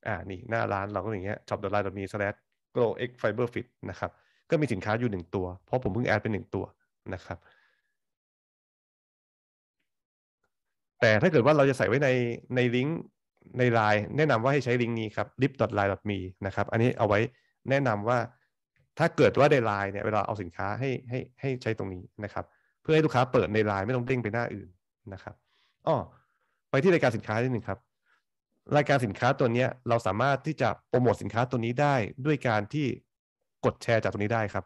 อ่า นี่หน้าร้านเราก็อย่างเงี้ย shop t ล e line มี slash grow ฟ fiber fit นะครับ ก็มีสินค้าอยู่หนึ่งตัว เพราะผมเพิ่งแอดเป็นหนึ่งตัวนะครับ แต่ถ้าเกิดว่าเราจะใส่ไว้ในในลิงก์ในไลน์แนะนำว่าให้ใช้ลิงก์นี้ครับ lip.line.me นะครับ อันนี้เอาไว้แนะนำว่าถ้าเกิดว่าในไลน์เนี่ยเวลาเอาสินค้าให้ให้ให้ใช้ตรงนี้นะครับเพื่อให้ลูกค้าเปิดในไลน์ไม่ต้องเด้งไปหน้าอื่นนะครับอ๋อไปที่รายการสินค้าที่หนึ่งครับ รายการสินค้าตัวนี้เราสามารถที่จะ โปรโมทสินค้าตัวนี้ได้ด้วยการที่กดแชร์ จากตรงนี้ได้ครับ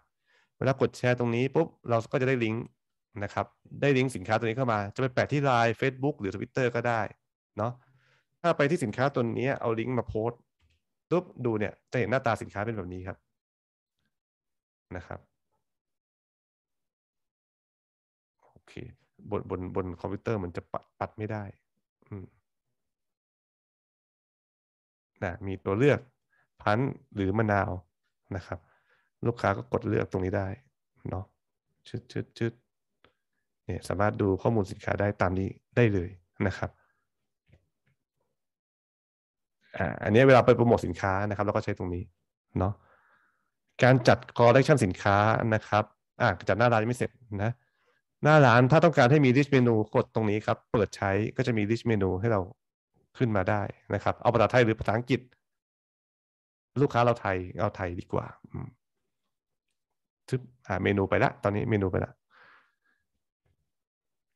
เวลากดแชร์ตรงนี้ปุ๊บเราก็จะได้ลิงก์นะครับได้ลิงก์สินค้าตัวนี้เข้ามา จะไปแปะที่ไลน์ Facebook หรือ Twitter ก็ได้เนาะถ้าไปที่สินค้าตัวนี้เอาลิงก์มาโพสต์ปุ๊บดูเนี่ยจะเห็นหน้าตาสินค้าเป็นแบบนี้ครับนะครับโอเคบนบนบนคอมพิวเตอร์มันจะปัดปัดไม่ได้นะมีตัวเลือกพันหรือมะนาวนะครับ ลูกค้าก็กดเลือกตรงนี้ได้เนาะชึดชึดชึดเนี่ย สามารถดูข้อมูลสินค้าได้ตามนี้ได้เลยนะครับอ่าอันนี้เวลาไปโปรโมทสินค้านะครับเราก็ใช้ตรงนี้ เนาะการจัดคอลเลคชันสินค้านะครับ อ่า จัดหน้าร้านยังไม่เสร็จนะ หน้าร้านถ้าต้องการให้มีดิสเมนูกดตรงนี้ครับ เปิดใช้ก็จะมีดิสเมนูให้เราขึ้นมาได้นะครับ เอาภาษาไทยหรือภาษาอังกฤษ ลูกค้าเราไทยเอาไทยดีกว่าทึบอ่า เมนูไปละ ตอนนี้เมนูไปละ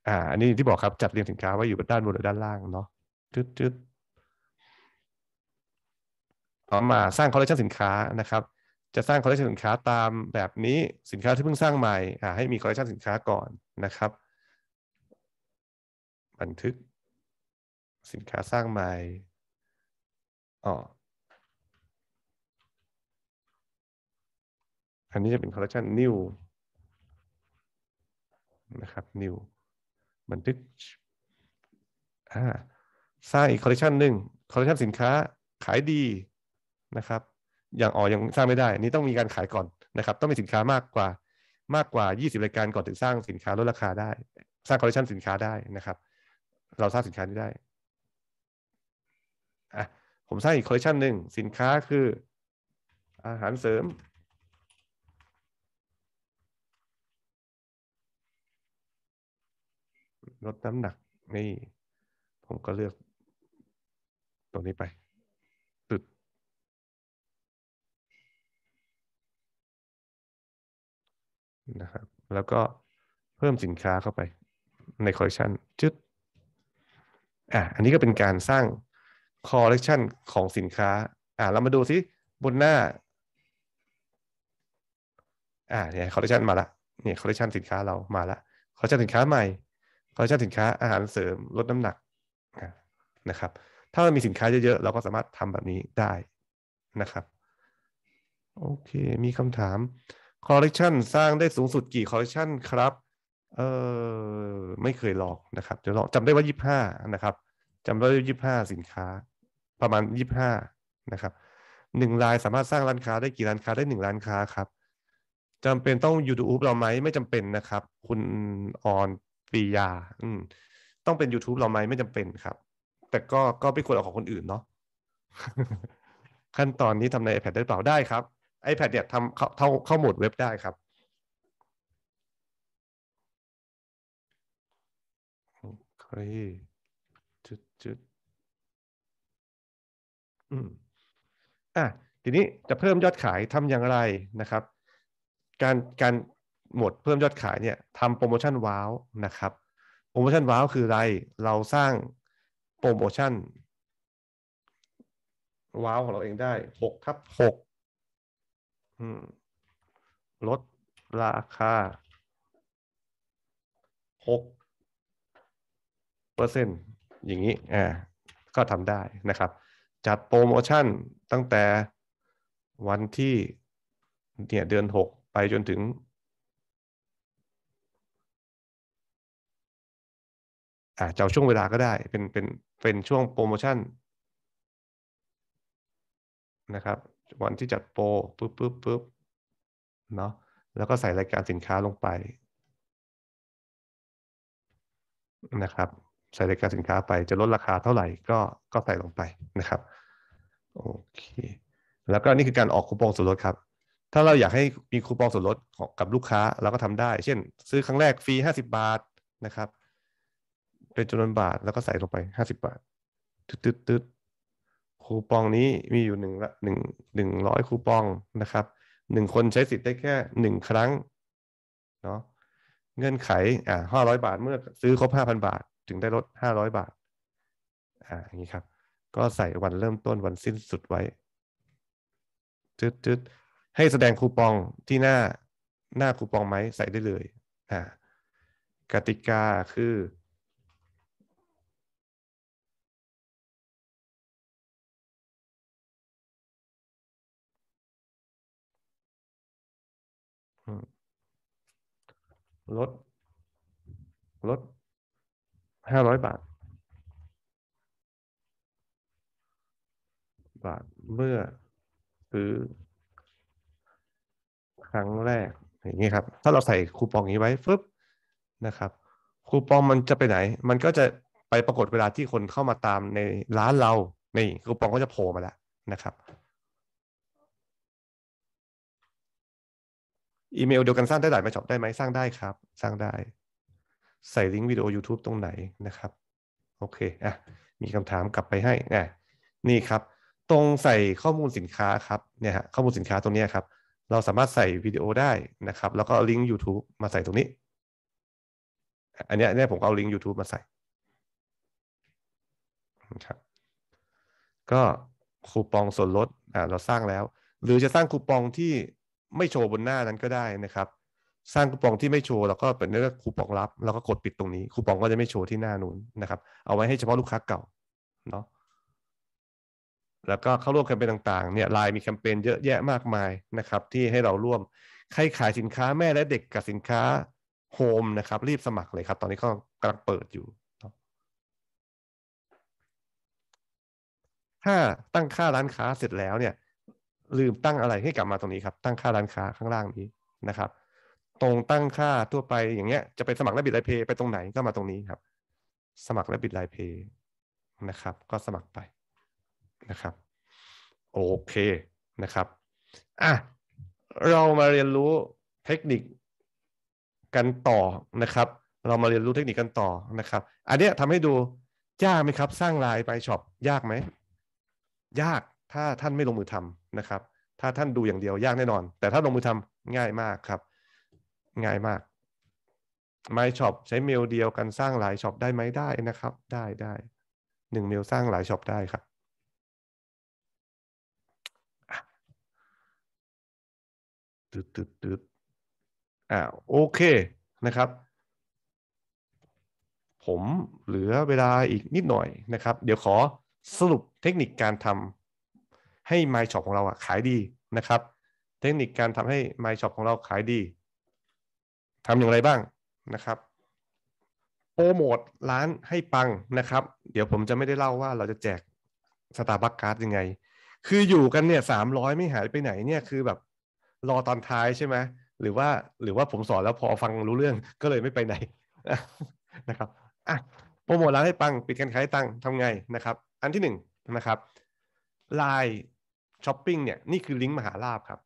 อ่า อันนี้ที่บอกครับจัดเรียงสินค้าไว้อยู่ด้านบนหรือด้านล่างเนาะทึบทึบต่อมาสร้างคอลเลคชันสินค้านะครับจะสร้างคอลเลกชันสินค้าตามแบบนี้สินค้าที่เพิ่งสร้างใหม่อ่าให้มีคอลเลกชันสินค้าก่อนนะครับบันทึก สินค้าสร้างใหม่ออันนี้จะเป็นคอลเลกชัน new นะครับ new บันทึกสร้างอีกคอลเลกชันหนึ่งคอลเลกชันสินค้าขายดีนะครับอย่างอ๋อยังสร้างไม่ได้นี่ต้องมีการขายก่อนนะครับ ต้องมีสินค้ามากกว่ามากกว่า 20 รายการก่อนถึงสร้างสินค้าลดราคาได้ สร้างคอลเลคชันสินค้าได้นะครับเราสร้างสินค้านี้ได้อ่ะผมสร้างอีกคอลเลคชันหนึ่งสินค้าคืออาหารเสริมลดน้ำหนักนี่ผมก็เลือก ตรงนี้ไปนะครับ แล้วก็เพิ่มสินค้าเข้าไปในคอลเลคชันจึดอ่ะอันนี้ก็เป็นการสร้างคอลเลคชันของสินค้าอ่ะเรามาดูซิบนหน้าอ่ะเนี่ยคอลเลคชันมาละเนี่ยคอลเลคชันสินค้าเรามาละคอลเลคชันสินค้าใหม่คอลเลคชันสินค้าอาหารเสริมลดน้ำหนักนะครับถ้าเรามีสินค้าเยอะๆ เราก็สามารถทำแบบนี้ได้นะครับ โอเคมีคำถามคอลเลกชันสร้างได้สูงสุดกี่คอลเลกชันครับเออไม่เคยลองนะครับจะลองจำได้ว่ายี่ห้านะครับจำได้ว่ายี่ห้าสินค้า ประมาณยี่ห้านะครับหนึ่งลายสามารถสร้างร้านค้าได้กี่ร้านค้าได้หนึ่งร้านค้าครับจำเป็นต้องยูทูบเราไหมไม่จำเป็นนะครับ คุณออนปียา อืมต้องเป็น YouTube เราไหมไม่จำเป็นครับ แต่ก็ก็ไม่ควรเอาของคนอื่นเนาะขั้นตอนนี้ทำใน iPad ได้เปล่าได้ครับ iPad เนี่ยทำเข้าเข้าโหมดเว็บได้ครับ โอเค จุดจุด อืมอ่ะ ทีนี้จะเพิ่มยอดขายทำอย่างไรนะครับ การ การโหมดเพิ่มยอดขายเนี่ยทำโปรโมชั่นว้าวนะครับ โปรโมชั่นว้าวคืออะไร เราสร้างโปรโมชั่นว้าวของเราเองได้6ทับ 6ลดราคาหกเปอร์เซ็นต์อย่างนี้อ่าก็ทำได้นะครับ จัดโปรโมชั่นตั้งแต่วันที่เนี่ยเดือนหกไปจนถึง อ่าเจ้าช่วงเวลาก็ได้ เป็นเป็นเป็นช่วงโปรโมชั่นนะครับวันที่จัดโปรปุ๊บปุ๊บปุ๊บเนาะแล้วก็ใส่รายการสินค้าลงไป นะครับ ใส่รายการสินค้าไปจะลดราคาเท่าไหร่ก็ก็ใส่ลงไปนะครับโอเค แล้วก็นี่คือการออกคูปองส่วนลดครับ ถ้าเราอยากให้มีคูปองส่วนลดกับลูกค้าเราก็ทำได้เช่น ซื้อครั้งแรกฟรีห้าสิบาทนะครับ เป็นจำนวนบาทแล้วก็ใส่ลงไปห้าสิบาทตึ๊ดตึ๊ดคูปองนี้มีอยู่หนึ่งละหนึ่งหนึ่งร้อยคูปองนะครับหนึ่งคนใช้สิทธิ์ได้แค่หนึ่งครั้งเนาะเงื่อนไขอ่าห้าร้อยบาทเมื่อซื้อครบห้าพันบาท ถึงได้ลดห้าร้อยบาทอ่าอย่างนี้ครับ ก็ใส่วันเริ่มต้นวันสิ้นสุดไว้จุดจุดให้แสดงคูปองที่หน้าหน้าคูปองไหมใส่ได้เลยอ่ากติกาคือลดลดห้าร้อยบาท บาท เมื่อซื้อครั้งแรก อย่างนี้ครับ ถ้าเราใส่คูปองนี้ไว้ ปึ๊บ นะครับคูปองมันจะไปไหน มันก็จะไปปรากฏเวลาที่คนเข้ามาตามในร้านเราในคูปองก็จะโผล่มาแล้วนะครับอีเมลเดียวกันสร้างได้หลายแมชช็อปได้ไหมสร้างได้ครับ สร้างได้ ใส่ลิงก์วิดีโอ YouTube ตรงไหนนะครับ โอเคอ่ะมีคำถามกลับไปให้นะนี่ครับ ตรงใส่ข้อมูลสินค้าครับเนี่ยฮะข้อมูลสินค้าตรงนี้ครับ เราสามารถใส่วิดีโอได้นะครับ แล้วก็ลิงก์ YouTube มาใส่ตรงนี้ อันนี้เนี่ยผมเอาลิงก์ YouTube มาใส่ครับก็คูปองส่วนลดอ่าเราสร้างแล้ว หรือจะสร้างคูปองที่ไม่โชว์บนหน้านั้นก็ได้นะครับ สร้างคูปองที่ไม่โชว์เราก็เป็นเรื่องคูปองลับ แล้วก็กดปิดตรงนี้คูปองก็จะไม่โชว์ ที่หน้านู้นนะครับ เอาไว้ให้เฉพาะลูกค้าเก่าเนาะแล้วก็เข้าร่วมแคมเปญต่าง ๆ เนี่ยไลน์มีแคมเปญเยอะแยะมากมายนะครับที่ให้เราร่วมใครขายสินค้าแม่และเด็กกับสินค้าโฮมนะครับรีบสมัครเลยครับ ตอนนี้ก็กำลังเปิดอยู่ถ้าตั้งค่าร้านค้าเสร็จแล้วเนี่ยลืมตั้งอะไรให้กลับมาตรงนี้ครับตั้งค่าร้านค้าข้างล่างนี้นะครับ ตรงตั้งค่าทั่วไปอย่างเงี้ยจะไปสมัครและบิดไลเพย์ไปตรงไหนก็มาตรงนี้ครับ สมัครและบิดไลเพย์นะครับ ก็สมัครไป นะครับ โอเคนะครับอ่ะเรามาเรียนรู้เทคนิคกันต่อนะครับ เรามาเรียนรู้เทคนิคกันต่อนะครับ อันเนี้ยทำให้ดูยากไหมครับ สร้างลายไปช็อปยากไหมยากถ้าท่านไม่ลงมือทำนะครับ ถ้าท่านดูอย่างเดียวยากแน่นอน แต่ถ้าลงมือทำง่ายมากครับ ง่ายมาก My Shop ใช้เมลเดียวกันสร้างหลายช็อปได้ไหมได้นะครับ ได้ได้หนึ่งเมลสร้างหลายช็อปได้ครับตึ๊ดตึ๊ดตึ๊ดอ่าโอเคนะครับ ผมเหลือเวลาอีกนิดหน่อยนะครับ เดี๋ยวขอสรุปเทคนิคการทำให้ My Shop ของเราอะขายดีนะครับ เทคนิคการทำให้ My Shop ของเราขายดีทำอย่างไรบ้างนะครับ โปรโมทร้านให้ปังนะครับ เดี๋ยวผมจะไม่ได้เล่าว่าเราจะแจกสตาร์บัคการ์ดยังไง คืออยู่กันเนี่ยสามร้อยไม่หายไปไหนเนี่ยคือแบบรอตอนท้ายใช่ไหมหรือว่าหรือว่าผมสอนแล้วพอฟังรู้เรื่องก็เลยไม่ไปไหนนะครับอ่ะโปรโมทร้านให้ปัง ปิดการขายตังทำไงนะครับ อันที่หนึ่งนะครับไลน์ช้อปปิ้งเนี่ยนี่คือลิงก์มหาลาบครับ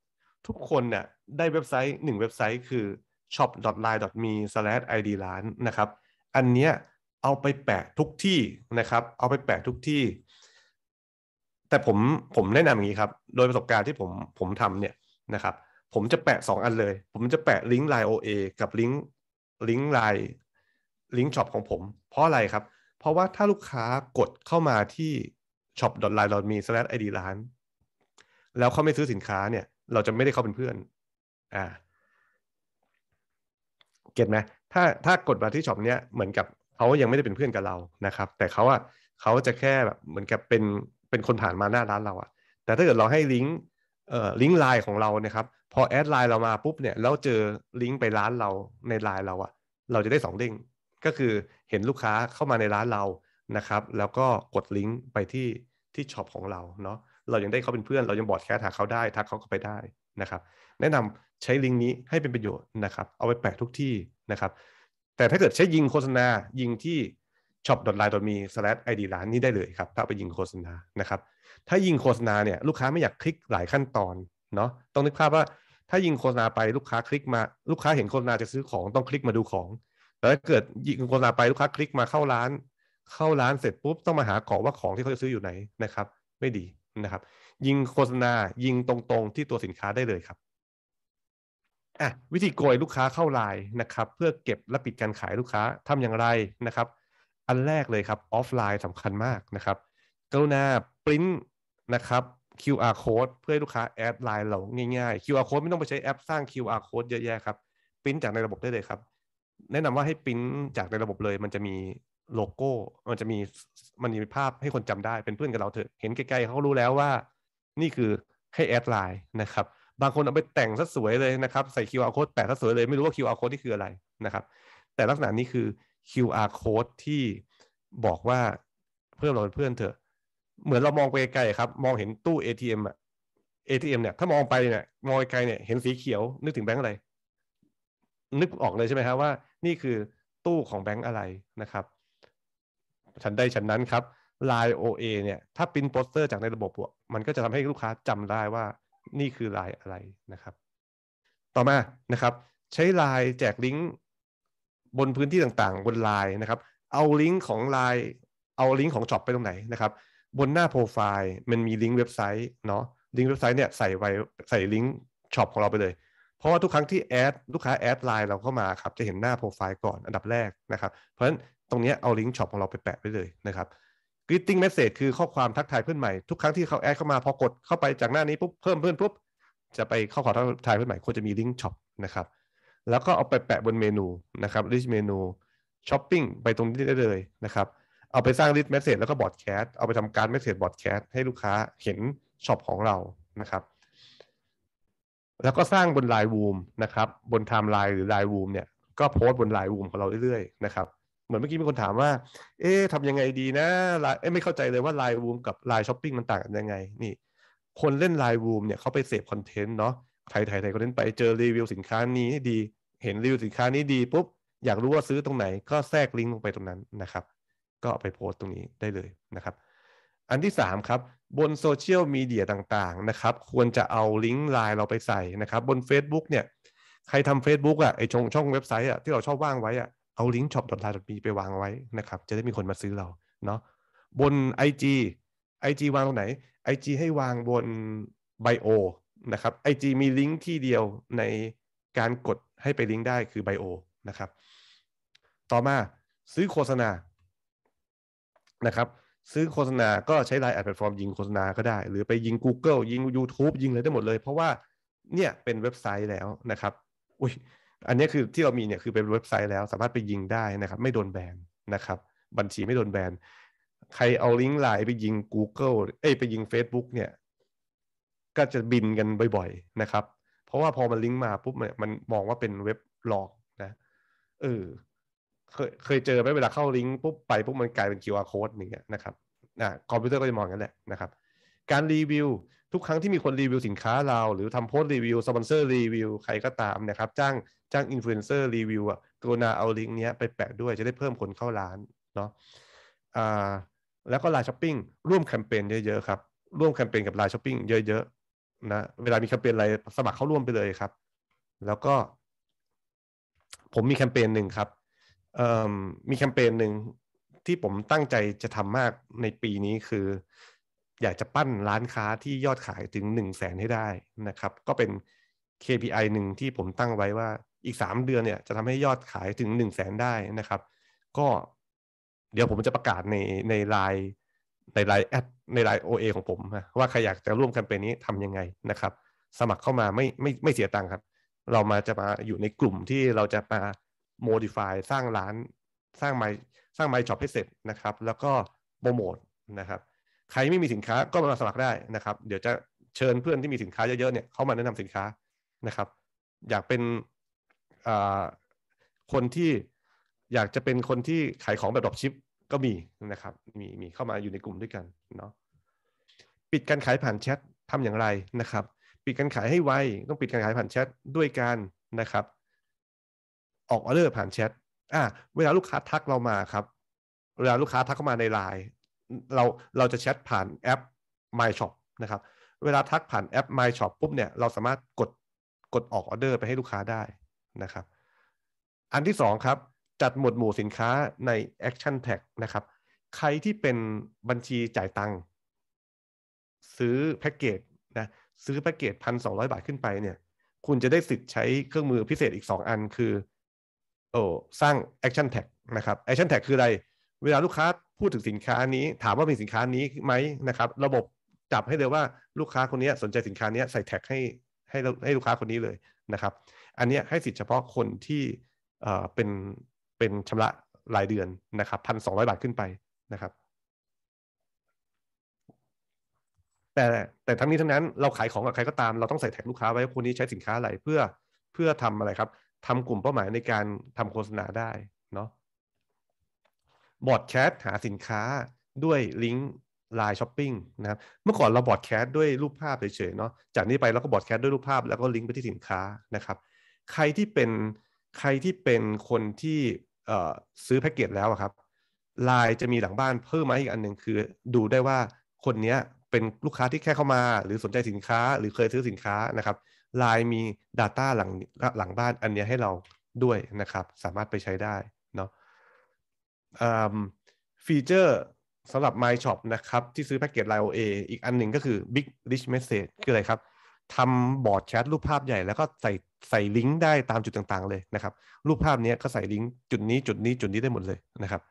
ทุกคนเนี่ยได้เว็บไซต์หนึ่งเว็บไซต์คือ shop.line.me/id ร้านนะครับอันเนี้ยเอาไปแปะทุกที่นะครับเอาไปแปะทุกที่ แต่ผมผมแนะนำอย่างนี้ครับ โดยประสบการณ์ที่ผมผมทำเนี่ยนะครับ ผมจะแปะ2อันเลย ผมจะแปะลิงก์ Line OA กับลิงก์ลิงก์ไลน์ลิงก์ช็อปของผม เพราะอะไรครับ เพราะว่าถ้าลูกค้ากดเข้ามาที่ shop.line.me/id ร้านแล้วเขาไม่ซื้อสินค้าเนี่ย เราจะไม่ได้เขาเป็นเพื่อนอ่าเก็ตไหมถ้าถ้ากดมาที่ช็อปเนี้ยเหมือนกับเขายังไม่ได้เป็นเพื่อนกับเรานะครับ แต่เขาอ่ะเขาจะแค่แบบเหมือนกับเป็นเป็นคนผ่านมาหน้าร้านเราอ่ะ แต่ถ้าเกิดเราให้ลิงก์เอ่อลิงก์ไลน์ของเราเนี่ยครับพอแอดไลน์เรามาปุ๊บเนี่ยแล้วเจอลิงก์ไปร้านเราในไลน์เรา อ่ะ เราจะได้สองเด้งก็คือเห็นลูกค้าเข้ามาในร้านเรานะครับ แล้วก็กดลิงก์ไปที่ที่ช็อปของเราเนาะเรายังได้เขาเป็นเพื่อนเรายังบอดแคสหาเขาได้ ทักเขาก็ไปได้นะครับ แนะนำใช้ลิงก์นี้ให้เป็นประโยชน์นะครับ เอาไปแปะทุกที่นะครับ แต่ถ้าเกิดใช้ยิงโฆษณา ยิงที่ shop.line.me/id ร้านนี้ได้เลยครับ ถ้าไปยิงโฆษณา นะครับ ถ้ายิงโฆษณาเนี่ยลูกค้าไม่อยากคลิกหลายขั้นตอน เนาะต้องนึกภาพว่าถ้ายิงโฆษณาไปลูกค้าคลิกมา ลูกค้าเห็นโฆษณาจะซื้อของต้องคลิกมาดูของ แต่ถ้าเกิดยิงโฆษณาไปลูกค้าคลิกมาเข้าร้าน เข้าร้านเสร็จปุ๊บต้องมาหาของว่าของที่เขาจะซื้ออยู่ไหนนะครับ ไม่ดีนะครับยิงโฆษณายิงตรง ๆ ที่ตัวสินค้าได้เลยครับอ่ะวิธีโกยลูกค้าเข้าไลน์นะครับ เพื่อเก็บและปิดการขายลูกค้าทำอย่างไรนะครับ อันแรกเลยครับออฟไลน์สำคัญมากนะครับกรุณาปริ้นนะครับ QR code เพื่อให้ลูกค้าแอดไลน์เราง่าย ๆ QR code ไม่ต้องไปใช้แอปสร้าง QR code เยอะแยะครับปริ้นจากในระบบได้เลยครับ แนะนำว่าให้ปริ้นจากในระบบเลยมันจะมีโลโก้มันจะมีมันมีภาพให้คนจำได้เป็นเพื่อนกับเราเถอะเห็นไกลๆเขารู้แล้วว่า นี่คือให้แอดไลน์นะครับ บางคนเอาไปแต่งซะสวยเลยนะครับใส่ QR code แปะซะสวยเลยไม่รู้ว่า QR code ที่คืออะไรนะครับ แต่ลักษณะนี้คือ QR code ที่บอกว่าเพื่อนเราเป็นเพื่อนเถอะเหมือนเรามองไปไกลครับ มองเห็นตู้ ATM อะ ATM เนี่ย ถ้ามองไปเนี่ยมองไกลเนี่ยเห็นสีเขียว นึกถึงแบงค์อะไรนึกออกเลยใช่ไหมครับว่านี่คือตู้ของแบงค์อะไรนะครับฉันได้ฉันนั้นครับ Line OA เนี่ย ถ้าปิ้นโปสเตอร์จากในระบบมันก็จะทำให้ลูกค้าจำได้ว่านี่คือลายอะไรนะครับ ต่อมานะครับ ใช้ลายแจกลิงก์บนพื้นที่ต่างๆบนลายนะครับ เอาลิงก์ของลายเอาลิงก์ของช็อปไปตรงไหนนะครับ บนหน้าโปรไฟล์มันมีลิงก์เว็บไซต์เนาะลิงก์เว็บไซต์เนี่ย ใส่ไว้ใส่ลิงก์ช็อปของเราไปเลย เพราะว่าทุกครั้งที่แอด ลูกค้าแอดไลน์เราเข้ามาครับจะเห็นหน้าโปรไฟล์ก่อนอันดับแรกนะครับ เพราะฉะนั้นตรงนี้เอาลิงก์ช็อปของเราไปแปะไปเลยนะครับ greeting message คือข้อความทักทายเพื่อนใหม่ ทุกครั้งที่เขาแอดเข้ามาพอกดเข้าไปจากหน้านี้ปุ๊บเพิ่มเพื่อนปุ๊บจะไปเข้าขอทักทายเพื่อนใหม่ควรจะมีลิงก์ช็อปนะครับ แล้วก็เอาไปแปะบนเมนูนะครับลิสต์เมนูช้อปปิ้งไปตรงนี้ได้เลยนะครับ เอาไปสร้างลิสต์เมสเซจแล้วก็บอร์ดแคสต์เอาไปทำการเมสเซจบอร์ดแคสต์ให้ลูกค้าเห็นช็อปของเรานะครับ แล้วก็สร้างบนไลน์วูมนะครับบนไทม์ไลน์หรือไลน์วูมเนี่ย ก็โพสต์บนไลน์วูมของเราเรื่อยๆนะครับเหมือนเมื่อกี้มีคนถามว่า เอ๊ะทำยังไงดีนะ เอ๊ะไม่เข้าใจเลยว่าไลน์วูมกับไลน์ช้อปปิ้งมันต่างกันยังไง นี่ คนเล่นไลน์วูมเนี่ยเขาไปเสพคอนเทนต์เนาะถ่ายไทยไทยคอนเทนต์ไปเจอรีวิวสินค้านี้ดี เห็นรีวิวสินค้านี้ดี ปุ๊บ อยากรู้ว่าซื้อตรงไหน ก็แทรกลิงก์ลงไปตรงนั้นนะครับ ก็ไปโพสต์ตรงนี้ได้เลยนะครับ อันที่ 3 ครับ บนโซเชียลมีเดียต่าง ๆ นะครับ ควรจะเอาลิงก์ไลน์เราไปใส่นะครับบน Facebook เนี่ยใครทำเฟซบุ๊กอ่ะไอช่องช่องเว็บไซต์อ่ะที่เราชอบว่างไว้อ่ะเอาลิงก์ shop.line.me ไปวางไว้นะครับ จะได้มีคนมาซื้อเราเนาะบน IG IG วางตรงไหน IG ให้วางบนไบโอนะครับ IG มีลิงก์ที่เดียวในการกดให้ไปลิงก์ได้คือไบโอนะครับ ต่อมาซื้อโฆษณานะครับซื้อโฆษณาก็ใช้ไลน์แอดแพลตฟอร์มยิงโฆษณาก็ได้ หรือไปยิง Google ยิง YouTube ยิงอะไรได้หมดเลย เพราะว่าเนี่ยเป็นเว็บไซต์แล้วนะครับอุ้ยอันนี้คือ ที่เรามี เนี่ย คือเป็นเว็บไซต์แล้ว สามารถไปยิงได้นะครับ ไม่โดนแบน นะครับ บัญชีไม่โดนแบน ใครเอาลิงก์ไลน์ไปยิง Google เอ้ยไปยิง Facebook เนี่ย ก็จะบินกันบ่อยๆนะครับ เพราะว่าพอมันลิงก์มาปุ๊บเนี่ยมันมองว่าเป็นเว็บหลอกนะเออเคยเคยเจอไหมเวลาเข้าลิงก์ปุ๊บไปปุ๊บมันกลายเป็น QR code อย่างเงี้ยนะครับอ่าคอมพิวเตอร์ก็จะมองกันแหละนะครับ การรีวิวทุกครั้งที่มีคนรีวิวสินค้าเรา หรือทำโพสต์รีวิวสปอนเซอร์รีวิว ใครก็ตาม นะครับ จ้างจ้างอินฟลูเอนเซอร์รีวิวอ่ะกรุณา เอาลิงก์นี้ไปแปะด้วย จะได้เพิ่มคนเข้าร้านเนาะอ่าแล้วก็ไลน์ช้อปปิ้งร่วมแคมเปญเยอะ ๆ ครับ ร่วมแคมเปญกับไลน์ช้อปปิ้งเยอะ ๆ นะ เวลามีแคมเปญอะไรสมัครเข้าร่วมไปเลยครับ แล้วก็ผมมีแคมเปญหนึ่งครับมีแคมเปญหนึ่งที่ผมตั้งใจจะทำมากในปีนี้คืออยากจะปั้นร้านค้าที่ยอดขายถึง 1 0 0 0 0แสนให้ได้นะครับ ก็เป็น KPI หนึ่งที่ผมตั้งไว้ว่าอีก 3 เดือนเนี่ยจะทำให้ยอดขายถึง 1 0 0 0 0แสนได้นะครับ ก็เดี๋ยวผมจะประกาศในในไลน์ในไลน์แอดในไลน์ OA ของผม ว่าใครอยากจะร่วมแคมเปญนี้ทำยังไงนะครับ สมัครเข้ามาไม่ไม่ไม่เสียตังค์ครับ เรามาจะมาอยู่ในกลุ่มที่เราจะมา modify สร้างร้านสร้างไมสร้างไมช็อปให้เสร็จนะครับแล้วก็โปรโมทนะครับใครไม่มีสินค้าก็มาสมัครได้นะครับ เดี๋ยวจะเชิญเพื่อนที่มีสินค้าเยอะๆเนี่ยเขามาแนะนำสินค้านะครับ อยากเป็นคนที่อยากจะเป็นคนที่ขายของแบบดรอปชิปก็มีนะครับ มีมีเข้ามาอยู่ในกลุ่มด้วยกันเนาะปิดการขายผ่านแชททำอย่างไรนะครับปิดการขายให้ไวต้องปิดการขายผ่านแชทด้วยกันนะครับ ออกออเดอร์ผ่านแชทอ่าเวลาลูกค้าทักเรามาครับ เวลาลูกค้าทักเข้ามาในไลน์เราเราจะแชทผ่านแอป My Shop นะครับเวลาทักผ่านแอป My Shop ปุ๊บเนี่ยเราสามารถกดกดออกออเดอร์ไปให้ลูกค้าได้นะครับ อันที่สองครับ จัดหมวดหมู่สินค้าใน Action Tag นะครับใครที่เป็นบัญชีจ่ายตังค์ซื้อแพ็กเกจนะซื้อแพ็กเกจพันสองร้อยบาทขึ้นไปเนี่ย คุณจะได้สิทธิ์ใช้เครื่องมือพิเศษอีกสองอันคือโอ้สร้าง Action Tag นะครับ Action Tag คืออะไรเวลาลูกค้าพูดถึงสินค้านี้ ถามว่ามีสินค้านี้ไหมนะครับ ระบบจับให้เลยว่าลูกค้าคนนี้สนใจสินค้านี้ใส่แท็กให้ให้ให้ลูกค้าคนนี้เลยนะครับ อันนี้ให้สิทธิ์เฉพาะคนที่เอ่อเป็นเป็นชำระรายเดือนนะครับพันสองร้อยบาทขึ้นไปนะครับ แต่แต่ทั้งนี้ทั้งนั้นเราขายของกับใครก็ตามเราต้องใส่แท็กลูกค้าไว้ว่าคนนี้ใช้สินค้าอะไรเพื่อเพื่อทำอะไรครับ ทำกลุ่มเป้าหมายในการทำโฆษณาได้เนาะบอดแคสหาสินค้าด้วยลิงก์ไลน์ช้อปปิ้งนะครับเมื่อก่อนเราบอดแคสด้วยรูปภาพเฉยๆเนาะจากนี้ไปเราก็บอดแคสด้วยรูปภาพแล้วก็ลิงก์ไปที่สินค้านะครับ ใครที่เป็นใครที่เป็นคนที่ซื้อแพ็กเกจแล้วครับไลน์จะมีหลังบ้านเพิ่มมาอีกอันหนึ่งคือดูได้ว่าคนนี้เป็นลูกค้าที่แค่เข้ามา หรือสนใจสินค้า หรือเคยซื้อสินค้านะครับไลน์มี Data หลังหลังบ้านอันนี้ให้เราด้วยนะครับ สามารถไปใช้ได้เนาะฟีเจอร์สำหรับ My Shop นะครับ ที่ซื้อแพ็กเกจ l i โอ OA อีกอันหนึ่งก็คือ Big Rich Message คืออะไรครับทำบอร์ดแชทรูปภาพใหญ่แล้วก็ใส่ใส่ลิงก์ได้ตามจุดต่างๆเลยนะครับ รูปภาพนี้ก็ใส่ลิงก์จุดนี้จุดนี้จุดนี้ได้หมดเลยนะครับ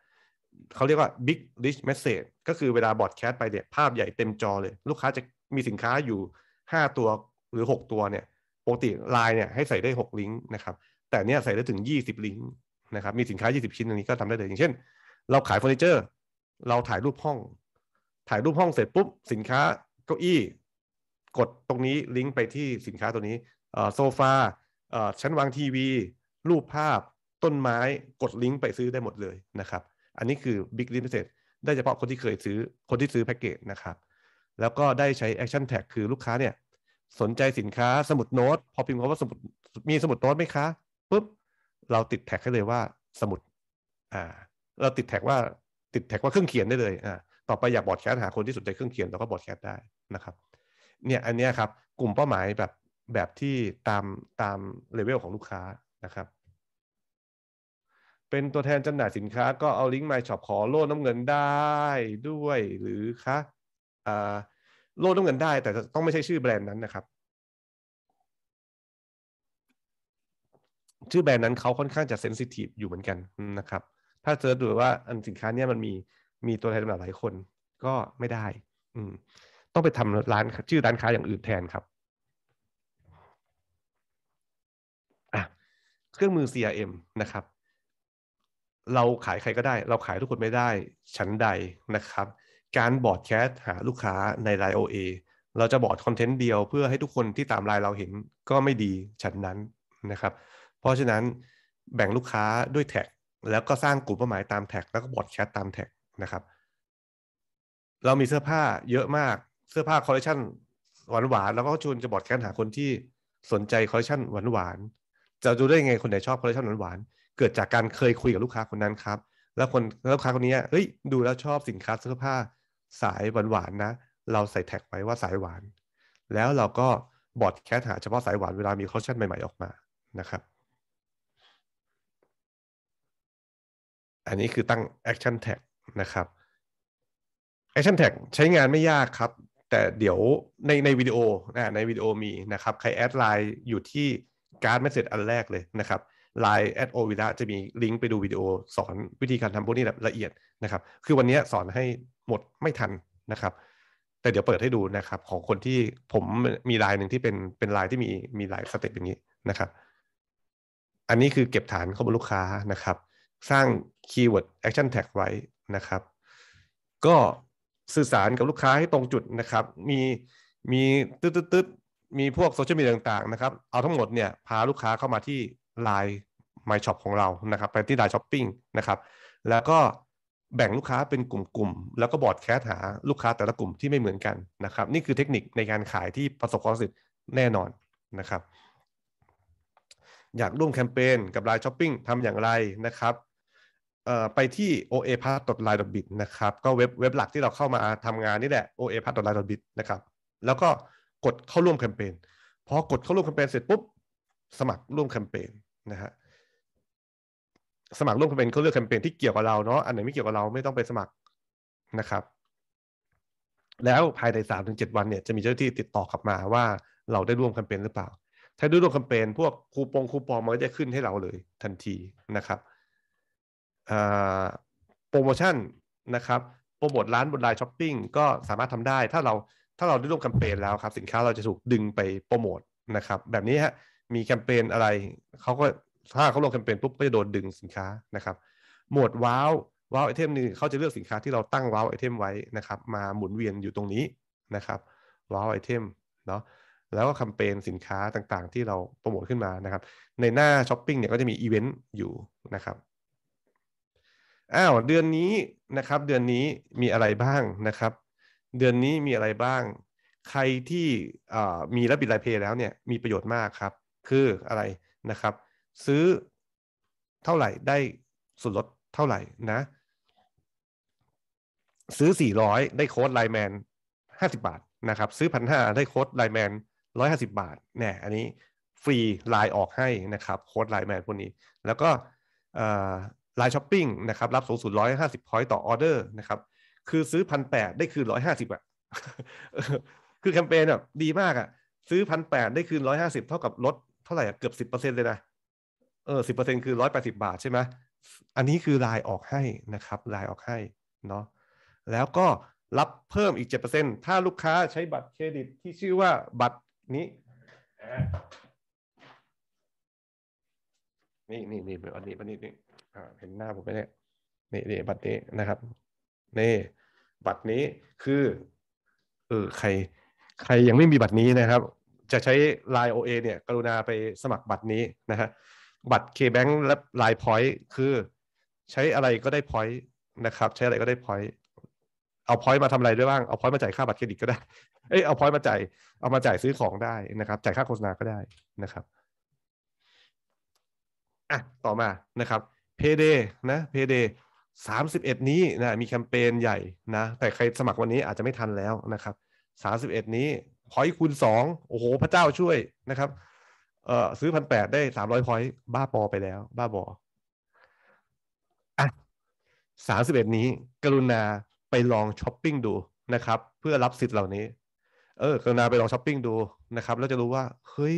เขาเรียกว่า Big Rich Message ก็คือเวลาบอร์ดแชทไปเนี่ยภาพใหญ่เต็มจอเลย ลูกค้าจะมีสินค้าอยู่ 5 ตัวหรือ 6 ตัวเนี่ยปกติไลน์เนี่ยให้ใส่ได้6ลิงก์นะครับแต่เนี่ยใส่ได้ถึง 20ลิงก์นะครับ มีสินค้า 20 ชิ้นอันนี้ก็ทำได้เลย อย่างเช่น เราขายเฟอร์นิเจอร์ เราถ่ายรูปห้อง ถ่ายรูปห้องเสร็จปุ๊บ สินค้าเก้าอี้ กดตรงนี้ลิงก์ไปที่สินค้าตัวนี้โซฟา ชั้นวางทีวี รูปภาพ ต้นไม้ กดลิงก์ไปซื้อได้หมดเลยนะครับ อันนี้คือบิ๊กลิมพิเซษได้เฉพาะคนที่เคยซื้อ คนที่ซื้อแพ็กเกจนะครับ แล้วก็ได้ใช้ Action Tag คือลูกค้าเนี่ยสนใจสินค้าสมุดโน้ต พอพิมพ์คำว่าสมุด มีสมุดโน้ตไหมคะ ปุ๊บเราติดแท็กให้เลยว่าสมุดอ่า เราติดแท็กว่าติดแท็กว่าเครื่องเขียนได้เลยอ่าต่อไปอยากบอดแคสหาคนที่สนใจเครื่องเขียนเราก็บอดแคสได้นะครับ เนี่ยอันนี้ครับกลุ่มเป้าหมายแบบแบบที่ตามตามเลเวลของลูกค้านะครับ เป็นตัวแทนจำหน่ายสินค้าก็เอาลิงก์ My Shop ขอโล่น้ำเงินได้ด้วยหรือคะอ่าโล่น้ำเงินได้แต่ต้องไม่ใช่ชื่อแบรนด์นั้นนะครับชื่อแบรนด์นั้นเขาค่อนข้างจะเซนซิทีฟอยู่เหมือนกันนะครับ ถ้าเจอดูว่าอันสินค้านี้มันมีมีตัวแทนจำหน่ายหลายคนก็ไม่ได้อืมต้องไปทำร้านชื่อร้านค้าอย่างอื่นแทนครับ เครื่องมือ CRM นะครับ เราขายใครก็ได้ เราขายทุกคนไม่ได้ชั้นใดนะครับ การบอร์ดแคสหาลูกค้าในไลน์ OA เราจะบอร์ดคอนเทนต์เดียวเพื่อให้ทุกคนที่ตามไลน์เราเห็น ก็ไม่ดีชั้นนั้นนะครับเพราะฉะนั้นแบ่งลูกค้าด้วยแท็ก แล้วก็สร้างกลุ่มเป้าหมายตามแท็กแล้วก็บอดแคสตามแท็กนะครับ เรามีเสื้อผ้าเยอะมากเสื้อผ้าคอลเลคชันหวานหวานแล้วก็ชวนจะบอดแคสหาคนที่สนใจคอลเลคชันหวานหวานจะดูได้ไงคนไหนชอบคอลเลคชันหวานหวานเกิดจากการเคยคุยกับลูกค้าคนนั้นครับแล้วคนลูกค้าคนนี้เฮ้ยดูแล้วชอบสินค้าเสื้อผ้าสายหวานหวานนะ เราใส่แท็กไว้ว่าสายหวาน แล้วเราก็บอดแคสหาเฉพาะสายหวานเวลามีคอลเลคชันใหม่ๆออกมานะครับอันนี้คือตั้ง action tag นะครับ action tag ใช้งานไม่ยากครับ แต่เดี๋ยวในในวิดีโอนะในวิดีโอมีนะครับ ใครแอดไลน์อยู่ที่การ์ดเมสเซจอันแรกเลยนะครับไลน์แอดโอวิดาจะมีลิงก์ไปดูวิดีโอ สอนวิธีการทำพวกนี้แบบละเอียดนะครับ คือวันนี้สอนให้หมดไม่ทันนะครับ แต่เดี๋ยวเปิดให้ดูนะครับ ของคนที่ผมมีไลน์หนึ่งที่เป็นเป็นไลน์ที่มีมีหลายสเต็ปอย่างนี้นะครับอันนี้คือเก็บฐานข้อมูลลูกค้านะครับสร้างคีย์เวิร์ดแอคชั่นแท็กไว้นะครับ ก็สื่อสารกับลูกค้าให้ตรงจุดนะครับ มีมี ตึ๊ดตึ๊ดมีพวกโซเชียลมีเดียต่างๆนะครับ เอาทั้งหมดเนี่ย พาลูกค้าเข้ามาที่ Line My Shop ของเรานะครับไปที่ Line Shopping นะครับ แล้วก็แบ่งลูกค้าเป็นกลุ่มๆแล้วก็บอร์ดแคสหาลูกค้าแต่ละกลุ่มที่ไม่เหมือนกันนะครับ นี่คือเทคนิคในการขายที่ประสบความสำเร็จแน่นอนนะครับ อยากร่วมแคมเปญกับไลน์ช้อปปิ้งทำอย่างไรนะครับไปที่ oa p a t h l i n e b i t นะครับ ก็เว็บเว็บหลักที่เราเข้ามาทำงานนี่แหละ oa p a t h l i n e b i t นะครับ แล้วก็กดเข้าร่วมแคมเปญพอกดเข้าร่วมแคมเปญเสร็จปุ๊บ สมัครร่วมแคมเปญนะฮะสมัครร่วมแคมเปญเขาเลือกแคมเปญที่เกี่ยวกับเราเนาะอันไหนไม่เกี่ยวกับเราไม่ต้องไปสมัครนะครับ แล้วภายในสามถึงเจ็ดวันเนี่ยจะมีเจ้าหน้าที่ติดต่อกลับมาว่าเราได้ร่วมแคมเปญหรือเปล่า ถ้าได้ร่วมแคมเปญพวกคูปองคูปองมันก็จะขึ้นให้เราเลยทันทีนะครับโปรโมชั่นนะครับโปรโมทร้าน บนไลน์ช้อปปิ้งก็สามารถทำได้ ถ้าเราถ้าเราได้ร่วมแคมเปญแล้วครับสินค้าเราจะ ถูกดึงไปโปรโมทนะครับแบบนี้ฮะมีแคมเปญอะไรเขาก็ถ้าเขาลงแคมเปญปุ๊บก็จะโดนดึงสินค้านะครับหมวดว้าวว้าวไอเทมนึงเขาจะเลือกสินค้าที่เรา ตั้งว้าวไอเทมไว้นะครับมาหมุนเวียนอยู่ตรงนี้นะครับว้าวไอเทมเนาะแล้วก็แคมเปญสินค้าต่างๆ ที่เราโปรโมทขึ้นมานะครับในหน้าช้อปปิ้งเนี่ยก็จะมีอีเวนต์อยู่นะครับอ้าวเดือนนี้นะครับเดือนนี้มีอะไรบ้างนะครับ เดือนนี้มีอะไรบ้าง ใครที่มีระบิดไลเพย์แล้วเนี่ยมีประโยชน์มากครับ คืออะไรนะครับ ซื้อเท่าไหร่ได้ส่วนลดเท่าไหร่นะ ซื้อ 400 ได้โค้ดไลแมน50 บาทนะครับซื้อพันห้าได้โค้ดไลแมน150 บาทเนี่ยอันนี้ฟรีไลน์ออกให้นะครับโค้ดไลแมนพวกนี้ แล้วก็ไลน์ช้อปปิ้งนะครับรับสูงสุดร้อยห้าสิบพอยต์ต่อออเดอร์นะครับ คือซื้อพันแปดได้คืนร้อยห้าสิบอ่ะคือแคมเปญี่ยดีมากอ่ะซื้อพันแปดได้คืนร้อยห้าสิบเท่ากับลดเท่าไหร่อ่ะเกือบสิบเปอร์เซ็นต์เลยนะเออสิบเปอร์เซ็นต์คือร้อยแปดสิบาทใช่ไหมอันนี้คือลายออกให้นะครับ ลายออกให้เนาะแล้วก็รับเพิ่มอีกเจ็ดเปอร์เซ็นต์ถ้าลูกค้าใช้บัตรเครดิต ที่ชื่อว่าบัตรนี้ นี่นี่นี่อันนี้อันนี้เห็นหน้าผมไหมเนี่ยนี่นี่บัตรนี้นะครับ นี่บัตรนี้คือเออใคร ใครยังไม่มีบัตรนี้นะครับ จะใช้ไลน์โอเนี่ย กรุณาไปสมัครบัตรนี้นะฮะบัตร KBank และ l i น์พอยต์คือ ใช้อะไรก็ได้พอยต์นะครับ ใช้อะไรก็ได้พอยต์เอาพอยต์มาทำอะไรด้วยบ้างเอาพอยต์มาจ่ายค่าบัตรเครดิตก็ได้เออเอาพอยต์มาจ่ายเอามาจ่ายซื้อของได้นะครับจ่ายค่าโฆษณาก็ได้นะครับอ่ะต่อมานะครับเพเดนะเพเดสามสิบเอ็ดนี้นะ มีแคมเปญใหญ่นะแต่ใครสมัครวันนี้อาจจะไม่ทันแล้วนะครับสามสิบเอ็ดนี้พอยคูณสองโอ้โหพระเจ้าช่วยนะครับเออซื้อพันแปดได้สามร้อยพอยบ้าปอไปแล้วบ้าบออ่ะสามสิบเอ็ดนี้ กรุณาไปลองช้อปปิ้งดูนะครับ เพื่อรับสิทธิ์เหล่านี้ เออกรุณาไปลองช้อปปิ้งดูนะครับแล้วจะรู้ว่า เฮ้ย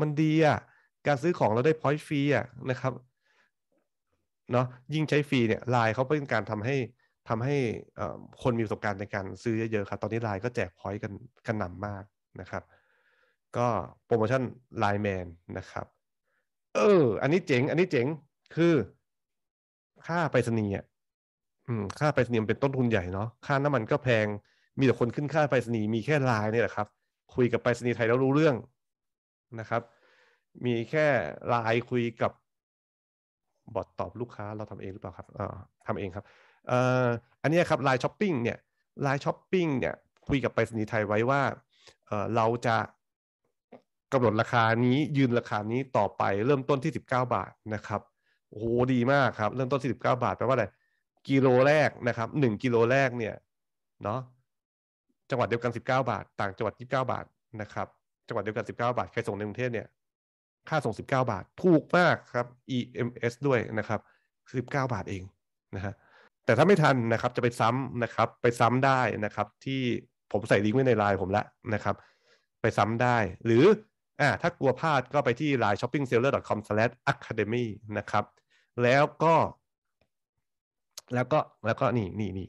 มันดีอ่ะการซื้อของเราได้พอยต์ฟรีอ่ะนะครับเนาะยิ่งใช้ฟรีเนี่ยไลน์เขาเป็นการทำให้ทำให้คนมีประสบการณ์ในการซื้อเยอะๆครับตอนนี้ไลน์ก็แจกพอยต์กัน กันหนำมากนะครับ ก็โปรโมชั่นไลน์แมนนะครับเอออันนี้เจ๋ง อันนี้เจ๋งคือ ค่าไปรษณีย์อ่ะค่าไปรษณีย์เป็นต้นทุนใหญ่เนาะค่าน้ำมันก็แพง มีแต่คนขึ้นค่าไปรษณีย์มีแค่ไลน์เนี่ยแหละครับ คุยกับไปรษณีย์ไทยแล้วรู้เรื่องนะครับ มีแค่ไลน์คุยกับบอทตอบลูกค้าเราทำเองหรือเปล่าครับทำทำเองครับออันนี้ครับไลน์ช้อปปิ้งเนี่ย ไลน์ช้อปปิ้งเนี่ยคุยกับไปรษณีย์ไทยไว้ว่าเเราจะกำหนดราคานี้ยืนราคานี้ต่อไป เริ่มต้นที่ 19 บาทนะครับ โอ้โหดีมากครับ เริ่มต้นที่19 บาทแปลว่าอะไร กิโลแรกนะครับ1กิโลแรกเนี่ย เนาะจังหวัดเดียวกัน 19 บาท ต่างจังหวัด 29 บาทนะครับ จังหวัดเดียวกัน19บาท ใครส่งในกรุงเทพเนี่ยค่าส่ง19บาทถูกมากครับ EMS ด้วยนะครับ 19 บาทเอง นะฮะแต่ถ้าไม่ทันนะครับจะไปซ้ำนะครับ ไปซ้ำได้นะครับ ที่ผมใส่ลิงก์ไว้ในไลน์ผมละนะครับ ไปซ้ำได้ หรืออ่าถ้ากลัวพลาดก็ไปที่ line shoppingseller.com/academy นะครับ แล้วก็ แล้วก็แล้วก็นี่นี่นี่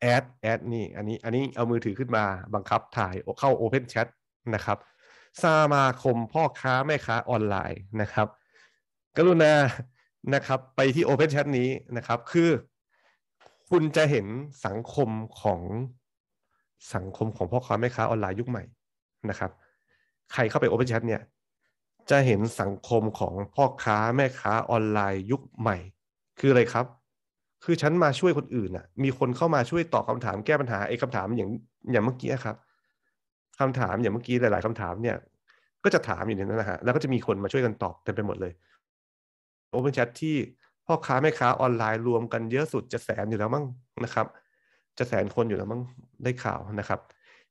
แอดแอดนี่ อันนี้อันนี้เอามือถือขึ้นมาบังคับถ่ายเข้า Open Chat นะครับสมาคมพ่อค้าแม่ค้าออนไลน์นะครับ กรุณานะครับไปที่ Open Chat นี้นะครับ คือ คุณจะเห็นสังคมของสังคมของพ่อค้าแม่ค้าออนไลน์ยุคใหม่นะครับ ใครเข้าไป Open Chat เนี่ยจะเห็นสังคมของพ่อค้าแม่ค้าออนไลน์ยุคใหม่ คืออะไรครับ คือฉันมาช่วยคนอื่นอ่ะมีคนเข้ามาช่วยตอบคาถามแก้ปัญหาไอ้คาถามอย่างอย่างเมื่อกี้ครับคำถามอย่างเมื่อกี้หลายๆคำถามเนี่ยก็จะถามอยู่ในนั้นนะฮะแล้วก็จะมีคนมาช่วยกันตอบเต็มไปหมดเลยโอเปนแชทที่พ่อค้าแม่ค้า ออนไลน์รวมกันเยอะสุดจะแสนอยู่แล้วมั้งนะครับจะแสนคนอยู่แล้วมั้งได้ข่าวนะครับ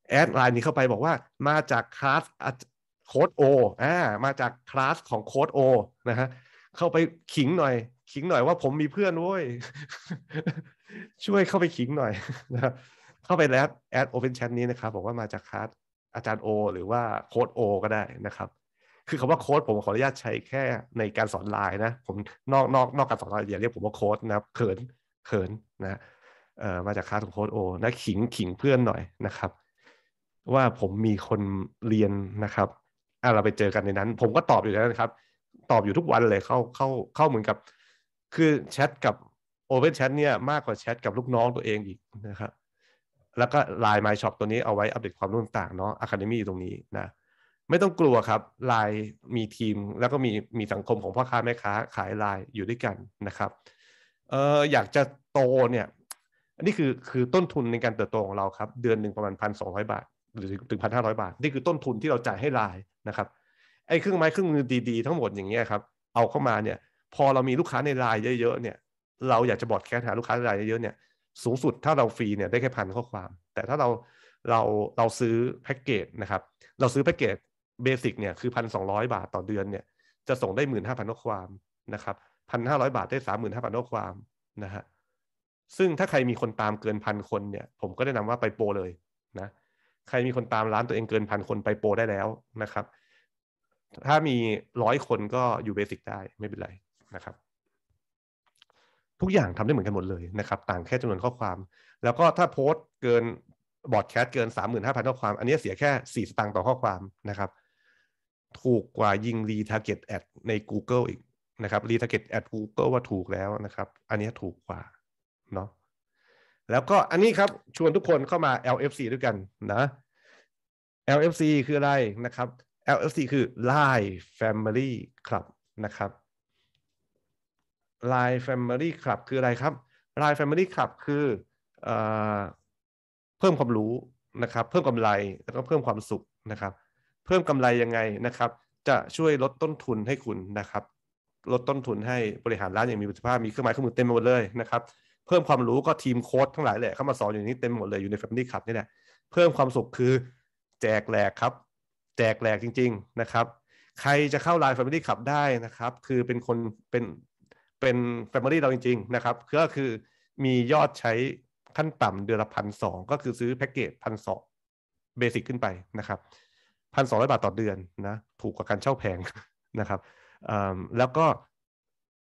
แอดไลน์นี้เข้าไปบอกว่ามาจากคลาสโค้ดโออ่ามาจากคลาสของโค้ดโอนะฮะเข้าไปขิงหน่อยขิงหน่อยว่าผมมีเพื่อนเว้ยช่วยเข้าไปขิงหน่อยนะเข้าไปแล้วแอดโอเพนแชทนี้นะครับบอกว่ามาจากคลาสอาจารย์โอหรือว่าโค้ดโอก็ได้นะครับ คือคำาว่าโค้ดผม ขออนุญาตใช้แค่ในการสอนไลน์นะผมนอกนอกนอกการสอนไลน์อย่าเรียกผมว่าโค้ดนะครับเขินเขินนะเอ่อมาจากค่าของโค้ดโอนะขิงขิงเพื่อนหน่อยนะครับ ว่าผมมีคนเรียนนะครับอ่ะเราไปเจอกันในนั้น ผมก็ตอบอยู่แล้วนะครับ ตอบอยู่ทุกวันเลยเข้าเข้าเข้าเหมือนกับคือแชทกับโอเพนแชทเนี่ยมากกว่าแชทกับลูกน้องตัวเองอีกนะครับแล้วก็ Line My Shop ตัวนี้เอาไว้อัปเดตความรู้ต่างๆเนาะ Academy ตรงนี้นะไม่ต้องกลัวครับไลน์มีทีมแล้วก็มีมีสังคมของพ่อค้าแม่ค้า ขายไลน์อยู่ด้วยกันนะครับ เอออยากจะโตเนี่ยอันนี้คือคือต้นทุนในการเติบโตของเราครับ เดือนหนึ่งประมาณพันสองร้อยบาท หรือถึงพันห้าร้อยบาท นี่คือต้นทุนที่เราจ่ายให้ไลน์นะครับไอ้เครื่องไม้เครื่องมือดี ๆ ทั้งหมดอย่างเงี้ยครับ เอาเข้ามาเนี่ยพอเรามีลูกค้าในไลน์เยอะๆ เนี่ย เราอยากจะบอดแคสหาลูกค้าในไลน์เยอะๆเนี่ยสูงสุดถ้าเราฟรีเนี่ยได้แค่พันข้อความ แต่ถ้าเราเราเราซื้อแพ็กเกจนะครับ เราซื้อแพ็กเกจเบสิกเนี่ยคือพันสองร้อยบาทต่อเดือนเนี่ย จะส่งได้หมื่นห้าพันข้อความนะครับพันห้าร้อยบาทได้สามหมื่นห้าพันข้อความนะฮะซึ่งถ้าใครมีคนตามเกินพันคนเนี่ย ผมก็แนะนำว่าไปโปรเลยนะ ใครมีคนตามร้านตัวเองเกินพันคนไปโปรได้แล้วนะครับถ้ามีร้อยคนก็อยู่เบสิกได้ไม่เป็นไรนะครับทุกอย่างทำได้เหมือนกันหมดเลยนะครับ ต่างแค่จำนวนข้อความ แล้วก็ถ้าโพสต์เกิน บอร์ดแคสเกิน 35,000 ข้อความ อันนี้เสียแค่ 4 สตางค์ต่อข้อความนะครับ ถูกกว่ายิงรีทาร์เก็ตแอดใน Google อีกนะครับรีทาร์เก็ตแอดกูเกิลว่าถูกแล้วนะครับ อันนี้ถูกกว่าเนาะแล้วก็อันนี้ครับ ชวนทุกคนเข้ามา LFC ด้วยกันนะ LFC คืออะไรนะครับ LFC คือ Live Family Club นะครับ Line Family Club คืออะไรครับ Line Family Club คืออเพิ่มความรู้นะครับเพิ่มกำไรแล้วก็เพิ่มความสุขนะครับเพิ่มกำไรยังไงนะครับ จะช่วยลดต้นทุนให้คุณนะครับลดต้นทุนให้บริหารร้านอย่างมีประสิทธิภาพ มีเครื่องหมายเครื่องมือเต็มหมดเลยนะครับ เพิ่มความรู้ก็ทีมโค้ดทั้งหลายแหละเข้ามาสอนอยู่นี้เต็มหมดเลยอยู่ในแฟมิลี่คลับนี่แหละเพิ่มความสุขคือ แจกแหลกครับ แจกแหลกจริงๆนะครับใครจะเข้าไลน์แฟมิลี่คลับได้นะครับคือเป็นคนเป็นเป็น Family เราจริง ๆนะครับก็คือมียอดใช้ขั้นต่ำเดือนละพันสองก็คือซื้อแพ็กเกจพันสองเบสิกขึ้นไปนะครับพันสองร้อยบาทต่อเดือนนะ ถูกกว่าการเช่าแพงนะครับแล้วก็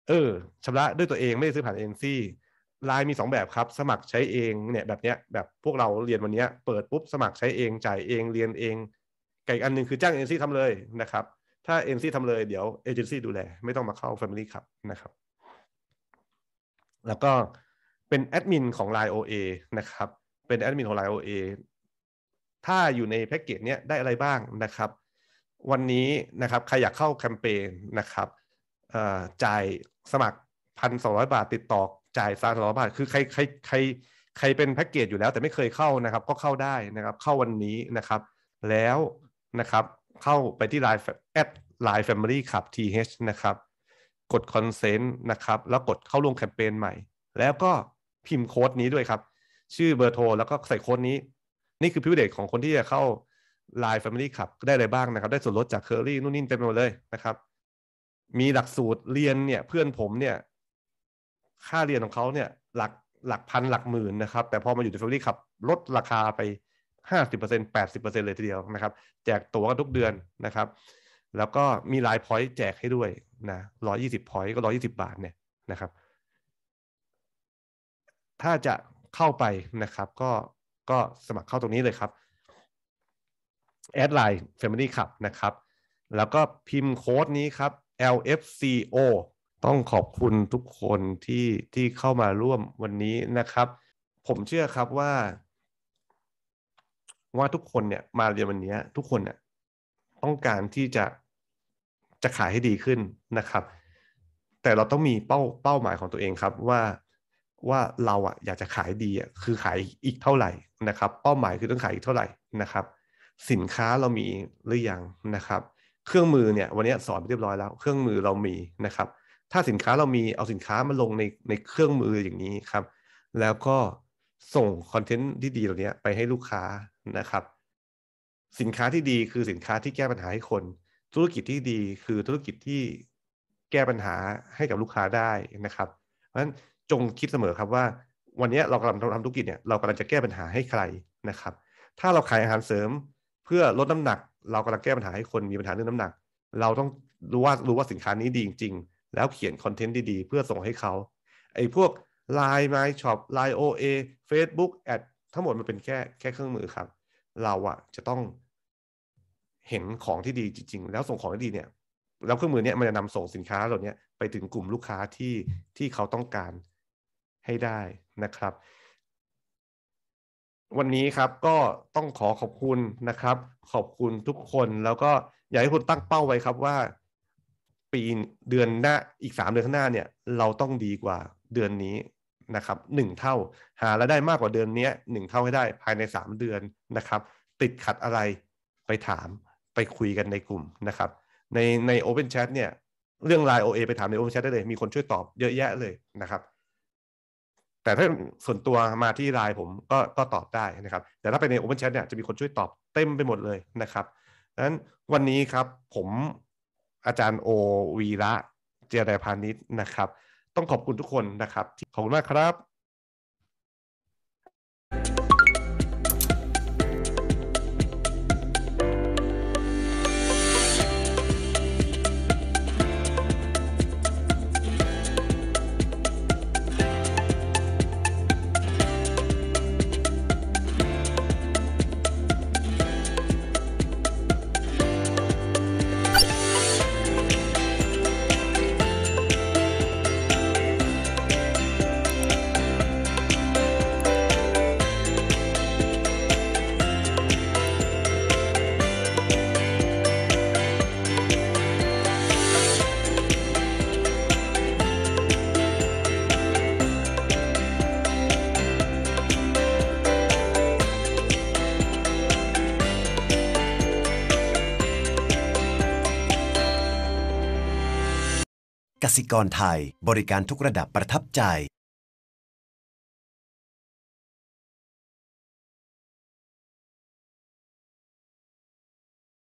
เออชำระด้วยตัวเองไม่ได้ซื้อผ่านเอ็นซี่ลายมีสองแบบครับ สมัครใช้เองเนี่ยแบบเนี้ยแบบพวกเราเรียนวันนี้เปิดปุ๊บสมัครใช้เองจ่ายเองเรียนเองกับอีกอันหนึ่งคือจ้างเอ็นซี่ทำเลยนะครับถ้าเอ็นซี่ทำเลยเดี๋ยวเอเจนซี่ดูแล ไม่ต้องมาเข้า Family ครับนะครับแล้วก็เป็นแอดมินของ Line OA นะครับ เป็นแอดมินของ Line OA ถ้าอยู่ในแพ็กเกจเนี้ยได้อะไรบ้างนะครับ วันนี้นะครับใครอยากเข้าแคมเปญนะครับจ่ายสมัครพันสองร้อยบาท ติดต่อ จ่ายสามร้อยบาท คือใครใครใครใครเป็นแพ็กเกจอยู่แล้วแต่ไม่เคยเข้านะครับ ก็เข้าได้นะครับ เข้าวันนี้นะครับ แล้วนะครับเข้าไปที่ไลน์แอดไลน์แฟมิลี่ขับทีนะครับกด consent นะครับ แล้วกดเข้าลงแคมเปญใหม่ แล้วก็พิมพ์โค้ดนี้ด้วยครับ ชื่อเบอร์โทรแล้วก็ใส่โค้ดนี้ นี่คือพิเศษของคนที่จะเข้า Line Family Club ได้อะไรบ้างนะครับ ได้ส่วนลดจากเคอรี่นู่นนี่เต็มไปหมดเลยนะครับ มีหลักสูตรเรียนเนี่ย เพื่อนผมเนี่ย ค่าเรียนของเขาเนี่ยหลักหลักพันหลักหมื่นนะครับ แต่พอมาอยู่ในแฟมิลี่ขับลดราคาไป 50% 80%เลยทีเดียวนะครับ แจกตั๋วกันทุกเดือนนะครับ แล้วก็มีไลน์พอยต์แจกให้ด้วยนะร้อยี่สิบพอยต์ก็ร้อยี่สิบาทเนี่ยนะครับ ถ้าจะเข้าไปนะครับ ก็ก็สมัครเข้าตรงนี้เลยครับแอดไลน์ Family Club นะครับ แล้วก็พิมพ์โค้ดนี้ครับ LFCO ต้องขอบคุณทุกคนที่ที่เข้ามาร่วมวันนี้นะครับ ผมเชื่อครับว่า ว่าทุกคนเนี่ยมาเรียนวันนี้ทุกคนเนี่ยต้องการที่จะจะขายให้ดีขึ้นนะครับ แต่เราต้องมีเป้าเป้าหมายของตัวเองครับว่าว่าเราอ่ะอยากจะขายดีอ่ะคือขายอีกเท่าไหร่นะครับ เป้าหมายคือต้องขายอีกเท่าไหร่นะครับ สินค้าเรามีหรือยังนะครับ เครื่องมือเนี่ยวันนี้สอนเรียบร้อยแล้ว เครื่องมือเรามีนะครับ ถ้าสินค้าเรามีเอาสินค้ามาลงในในเครื่องมืออย่างนี้ครับ แล้วก็ส่งคอนเทนต์ที่ดีเหล่านี้ไปให้ลูกค้านะครับ สินค้าที่ดีคือสินค้าที่แก้ปัญหาให้คนธุรกิจที่ดีคือธุรกิจที่แก้ปัญหาให้กับลูกค้าได้นะครับเพราะฉะนั้นจงคิดเสมอครับว่า วันนี้เรากำลังทำธุรกิจเนี่ยเรากำลังจะแก้ปัญหาให้ใครนะครับ ถ้าเราขายอาหารเสริมเพื่อลดน้ำหนัก เรากำลังแก้ปัญหาให้คนมีปัญหาเรื่องน้ำหนัก เราต้องรู้ว่ารู้ว่าสินค้านี้ดีจริงๆแล้วเขียนคอนเทนต์ดีๆเพื่อส่งให้เขาไอ้พวก Line My Shop Line OA Facebook แอดทั้งหมดมันเป็นแค่แค่เครื่องมือครับ เราอะจะต้องเห็นของที่ดีจริง ๆ แล้วส่งของที่ดีเนี่ยแล้วเครื่องมือเนี้ยมันจะนำส่งสินค้าเหล่านี้ไปถึงกลุ่มลูกค้าที่ที่เขาต้องการให้ได้นะครับ วันนี้ครับก็ต้องขอขอบคุณนะครับ ขอบคุณทุกคนแล้วก็อยากให้คุณตั้งเป้าไว้ครับว่า ปีเดือนหน้าอีกสามเดือนข้างหน้าเนี่ย เราต้องดีกว่าเดือนนี้นะครับหนึ่งเท่าหารายได้มากกว่าเดือนนี้หนึ่งเท่าให้ได้ ภายในสามเดือนนะครับ ติดขัดอะไรไปถามไปคุยกันในกลุ่มนะครับ ในใน Open Chat เนี่ยเรื่อง Line OA ไปถามใน Open Chat ได้เลย มีคนช่วยตอบเยอะแยะเลยนะครับ แต่ถ้าส่วนตัวมาที่ไลน์ผมก็ก็ตอบได้นะครับ แต่ถ้าไปใน Open Chat เนี่ยจะมีคนช่วยตอบเต็มไปหมดเลยนะครับดังนั้นวันนี้ครับผมอาจารย์โอวีระเจียดพานิชนะครับ ต้องขอบคุณทุกคนนะครับขอบคุณมากครับสิกรไทยบริการทุกระดับประทับใจ